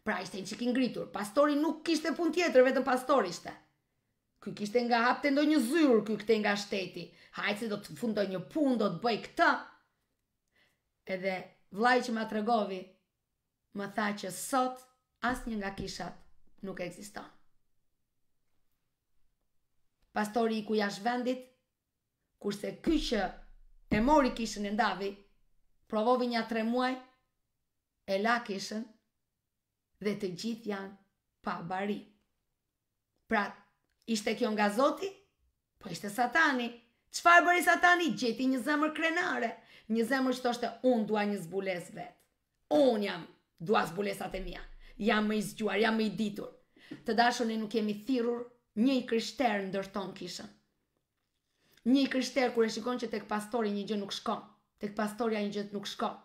Pra ishte një qikin ngritur, pastori nuk kishte punë tjetër, vetëm pastori ishte. Ky kishte nga hapte ndonjë zyrë ky këte nga shteti. Hajtë se do të fundoj një punë, do të bëj këtë, Edhe vlaj që ma të regovi, më tha që sot asë një nga kishat nuk eksiston. Pastori i ku jash vendit, kurse kyqë e mori kishën e ndavi, provovi një tre muaj, e la kishën, dhe të gjithë janë pa bari. Pra, ishte kjo nga zoti, po ishte satani, qëfar bëri satani, gjeti një zemër krenare, një zemër që thoshte un dua një zbules vet. Un jam dua zbulesat e mia. Jam më i zgjuar, jam më i ditur. Të dashur ne nuk kemi thirrur një i krishter ndërton kishën. Një i krishter kur e shikon që tek pastori një gjë nuk shkon, tek pastoria një gjë nuk shkon.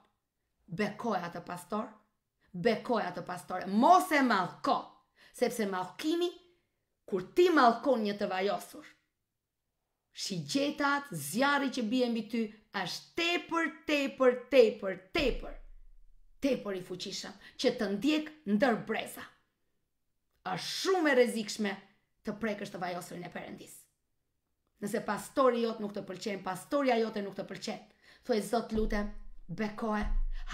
Bekoj atë pastor, bekoj atë pastore. Mos e mallko, sepse mallkimi kur ti mallkon një të vajosur, shigjetat, zjarri që bie mbi ty, është tepër, tepër, tepër, tepër, tepër i fuqishëm që të ndjek ndër breza. është shumë e rezikshme të prekësht të vajosurin e përëndis. Nëse pastori jot nuk të pëlqen, pastoria jote nuk të pëlqen, e zot lutem, bekoe,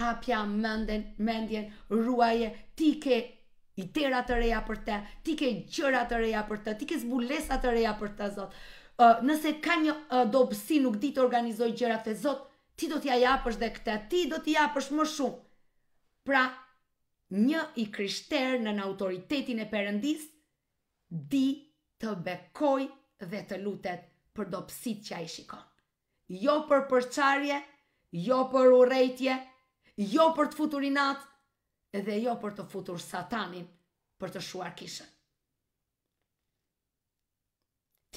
hapja mëndjen, mendjen, ruaje, ti ke i tera të reja për te, ti ke gjëra të reja për te, ti ke zbulesa të reja për te, zotë, nëse ka një dobësi nuk di të organizoj gjërat e Zot, ti do t'ja japësh dhe këtë, ti do t'ja japësh më shumë. Pra, një i krishter në në autoritetin e përëndis, di të bekoj dhe të lutet për dobësit që a i shikon. Jo për përqarje, jo për urejtje, jo për të futurinat, edhe jo për të futur satanin për të shuar kishën.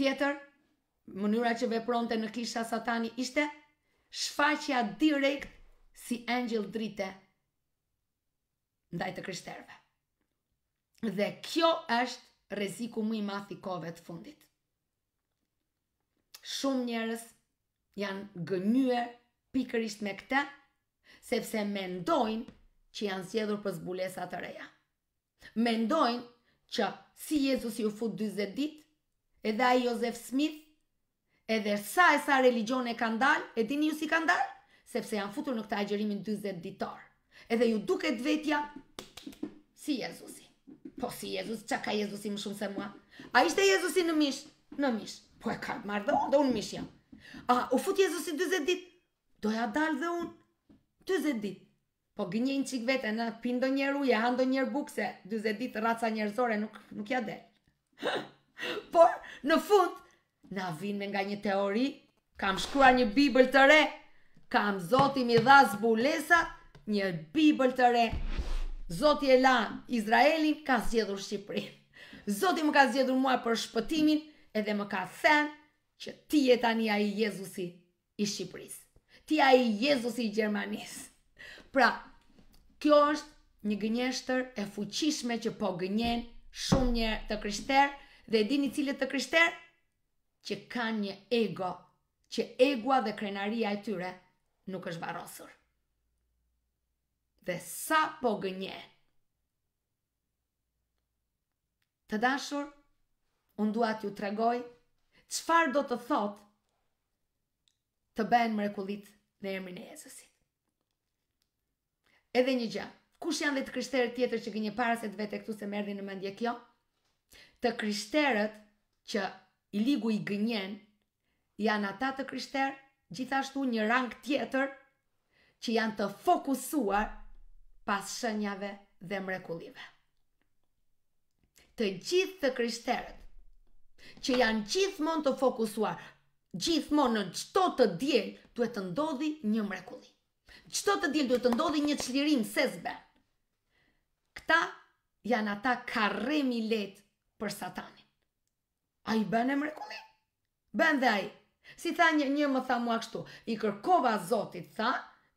Tjetër, mënyra që vepronte në kisha satani ishte shfaqja direkt si angel drite ndaj të kryshterve. Dhe kjo është reziku më i madh i kove të fundit. Shumë njerëz janë gënyer pikërisht me këtë, sepse mendojnë që janë zgjedhur për zbulesa të reja. Mendojnë që si Jezusi u fut 40 ditë, edhe ai Joseph Smith Edhe sa e sa religion e ka ndal, e dini ju si ka ndal? Sepse janë futur në këtë agjërim 40 ditor. Edhe ju duket vetja si Jezusi. Po si Jezusi, çka ka Jezusi më shumë se mua? A ishte Jezusi në mish? Në mish. Po e ka marrë dhe unë, dhe unë mish jam. A u fut Jezusi 40 ditë? doja dalë dhe unë 40 ditë. Po gënjein çik vetën, në pin donjëherë u ja ndonjëherë bukse. 40 ditë raca njerëzore nuk nuk ja del. Por në fund na vinë nga një teori, kam shkruar një bibël të re, kam zoti i dha zbulesat, një bibël të re, zoti e la Izraelin, ka zjedhur Shqipërin. Zoti më ka zjedhur mua për shpëtimin, edhe më ka thënë që ti e tani a i Jezusi i Shqipëris. Ti a i Jezusi i Gjermanis. Pra, kjo është një gënjeshtër e fuqishme që po gënjen shumë një të kryshter, dhe dini cilët të kryshter, që kanë një ego, që egoa dhe krenaria e tyre nuk është varrosur. Dhe sa po gënje. Të dashur, unë dua t'ju tregoj qëfar do të thot të bëhen mrekulit në emrin e Jezusit. Edhe një gjë, kush janë dhe të kryshterët tjetër që gënje para se të vete këtu se merdi në mendje kjo? Të kryshterët që i ligu i gënjen, janë ata të kryshterë, gjithashtu një rang tjetër, që janë të fokusuar pas shënjave dhe mrekulive. Të gjithë të kryshterët, që janë gjithmonë të fokusuar, gjithmonë në qëto të djelë, duhet të ndodhi një mrekuli. Qëto të djelë duhet të ndodhi një qlirim se Këta janë ata karemi letë për satani. A i bën e mrekulli? Bën dhe a i. Si tha një, një më tha mua kështu, i kërkova zotit tha,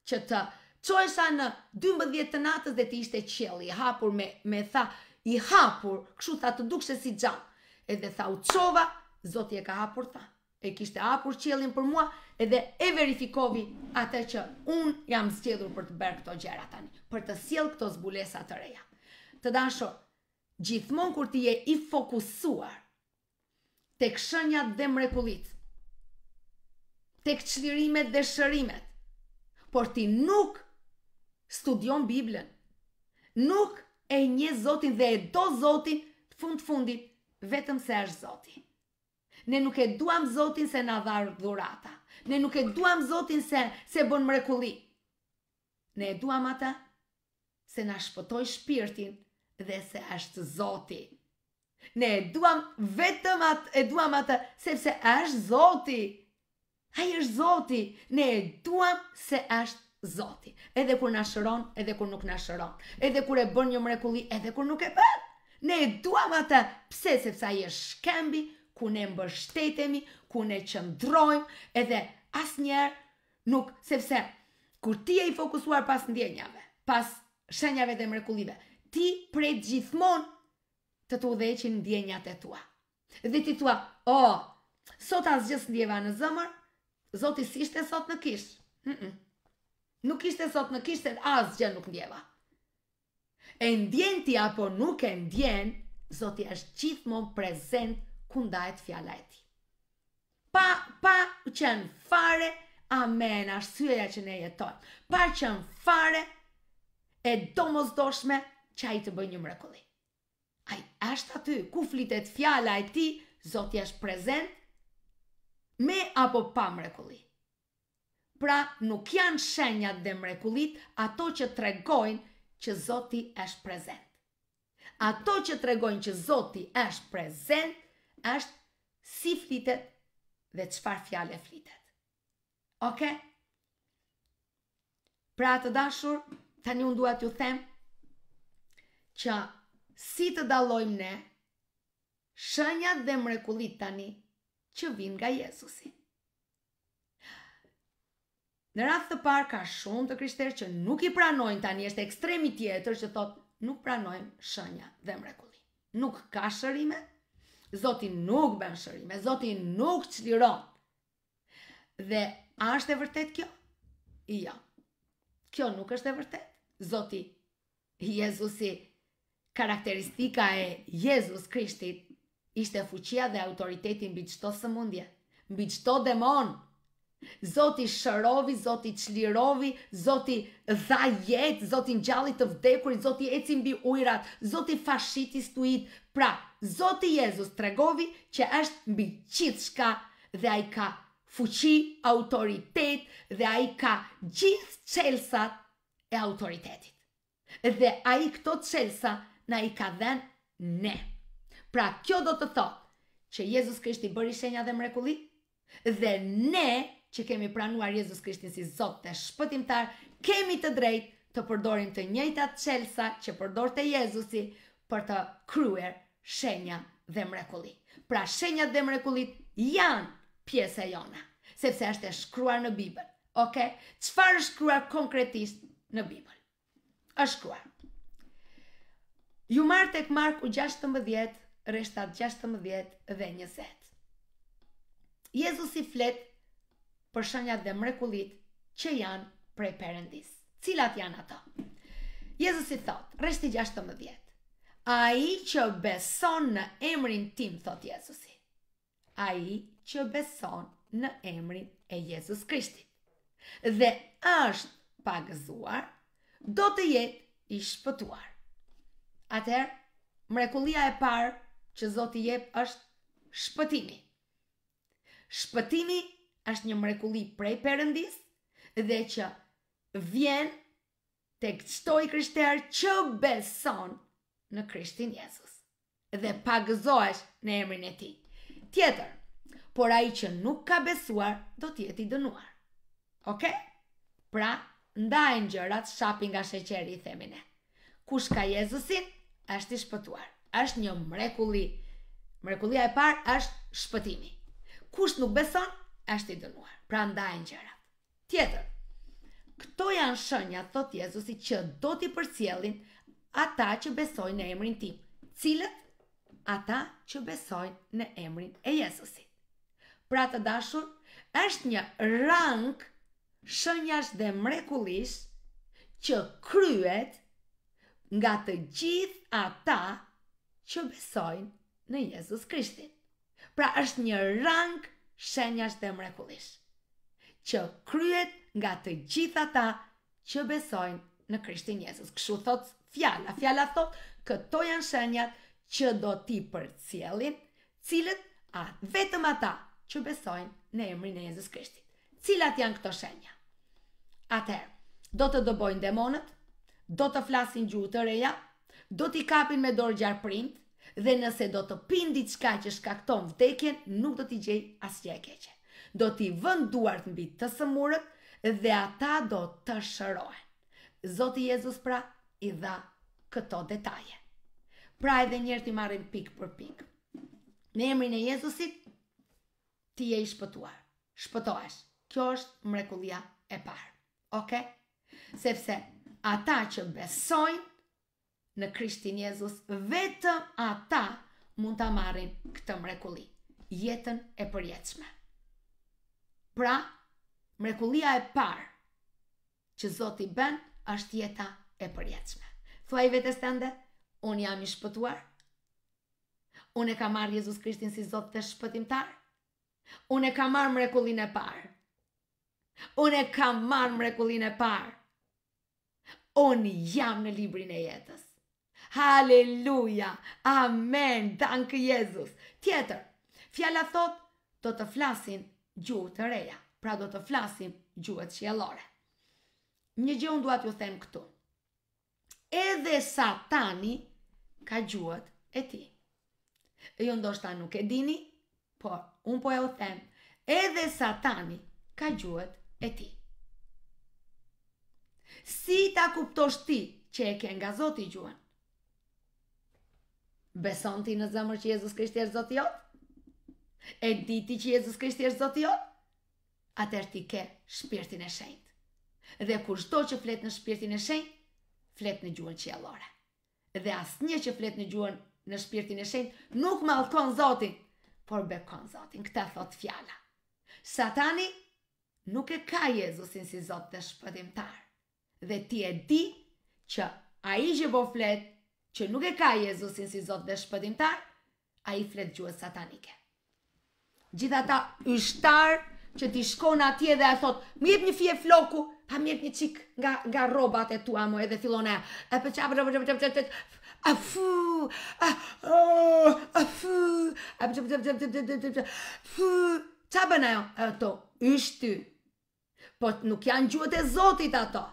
që të qojësa në 12 të natës dhe të ishte qëli, i hapur me, me tha, i hapur, kështu tha të dukshe si gjam. Edhe tha u qova, zotit e ka hapur tha. E kishte hapur qelin për mua, edhe e verifikovi atë që unë jam zgjedhur për të bërë këto gjera tani, për të siel këto zbulesa të reja. Të dashur, gjithmonë kur ti je i fokusuar, tek këshënjat dhe mrekullit, tek qëllirimet dhe shërimet, por ti nuk studion Biblën, nuk e nje zotin dhe e do zotin të fund fundit, vetëm se është zotin. Ne nuk e duam zotin se në dharë dhurata, ne nuk e duam zotin se, se bën mrekulli, ne e duam ata se në shpëtoj shpirtin dhe se është zotin. Ne e duam vetëm atë, e duam atë, sepse është zoti. Ai është zoti. Ne e duam se është zoti. Edhe kur na shëron, edhe kur nuk na shëron. Edhe kur e bën një mrekulli, edhe kur nuk e bën. Ne e duam atë, pse sepse ai është shkëmbi ku ne mbështetemi, ku ne qëndrojmë, edhe asnjëherë nuk sepse kur ti je i fokusuar pas ndjenjave, pas shenjave dhe mrekullive, ti prej gjithmonë të të udheqin ndjenjat e tua. Dhe ti tua, o, oh, sot asgjës ndjeva në zëmër, zotis ishte sot në kish. Mm -mm. Nuk ishte sot në kish, se as gjë nuk ndjeva. E ndjen ti apo nuk e ndjen, zoti është gjithmonë prezent kundajt fjala e ti. Pa, pa që në fare, amen, arsyeja që ne jetojmë. Pa që në fare, e domos doshme që a i të bëjnë një mrekulli. Ai është aty, ku flitet fjala e ti, Zoti është prezent, me apo pa mrekulli. Pra, nuk janë shenjat dhe mrekullit ato që tregojnë që Zoti është prezent. Ato që tregojnë që Zoti është prezent, është si flitet dhe qëfar fjale flitet. Oke? Okay? Pra të dashur, tani unë duhet ju them që si të dalojmë ne, shënjat dhe mrekulit tani që vinë nga Jezusi. Në rathë të parë ka shumë të krishterë që nuk i pranojnë tani, është ekstremi tjetër që thotë nuk pranojnë shënja dhe mrekulli. Nuk ka shërime, zoti nuk ben shërime, zoti nuk qliron. Dhe a është e vërtet kjo? Jo. Kjo nuk është e vërtet. Zoti, Jezusi, Karakteristika e Jezus Krishtit ishte fuqia dhe autoriteti mbi çdo sëmundje, mbi çdo demon. Zoti shërovi, Zoti çlirovi, Zoti dha jetë, Zoti ngjalli të vdekurit, Zoti Ecimbi mbi ujrat, Zoti fashiti stuit. Pra, Zoti Jezus tregovi që është mbi gjithçka dhe ai ka fuqi, autoritet dhe ai ka gjithë qelsat e autoritetit. Dhe ai këto qelsat na i ka dhen ne. Pra kjo do të thot që Jezus Krishti bëri shenja dhe mrekulli dhe ne që kemi pranuar Jezus Krishtin si Zot dhe shpëtimtar, kemi të drejt të përdorim të njëjta qelsa që përdorte Jezusi për të kryer shenja dhe mrekulli. Pra shenjat dhe mrekullit janë pjesë e jona, sepse është e shkruar në Bibël. Okej? Okay? Çfarë është shkruar konkretisht në Bibël? Është shkruar Ju marrë tek Marku 16, reshtat 16 dhe 20. Jezus i flet për shënjat dhe mrekulit që janë prej perëndis. Cilat janë ato? Jezus i thot, reshti 16. A i që beson në emrin tim, thot Jezusi. A i që beson në emrin e Jezus Krishtit. Dhe është pagëzuar, do të jetë i shpëtuar. Atëherë, mrekullia e parë që Zoti jep është shpëtimi. Shpëtimi është një mrekulli prej Perëndis dhe që vjen tek çdo i krishterë që beson në Krishtin Jezus dhe pa gëzohesh në emrin e tij. Tjetër, por ai që nuk ka besuar do të jetë i dënuar. Okej? Okay? Pra, ndajnë gjërat shapin nga sheqeri i themin e. Kush ka Jezusin, është i shpëtuar. është një mrekulli. Mrekullia e parë është shpëtimi. Kush nuk beson, është i dënuar. Pra ndajnë Tjetër, këto janë shënja, thot Jezusi, që do t'i përcjellin ata që besojnë në emrin tim. Cilët? Ata që besojnë në emrin e Jezusi. Pra të dashur, është një rang shenjash dhe mrekullish që kryet nga të gjithë ata që besojnë në Jezus Krishtin. Pra është një rang shenjash dhe mrekulish, që kryet nga të gjithë ata që besojnë në Krishtin Jezus. Këshu thot fjala, fjala thot këto janë shenjat që do ti për cjelin, cilët a vetëm ata që besojnë në emrin e Jezus Krishtin. Cilat janë këto shenja? Atëherë, do të dobojnë demonët, do të flasin gjuhë të reja, do t'i kapin me dorë gjarë print, dhe nëse do të pindi qka që shkakton vdekjen, nuk do t'i gjej asgjë e keqe. Do t'i vënduar duart mbi të sëmurët dhe ata do të shërohen. Zoti Jezus pra i dha këto detaje. Pra edhe njërë t'i marrin pik për pik. Në emrin e Jezusit, ti je i shpëtuar. Shpëtoash. Kjo është mrekullia e parë. Oke? Okay? Sepse, ata që besojnë në Krishtin Jezus, vetëm ata mund të marrin këtë mrekuli, jetën e përjetëshme. Pra, mrekulia e parë që Zoti bën është jeta e përjetëshme. Thuaj të ndë, unë jam i shpëtuar. Unë e kam marr Jezus Krishtin si Zot të shpëtimtar. Unë e kam marr mrekullinë e parë. Unë e kam marr mrekullinë e parë unë jam në librin e jetës. Haleluja, amen, Dankë Jezus. Tjetër, fjalla thot, do të flasin gjuhë të reja, pra do të flasin gjuhët që jelore. Një unë duat ju them këtu. Edhe satani ka gjuhët e ti. E jo, ju ndoshta nuk e dini, por unë po e u them, edhe satani ka gjuhët e ti si ta kuptosh ti që e ke nga Zoti gjuhën? Beson ti në zemër që Jezus Krishti është Zoti jot? E di ti që Jezus Krishti është Zoti jot? Atëherë ti ke shpirtin e shenjtë. Dhe kushdo që flet në shpirtin e shenjtë, flet në gjuhën qiellore. Dhe asnjë që flet në gjuhën në shpirtin e shenjtë nuk mallkon Zotin, por bekon Zotin. Këtë thot fjala. Satani nuk e ka Jezusin si Zot të shpëtimtar dhe ti e di që a i gjë po flet që nuk e ka Jezusin si Zot dhe shpëtimtar, a i flet gjua satanike. Gjitha ta ështar që ti shkon atje dhe a thot, më jep një fje floku, pa më jep një qik nga, nga robat e tua mu edhe filon e, e për qapër, për qapër, për qapër, për a fu, a fu, a fu, a fu, a fu, a fu, a fu, a fu, a fu, a fu, a fu, a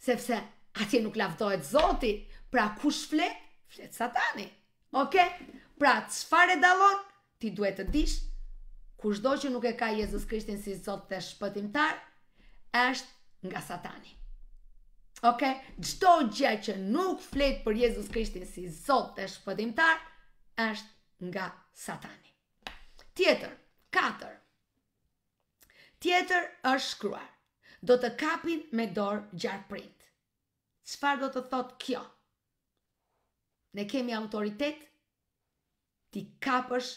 sepse atje nuk lavdohet Zoti, pra kush flet? Flet Satani. Okej? Okay? Pra çfarë dallon? Ti duhet të dish kushdo që nuk e ka Jezus Krishtin si Zot dhe shpëtimtar, është nga Satani. Okej? Okay? Çdo gjë që nuk flet për Jezus Krishtin si Zot dhe shpëtimtar, është nga Satani. Tjetër, katër. Tjetër është shkruar do të kapin me dorë gjarë prit. Qëfar do të thot kjo? Ne kemi autoritet ti kapësh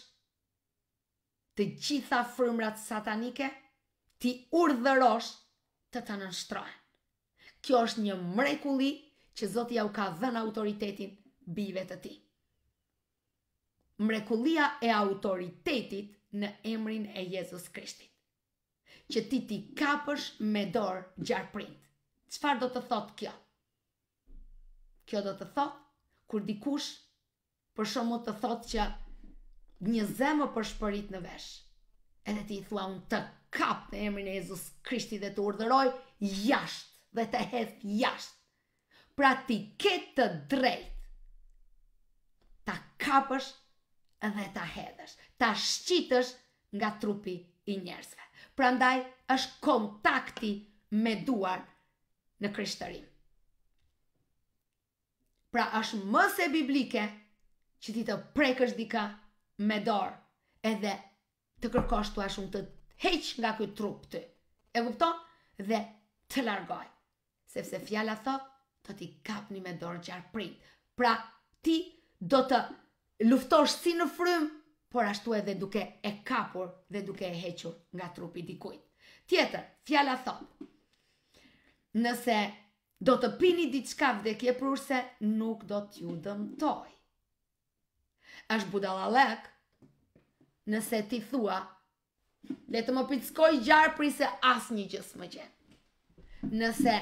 të gjitha frëmrat satanike ti urdhërosh të të nënshtrojnë. Kjo është një mrekuli që Zotja u ka dhenë autoritetin bive të ti. Mrekulia e autoritetit në emrin e Jezus Krishtit që ti ti kapësh me dorë gjarë prinë. Qëfar do të thotë kjo? Kjo do të thotë, kur dikush për shumë të thotë që një zemë për shpërit në vesh, edhe ti i thua unë të kapë në emrin e Jezus Krishti dhe të urderoj jashtë dhe të hedh jashtë. Pra ti ketë të drejtë, ta kapësh edhe ta hedhësh, ta shqitësh nga trupi i njerëzve prandaj është kontakti me duar në krishtërim. Pra është më se biblike që ti të prekësh dika me dorë edhe të kërkosh të unë të heq nga këtë trup të. E kupton? Dhe të largoj. Sepse fjala thot, të ti kapni me dorë arë prit. Pra ti do të luftosh si në frymë por ashtu edhe duke e kapur dhe duke e hequr nga trupi dikujt. Tjetër, fjala thonë, nëse do të pini diçka vdekje prurse, nuk do t'ju dëmtoj. Ës budala lek, nëse ti thua, le të më pizkoj gjarë pri se asë një gjësë më gjenë. Nëse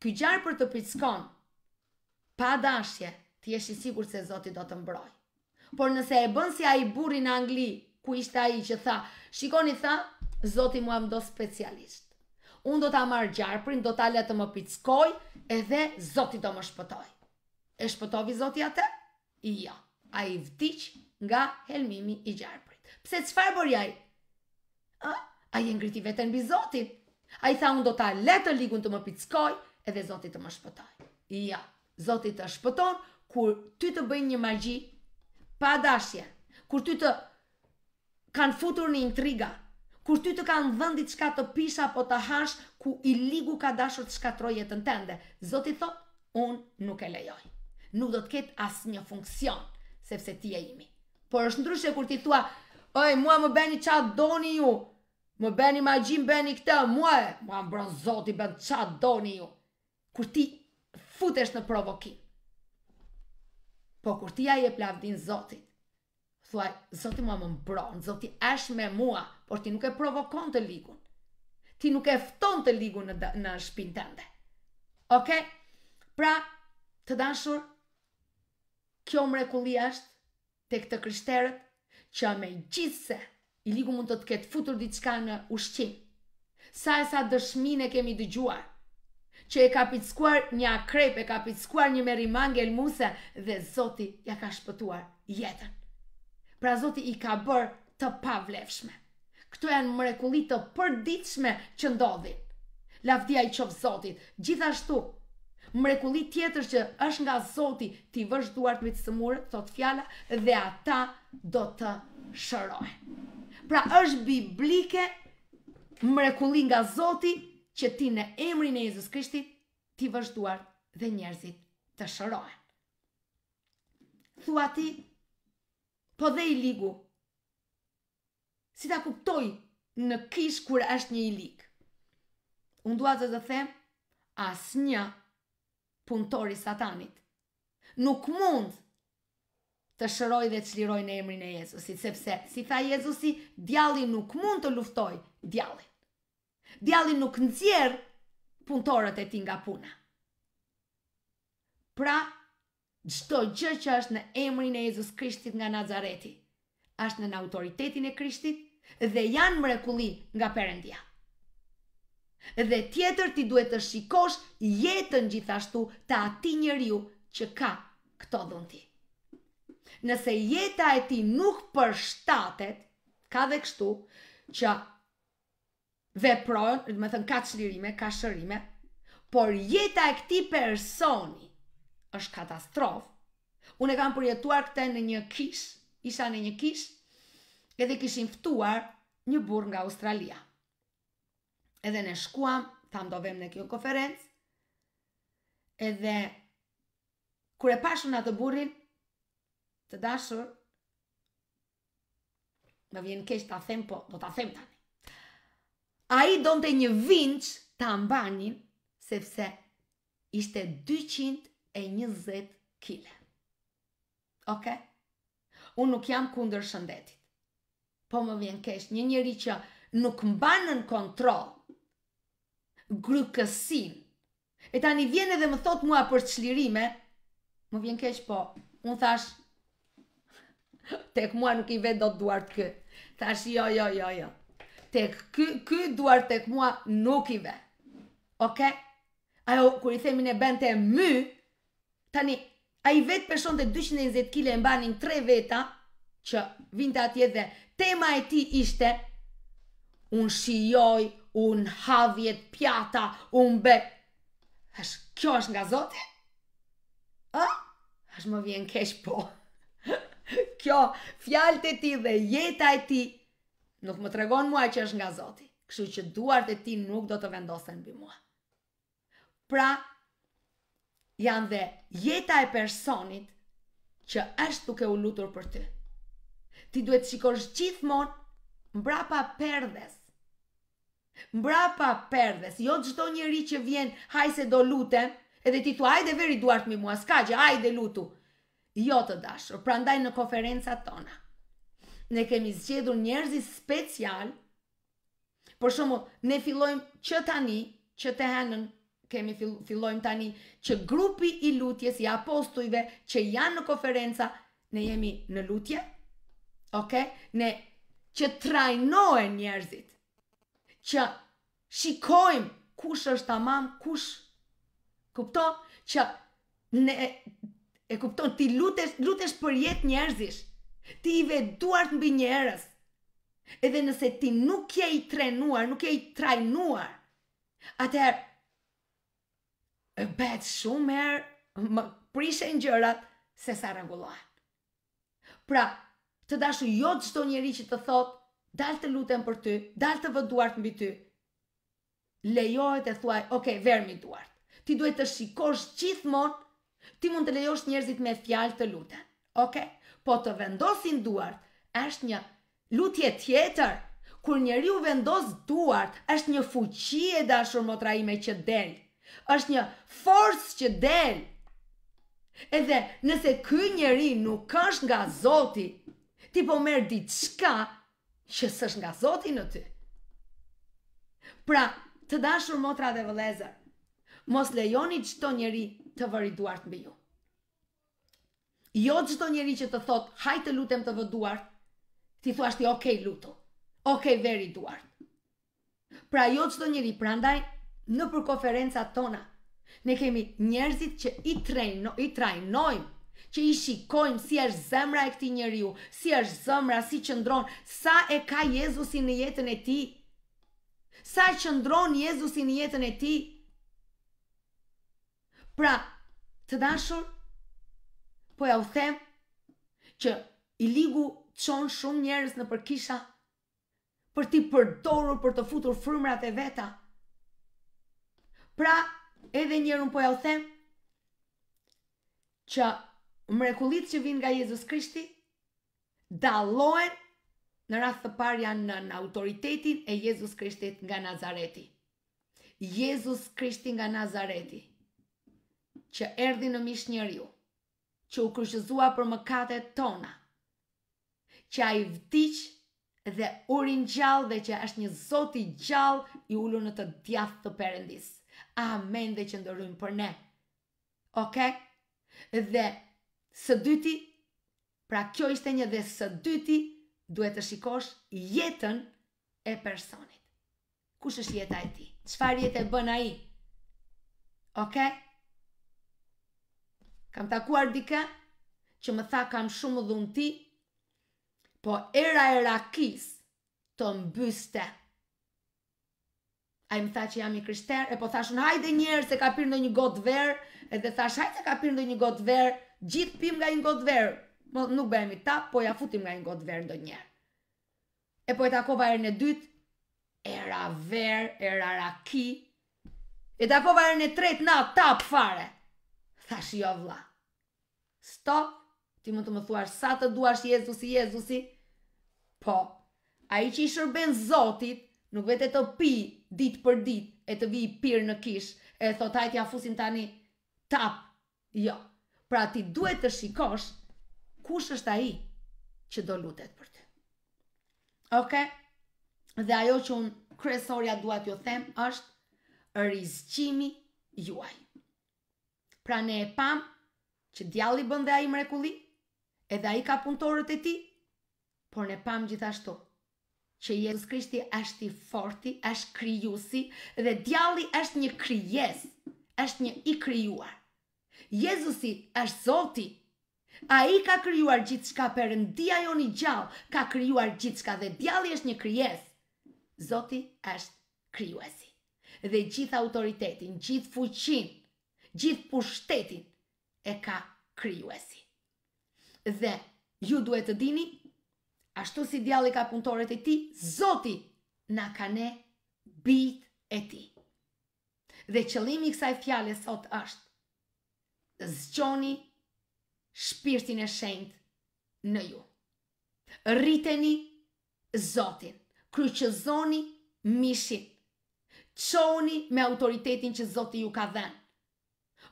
ky gjarë për të pizkon, pa dashje, ti i sigur se Zoti do të mbroj por nëse e bën si ai burri në Angli, ku ishte ai që tha, shikoni tha, zoti mua më do specialist. Unë do ta marr gjarprin, do ta lë të më pickoj, edhe zoti do më shpëtoj. E shpëtovi zoti atë? Jo. A i vdic nga helmimi i gjarprit. Pse çfarë bëri ai? A? A i ngriti veten mbi zotin? A i tha unë do ta lë të ligun të më pickoj, edhe zoti të më shpëtoj. Jo. Zoti të shpëton kur ty të bëjnë një magji pa dashje, kur ty të kanë futur një intriga, kur ty të kanë dhëndit shka të pisha apo të hash, ku i ligu ka dashur të shkatroj jetën të ndende. Zotit thot, unë nuk e lejoj. Nuk do të ketë asë një funksion, sepse ti e imi. Por është ndryshe kur ti thua, oj, mua më beni qa doni ju, më beni ma gjim beni këta, mua e, mua më bron zotit ben qa doni ju. Kur ti futesh në provokim, Po kur ti ai e plavdin Zotit, Thuaj, Zoti mua më mbron, Zoti esh me mua, por ti nuk e provokon të ligun. Ti nuk e fton të ligun në në shpinën tënde. Okej? Okay? Pra, të dashur, kjo mrekulli është tek të krishterët që me gjithse i ligu mund të të ketë futur diçka në ushqim sa e sa dëshmine kemi dëgjuar që e ka pizkuar një akrep, e ka pizkuar një merimangel muse dhe Zoti ja ka shpëtuar jetën. Pra Zoti i ka bërë të pavlefshme. Këto janë mrekullit të përditshme që ndodhin. Lavdia i qovë Zotit, gjithashtu, mrekullit tjetër që është nga Zoti ti të duart me të të thot fjala, dhe ata do të shërojnë. Pra është biblike mrekullin nga Zoti, që ti në emrin e Jezus Krishtit ti vazhduar dhe njerëzit të shërohen. Thua ti, po dhe i ligu, si ta kuptoj në kish kur është një i lig. Unë duat të të them, as një punëtori satanit nuk mund të shëroj dhe të shliroj në emrin e Jezusit, sepse, si tha Jezusi, djali nuk mund të luftoj djali. Djalin nuk nëzjerë punëtorët e ti nga puna. Pra, gjdo gjë që është në emrin e Jezus Krishtit nga Nazareti, është në në autoritetin e Krishtit dhe janë mrekuli nga perendja. Dhe tjetër ti duhet të shikosh jetën gjithashtu të ati njeriu që ka këto dhunti. Nëse jeta e ti nuk përshtatet, ka dhe kështu, që veprojnë, më thënë, ka qëllirime, ka shërime, por jeta e këti personi është katastrofë. Unë e kam përjetuar këte në një kish, isha në një kish, edhe kishin fëtuar një burë nga Australia. Edhe në shkuam, tam do vem në kjo konferencë, edhe kure pashu nga të burin, të dashur, më vjen kesh të athem, po, do të athem tani a i donte një vinç të ambanin, sepse ishte 220 kile. Ok? Unë nuk jam kunder shëndetit. Po më vjen kesh, një njëri që nuk mbanën kontrol, grykësin, e tani vjen edhe më thot mua për qlirime, më vjen kesh po, unë thash, tek mua nuk i vetë do të duartë këtë, Thash, jo, jo, jo, jo tek ky ky duar tek mua nuk i vë. Okej? Okay? Ajo, kur i themin e bënte e my, tani, a i vetë përshon të 220 kg e mbanin tre veta, që vinte atje dhe tema e ti ishte, unë shijoj, unë havjet, pjata, unë be, është, kjo është nga zote? Ë? është më vjen kesh po. kjo, fjalët e ti dhe jeta e ti, nuk më tregon mua që është nga Zoti. Kështu që duart e ti nuk do të vendosen mbi mua. Pra, janë dhe jeta e personit që është duke u lutur për ty. Ti duhet shikosh gjithmonë mbrapa perdes. Mbrapa perdes, jo çdo njeri që vjen, haj se do lutem, edhe ti thua hajde veri duart mi mua, s'ka hajde lutu. Jo të dashur, prandaj në konferencat tona ne kemi zgjedhur njerëz special. Për shumë ne fillojmë që tani, që të hanën kemi fillojmë tani që grupi i lutjes i apostujve që janë në konferenca, ne jemi në lutje. Okej, ne që trajnohen njerëzit. Që shikojmë kush është tamam, kush kupton që ne e kupton ti lutesh lutesh për jetë njerëzish ti i veduar të mbi njerës, edhe nëse ti nuk je i trenuar, nuk je i trajnuar, atëherë, e betë shumë herë, më prishe në se sa Pra, të dashu jo çdo shto që të thotë, dalë të lutem për ty, dalë të vëduar të mbi ty, lejohet e thuaj, ok, vermi duart, ti duhet të shikosh gjithmonë, ti mund të lejosh njerëzit me fjalë të lutem, okej? Okay? po të vendosin duart, është një lutje tjetër. Kur njeri u vendos duart, është një fuqi e dashur motra ime që del. është një forcë që del. Edhe nëse ky njeri nuk është nga Zoti, ti po merr diçka që s'është nga Zoti në ty. Pra, të dashur motra dhe vëllezër, mos lejoni të njeri të vëri duart mbi ju. Jo çdo njerëz që të thot, hajtë lutem të vëduar Ti thua ti, "Okej, okay, luto." Okej, okay, veri duart. Pra jo çdo njerëz, prandaj në për tona ne kemi njerëzit që i trejno, i trajnojmë që i shikojmë si është zemra e këti njeriu, si është zemra, si qëndron, sa e ka Jezusi në jetën e ti, sa e qëndron Jezusi në jetën e ti. Pra, të dashur, po ja u them që i ligu qonë shumë njerës në përkisha për ti përdorur për të futur frumrat e veta. Pra, edhe njerën po ja u them që mrekulit që vinë nga Jezus Krishti dalohen në rath të par janë në, në autoritetin e Jezus Krishtit nga Nazareti. Jezus Krishti nga Nazareti që erdi në mish njerë ju që u kryshëzua për kate tona, që a i vdic dhe urin gjallë dhe që është një zoti gjallë i ullu në të djath të perendis. Amen dhe që ndërrujmë për ne. Ok? Dhe së dyti, pra kjo ishte një dhe së dyti, duhet të shikosh jetën e personit. Kush është jeta e ti? Qëfar jetë e bëna i? Okej? Okay? kam takuar dike, që më tha kam shumë dhunë ti, po era e rakis të mbyste. A i më tha që jam i kryshter, e po thashun hajde njerë se ka pyrë në një gotë verë, edhe thash hajde ka pyrë në një gotë verë, gjithë pim nga një gotë verë, po nuk bëhemi ta, po ja futim nga një gotë verë ndo njerë. E po e takova erë në dytë, era verë, era raki, e takova erë në tretë na, tapë fare, thash jo vla. Stop, ti më të më thuash sa të duash Jezusi, Jezusi. Po, a i që i shërben Zotit, nuk vete të pi dit për dit e të vi i pirë në kish, e thot hajtë ja fusim tani tap, jo. Pra ti duhet të shikosh kush është a i që do lutet për të. Ok, dhe ajo që unë kresoria duat jo them është rizqimi juajnë. Pra ne e pam që djalli bën dhe ai mrekulli, edhe ai ka punëtorët e tij, por ne pam gjithashtu që Jezus Krishti është i forti, është krijuesi dhe djalli është një krijes, është një i krijuar. Jezusi është Zoti. A i ka kryuar gjithë shka për jo një gjallë, ka kryuar gjithë shka dhe djalli është një kryes. Zoti është kryuesi. Dhe gjithë autoritetin, gjithë fuqin, gjithë pushtetin e ka kryuesi. Dhe ju duhet të dini, ashtu si djali ka punëtorët e ti, zoti na ka ne bit e ti. Dhe qëlimi kësaj fjale sot është, zgjoni shpirtin e shendë në ju. Rriteni zotin, kryqëzoni mishin, qoni me autoritetin që zoti ju ka dhenë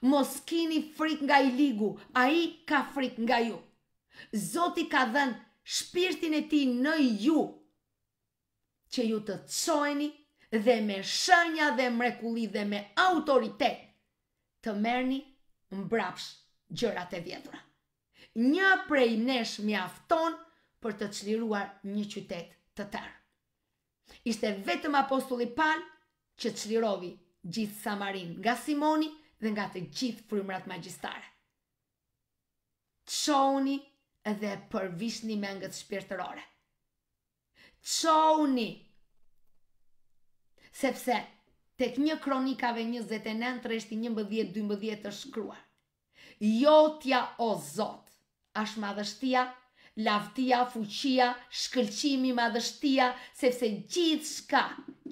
mos kini frik nga i ligu, a i ka frik nga ju. Zoti ka dhenë shpirtin e ti në ju, që ju të cojni dhe me shënja dhe mrekuli dhe me autoritet të merni mbrapsh gjërat e vjetra. Një prej nesh mi afton për të qliruar një qytet të tërë. Ishte vetëm apostulli pal që qlirovi gjithë Samarin nga Simoni dhe nga të gjithë frymrat magjistare. Çoni dhe përvishni me shpirëtërore. shpirtërore. shoni, Sepse tek një kronikave 29 rreshti 11 12 është shkruar. Jotja o Zot, ashtë madhështia, lavdia, fuqia, shkëlqimi, madhështia, sepse gjithçka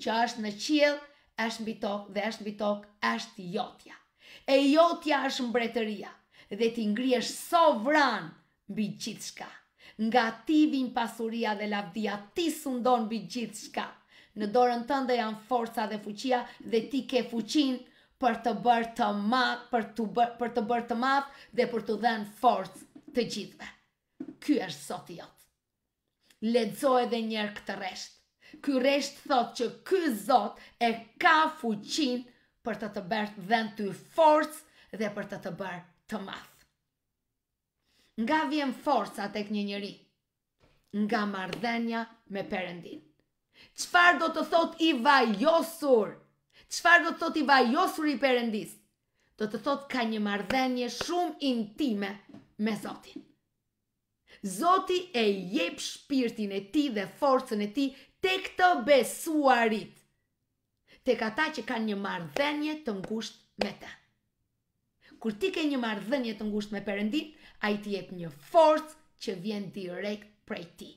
që është në qiell është mbi tokë dhe është mbi tokë është jotja e jo t'ja është mbretëria, dhe t'i ngriesh sovran mbi gjithë shka. Nga ti vin pasuria dhe lavdia, ti sundon mbi gjithë shka. Në dorën tënde janë forca dhe fuqia dhe ti ke fuqin për të bërë të madh, për të bërë për të bërë të madh dhe për të dhënë forcë të gjithëve. Ky është sot jot. Lexo edhe një herë këtë rresht. Ky rresht thotë që ky Zot e ka fuqinë për të të bërë të dhenë të forcë dhe për të të bërë të mathë. Nga vjen forca tek një njëri? Nga mardhenja me perendin. qëfar do të thot i vajosur? qëfar do të thot i vajosur i perendis? Do të thot ka një mardhenje shumë intime me Zotin. Zoti e jep shpirtin e ti dhe forcën e ti tek të besuarit të ta që kanë një mardhenje të ngusht me të. Kur ti ke një mardhenje të ngusht me përëndin, a i jetë një forcë që vjen direkt prej ti.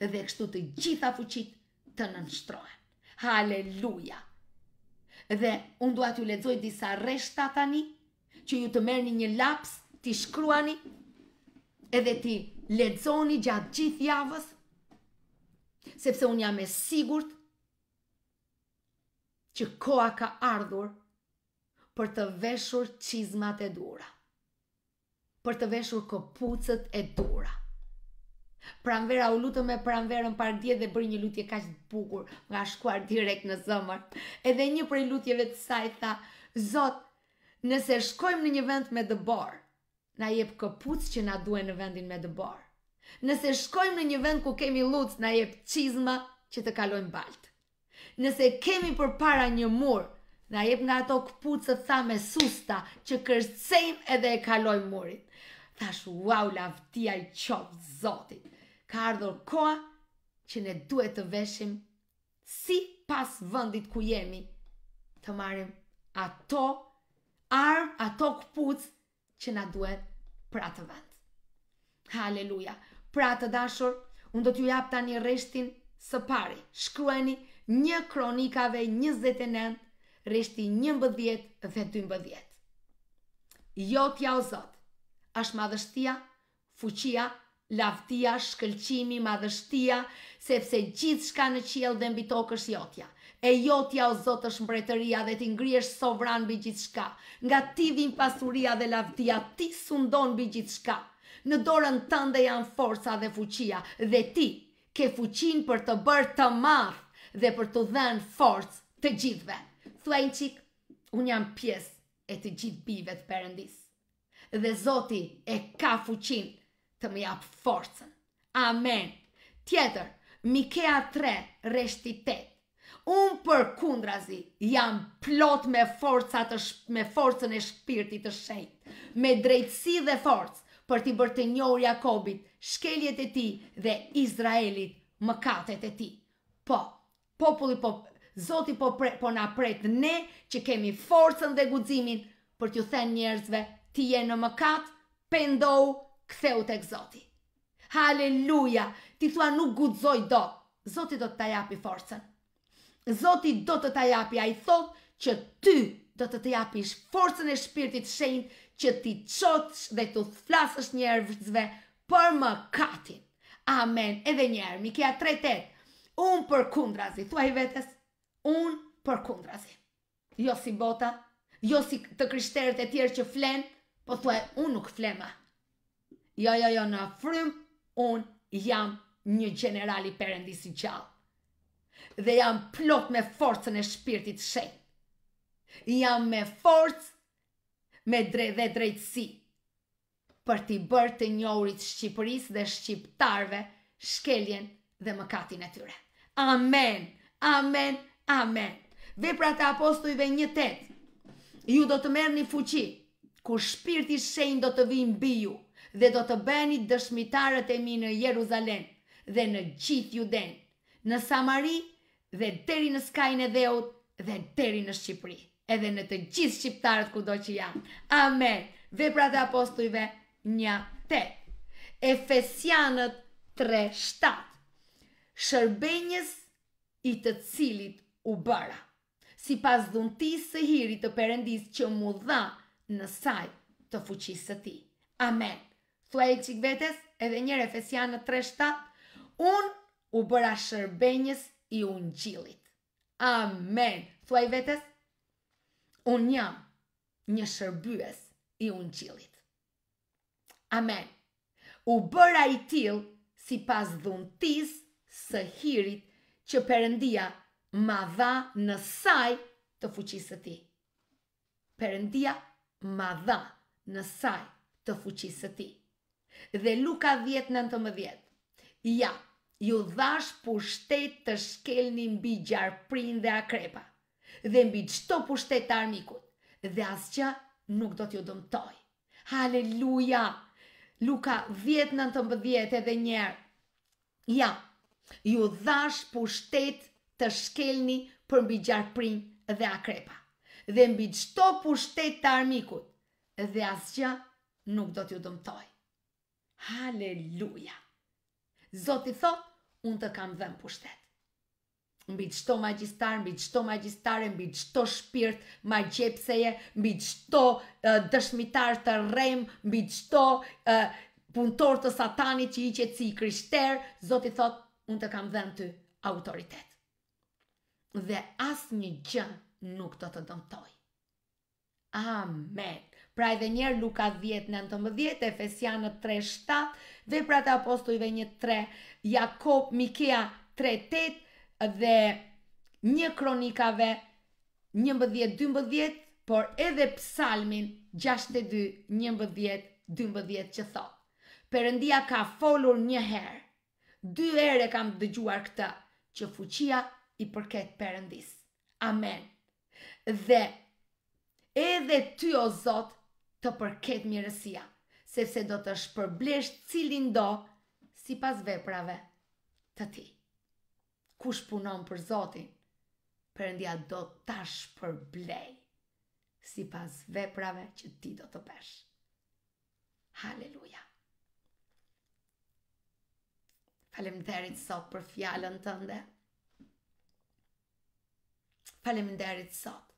Dhe kështu të gjitha fuqit të nënështrohen. Haleluja! Dhe unë duat ju ledzoj disa reshta tani, që ju të merë një laps, ti shkruani, edhe ti ledzoni gjatë gjithë javës, sepse unë jam e sigurt që koa ka ardhur për të veshur qizmat e dura, për të veshur këpucët e dura. Pranvera u lutëm me pranverën par dje dhe bërë një lutje ka që të bukur nga shkuar direkt në zëmër. Edhe një prej lutjeve të saj tha, Zot, nëse shkojmë në një vend me dëbor, na jep këpucë që na duhe në vendin me dëbor. Nëse shkojmë në një vend ku kemi lutë, na jep qizma që të kalojmë baltë nëse kemi për para një mur, na jep nga ato këpucë të tha me susta, që kërcejmë edhe e kalojmë murit. Thash, wow, laftia i qovë, zotit. Ka ardhur koa që ne duhet të veshim si pas vëndit ku jemi, të marim ato arm, ato këpuc që na duhet pra të vend. Haleluja! Pra të dashur, unë do t'ju jap tani reshtin së pari. Shkrueni një kronikave 29, rishti 11 dhe 12. Jo tja o Zot, është madhështia, fuqia, lavdia, shkëlqimi, madhështia, sepse gjithë shka në qjellë dhe mbi tokë është jotja. E jotja o Zot është mbretëria dhe ti ngrijesh sovran bi gjithë shka. Nga ti vim pasuria dhe lavdia, ti sundon bi gjithë shka. Në dorën tënde janë forca dhe fuqia dhe ti ke fuqin për të bërë të marë dhe për të dhenë forcë të gjithve. Thuaj në unë jam pjesë e të gjithë bive të përëndis. Dhe zoti e ka fuqin të më japë forcën. Amen. Tjetër, Mikea 3, 8. Unë për kundrazi jam plot me, të sh me forcën e shpirtit të shenjt, me drejtësi dhe forcë për t'i bërë të njohë Jakobit, shkeljet e ti dhe Izraelit, mëkatet e ti. Po, populli po Zoti po pre, po na pret ne që kemi forcën dhe guximin për t'ju thënë njerëzve ti je në mëkat, pendou, ktheu tek Zoti. Halleluja. Ti thua nuk guxoj do. Zoti do të ta japi forcën. Zoti do të ta japi ai thot që ty do të të japish forcën e shpirtit shenjt që ti çosh dhe të flasësh njerëzve për mëkatin. Amen. Edhe një herë, Mikaja 3:8. Unë për kundrazi, thua i vetës, unë për kundrazi. Jo si bota, jo si të kryshterët e tjerë që flenë, po thua e unë nuk flema. Jo, jo, jo, në frymë, unë jam një generali përëndisi qalë. Dhe jam plot me forcën e shpirtit shenë. Jam me forcë, me dre dhe drejtësi, për t'i bërë të njohurit Shqipëris dhe Shqiptarve shkeljen dhe mëkatin e tyre. Amen, amen, amen. Vepra të apostojve një tet, ju do të merë një fuqi, ku shpirti shenjë do të vim biju, dhe do të bëni dëshmitarët e mi në Jeruzalem, dhe në gjithë ju den, në Samari, dhe deri në skajnë e dheut, dhe deri në Shqipëri, edhe në të gjithë Shqiptarët ku do që jam. Amen. Vepra të apostojve një tet. Efesianët shërbenjës i të cilit u bëra, si pas dhuntis së hiri të perendis që mu dha në saj të fuqisë të ti. Amen. Thua e qik vetes, edhe një refesian në tre shtatë, unë u bëra shërbenjës i unë gjilit. Amen. Thua e vetes, unë jam një shërbyes i unë gjilit. Amen. U bëra i tilë si pas dhuntis së hirit që përëndia ma dha në saj të fuqisë të ti. Përëndia ma dha në saj të fuqisë të ti. Dhe Luka 10.19 Ja, ju dhash pushtet të shkelni mbi gjarëprin dhe akrepa dhe mbi qëto pushtet të armikut dhe asë që nuk do t'ju dëmtoj. Haleluja! Luka 10.19 edhe njerë Ja, ju dhash për të shkelni për mbi gjarëprin dhe akrepa. Dhe mbi qëto për të armikut, dhe asgja nuk do t'ju dëmtoj. Haleluja! Zotit thot, unë të kam dhenë për Mbi qëto magjistar, mbi qëto magjistare, mbi qëto shpirt, ma gjepseje, mbi qëto dëshmitar të rem, mbi qëto punëtor të satani që i qëtë si i kryshter, Zotit thotë, unë të kam dhenë të autoritet. Dhe asë një gjë nuk të të dëmtoj. Amen. Pra edhe njerë Luka 10, 19, 3.7, 3, 7, dhe pra të apostojve një 3, Jakob, Mikea 3, 8, dhe një kronikave një mbëdhjet, mbëdhjet, por edhe psalmin 62, një mbëdhjet, dë mbëdhjet që thot. Perëndia ka folur një herë, dy ere kam dëgjuar këta, që fuqia i përket përëndis. Amen. Dhe edhe ty o Zot të përket mirësia, sepse do të shpërblesh cilin do si pas veprave të ti. Kush punon për Zotin, përëndia do të shpërblej si pas veprave që ti do të pesh. Haleluja. Faleminderit sot për fjalën tënde. Faleminderit sot.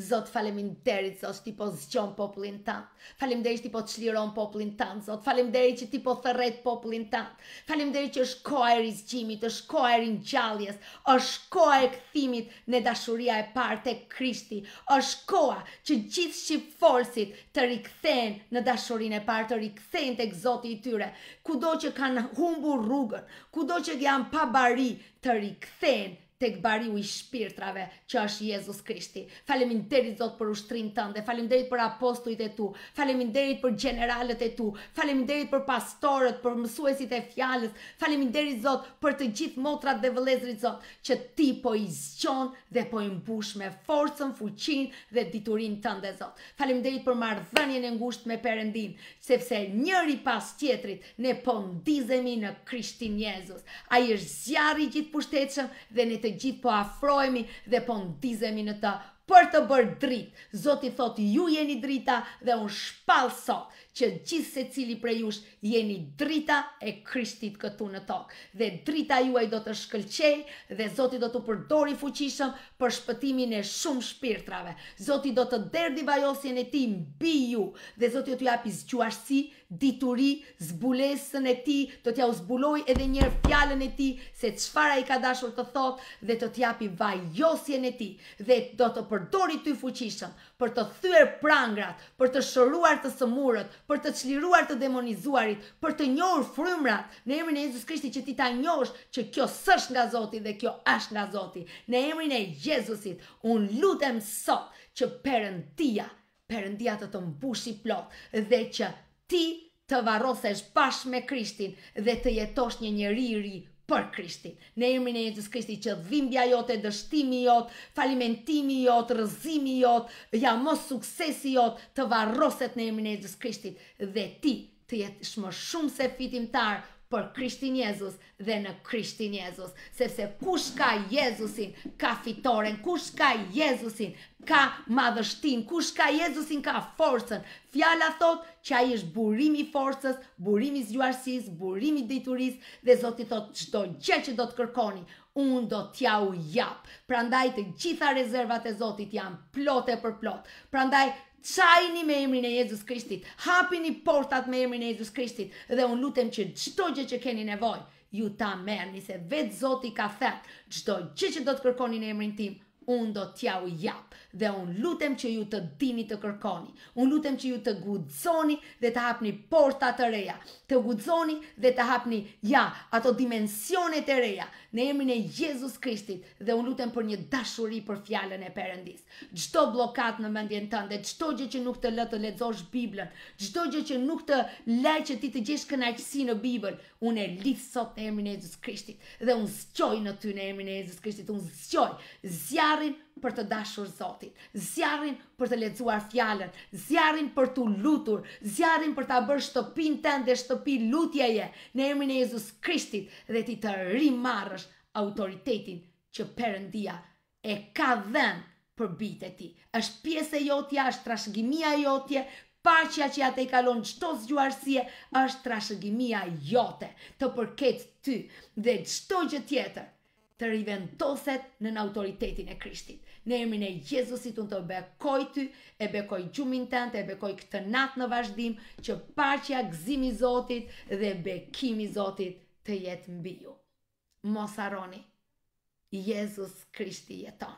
Zot falemin derit se ti po zgjon popullin tan. Falem derit ti po çliron popullin tan, Zot. Falem derit që ti po therret popullin tan. Falem derit që është koha e rizgjimit, është koha e ringjalljes, është koha e kthimit në dashuria e parë tek Krishti. Është koha që gjithë shqipë forsit të rikthehen në dashurinë e parë të rikthehen tek Zoti i tyre. Kudo që kanë humbur rrugën, kudo që janë pa bari të rikthehen tek bariu i shpirtrave që është Jezus Krishti. Faleminderit, Zot për ushtrin tënde, falem për apostujt e tu, falem për generalet e tu, falem për pastorët, për mësuesit e fjallës, falem Zot për të gjithë motrat dhe vëlezrit Zot, që ti po i zgjon dhe po i mbush me forcën, fuqin dhe diturin tënde Zot. Falem derit për mardhënjën e ngusht me perendin, sepse njëri pas tjetrit ne po ndizemi në Krishtin Jezus. A i është zjarri dhe ne të gjithë po afrojmi dhe po ndizemi në të për të bërë dritë. Zoti thot ju jeni drita dhe unë shpall sot që gjithë se cili prej jush jeni drita e krishtit këtu në tokë. Dhe drita juaj do të shkëlqej dhe Zoti do të përdori fuqishëm për shpëtimin e shumë shpirtrave. Zoti do të derdi vajosjen e ti mbi ju dhe Zoti do t'ju japi zgjuarësi, dituri, zbulesën e ti, do t'ja u zbuloj edhe njërë fjallën e ti se qëfara i ka dashur të thotë dhe do japi vajosjen e ti dhe do të përdori ty fuqishëm për të thyer prangrat, për të shëruar të sëmurët, për të çliruar të demonizuarit, për të njohur frymrat në emrin e Jezus Krishtit që ti ta njohësh që kjo s'është nga Zoti dhe kjo është nga Zoti. Në emrin e Jezusit, un lutem sot që Perëndia, Perëndia të të mbushi plot dhe që ti të varrosesh bashkë me Krishtin dhe të jetosh një njeri i ri për Krishtin. Në emrin e Jezus Krishti që dhimbja jote, dështimi jot, falimentimi jot, rëzimi jot, ja më suksesi jot, të varroset në emrin e Jezus Krishtit dhe ti të jetë më shumë se fitimtar, për Krishtin Jezus dhe në Krishtin Jezus, sepse kush ka Jezusin, ka fitoren, kush ka Jezusin, ka madhështin, kush ka Jezusin, ka forcën. Fjala thot që a i është burimi forcës, burimi zgjuarësis, burimi dituris, dhe Zotit thot që do gjë që do të kërkoni, unë do t'ja u japë. Prandaj të gjitha rezervat e Zotit janë plote për plot. Prandaj çajini me emrin e Jezus Krishtit, hapini portat me emrin e Jezus Krishtit dhe un lutem që çdo gjë që keni nevojë, ju ta merrni se vetë Zoti ka thënë, çdo gjë që do të kërkoni në emrin tim, un do t'ja u jap dhe un lutem që ju të dini të kërkoni. Un lutem që ju të guxoni dhe të hapni porta të reja, të guxoni dhe të hapni ja ato dimensione të reja në emrin e Jezus Krishtit dhe un lutem për një dashuri për fjalën e përëndis. Çdo blokat në mendjen tënde, çdo gjë që nuk të lë të lexosh Biblën, çdo gjë që nuk të lë që ti të gjesh kënaqësi në Bibël, un e lidh sot në emrin e Jezus Krishtit dhe un zgjoj në ty në emrin e Jezus Krishtit, un zgjoj zjarrin për të dashur Zotit, zjarin për të lexuar fjalën, zjarin për të lutur, zjarin për ta bërë shtëpinë tënde dhe shtëpi lutjeje në emrin e Jezus Krishtit dhe ti të rimarrësh autoritetin që Perëndia e ka dhënë për bitë e ti. Është pjesë e jotja, është trashëgimia e jotë. Paqja që ja te kalon çdo zgjuarësie është trashëgimia jote. Të përket ty dhe çdo gjë tjetër të rivendoset në në autoritetin e krishtit. Në emrin e Jezusit unë të bekoj ty, e bekoj gjumin të e bekoj këtë natë në vazhdim, që parqja gzimi Zotit dhe bekimi Zotit të jetë mbi ju. Mos aroni, Jezus Krishti jeton.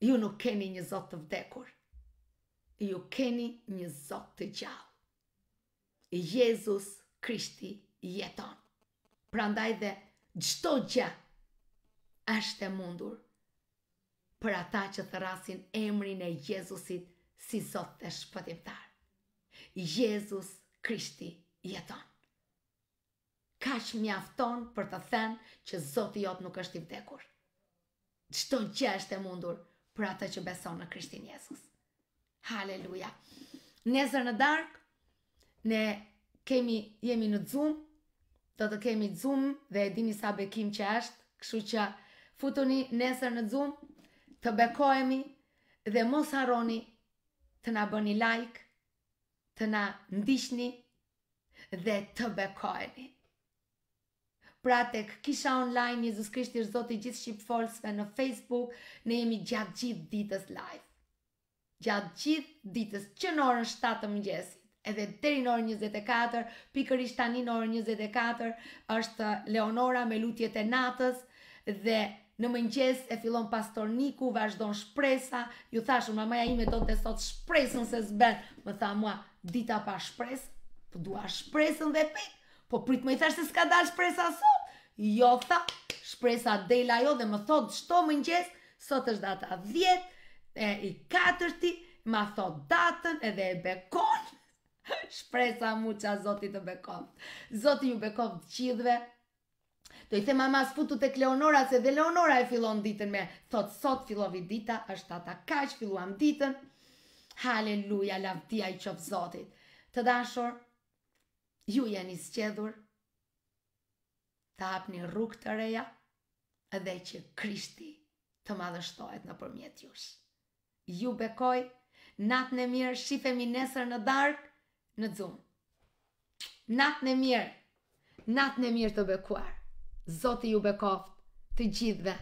Ju nuk keni një Zot të vdekur, ju keni një Zot të gjallë. Jezus Krishti jeton prandaj dhe gjdo gjë është e mundur për ata që të rasin emrin e Jezusit si Zotë dhe Shpëtimtar. Jezus Krishti jeton. Ka që mjafton për të thënë që Zotë i jotë nuk është i vdekur. Gjdo gjë është e mundur për ata që beson në Krishtin Jezus. Haleluja. Nezër në darkë, ne kemi, jemi në dzumë, do të kemi Zoom dhe dini sa bekim që është, kështu që futuni nesër në Zoom, të bekohemi dhe mos harroni të na bëni like, të na ndiqni dhe të bekoheni. Pra tek kisha online Jezus Krishti është Zoti gjithë shqipfolësve në Facebook, ne jemi gjatë gjithë ditës live. Gjatë gjithë ditës, që në orën 7 të mëngjesit edhe deri në orën 24, pikërisht tani në orën 24 është Leonora me lutjet e natës dhe në mëngjes e fillon pastorniku, vazhdon shpresa. Ju thash mamaja ime do të sot shpresën se s'bën. Më tha mua dita pa shpresë, po dua shpresën dhe fe. Po prit më i thash se s'ka dal shpresa sot. Jo tha, shpresa del ajo dhe më thot shto mëngjes, sot është data 10 e i katërti, ma thot datën edhe e bekon. Shpresa mu që a zoti të bekon. Zoti ju bekon të qidhve. Do i the mamas futu të kleonora, se dhe leonora e fillon ditën me. Thot, sot fillovi dita, është ata kaq, filluam ditën. Haleluja, lavdia i qof zotit. Të dashor, ju janë i sqedhur, të hapë një rrug të reja, edhe që krishti të madhështojt në përmjet jush. Ju bekoj, natë në mirë, shifemi nesër në darkë, në Zoom. Natën e mirë. Natën e mirë të bekuar. Zoti ju bekoft të gjithëve.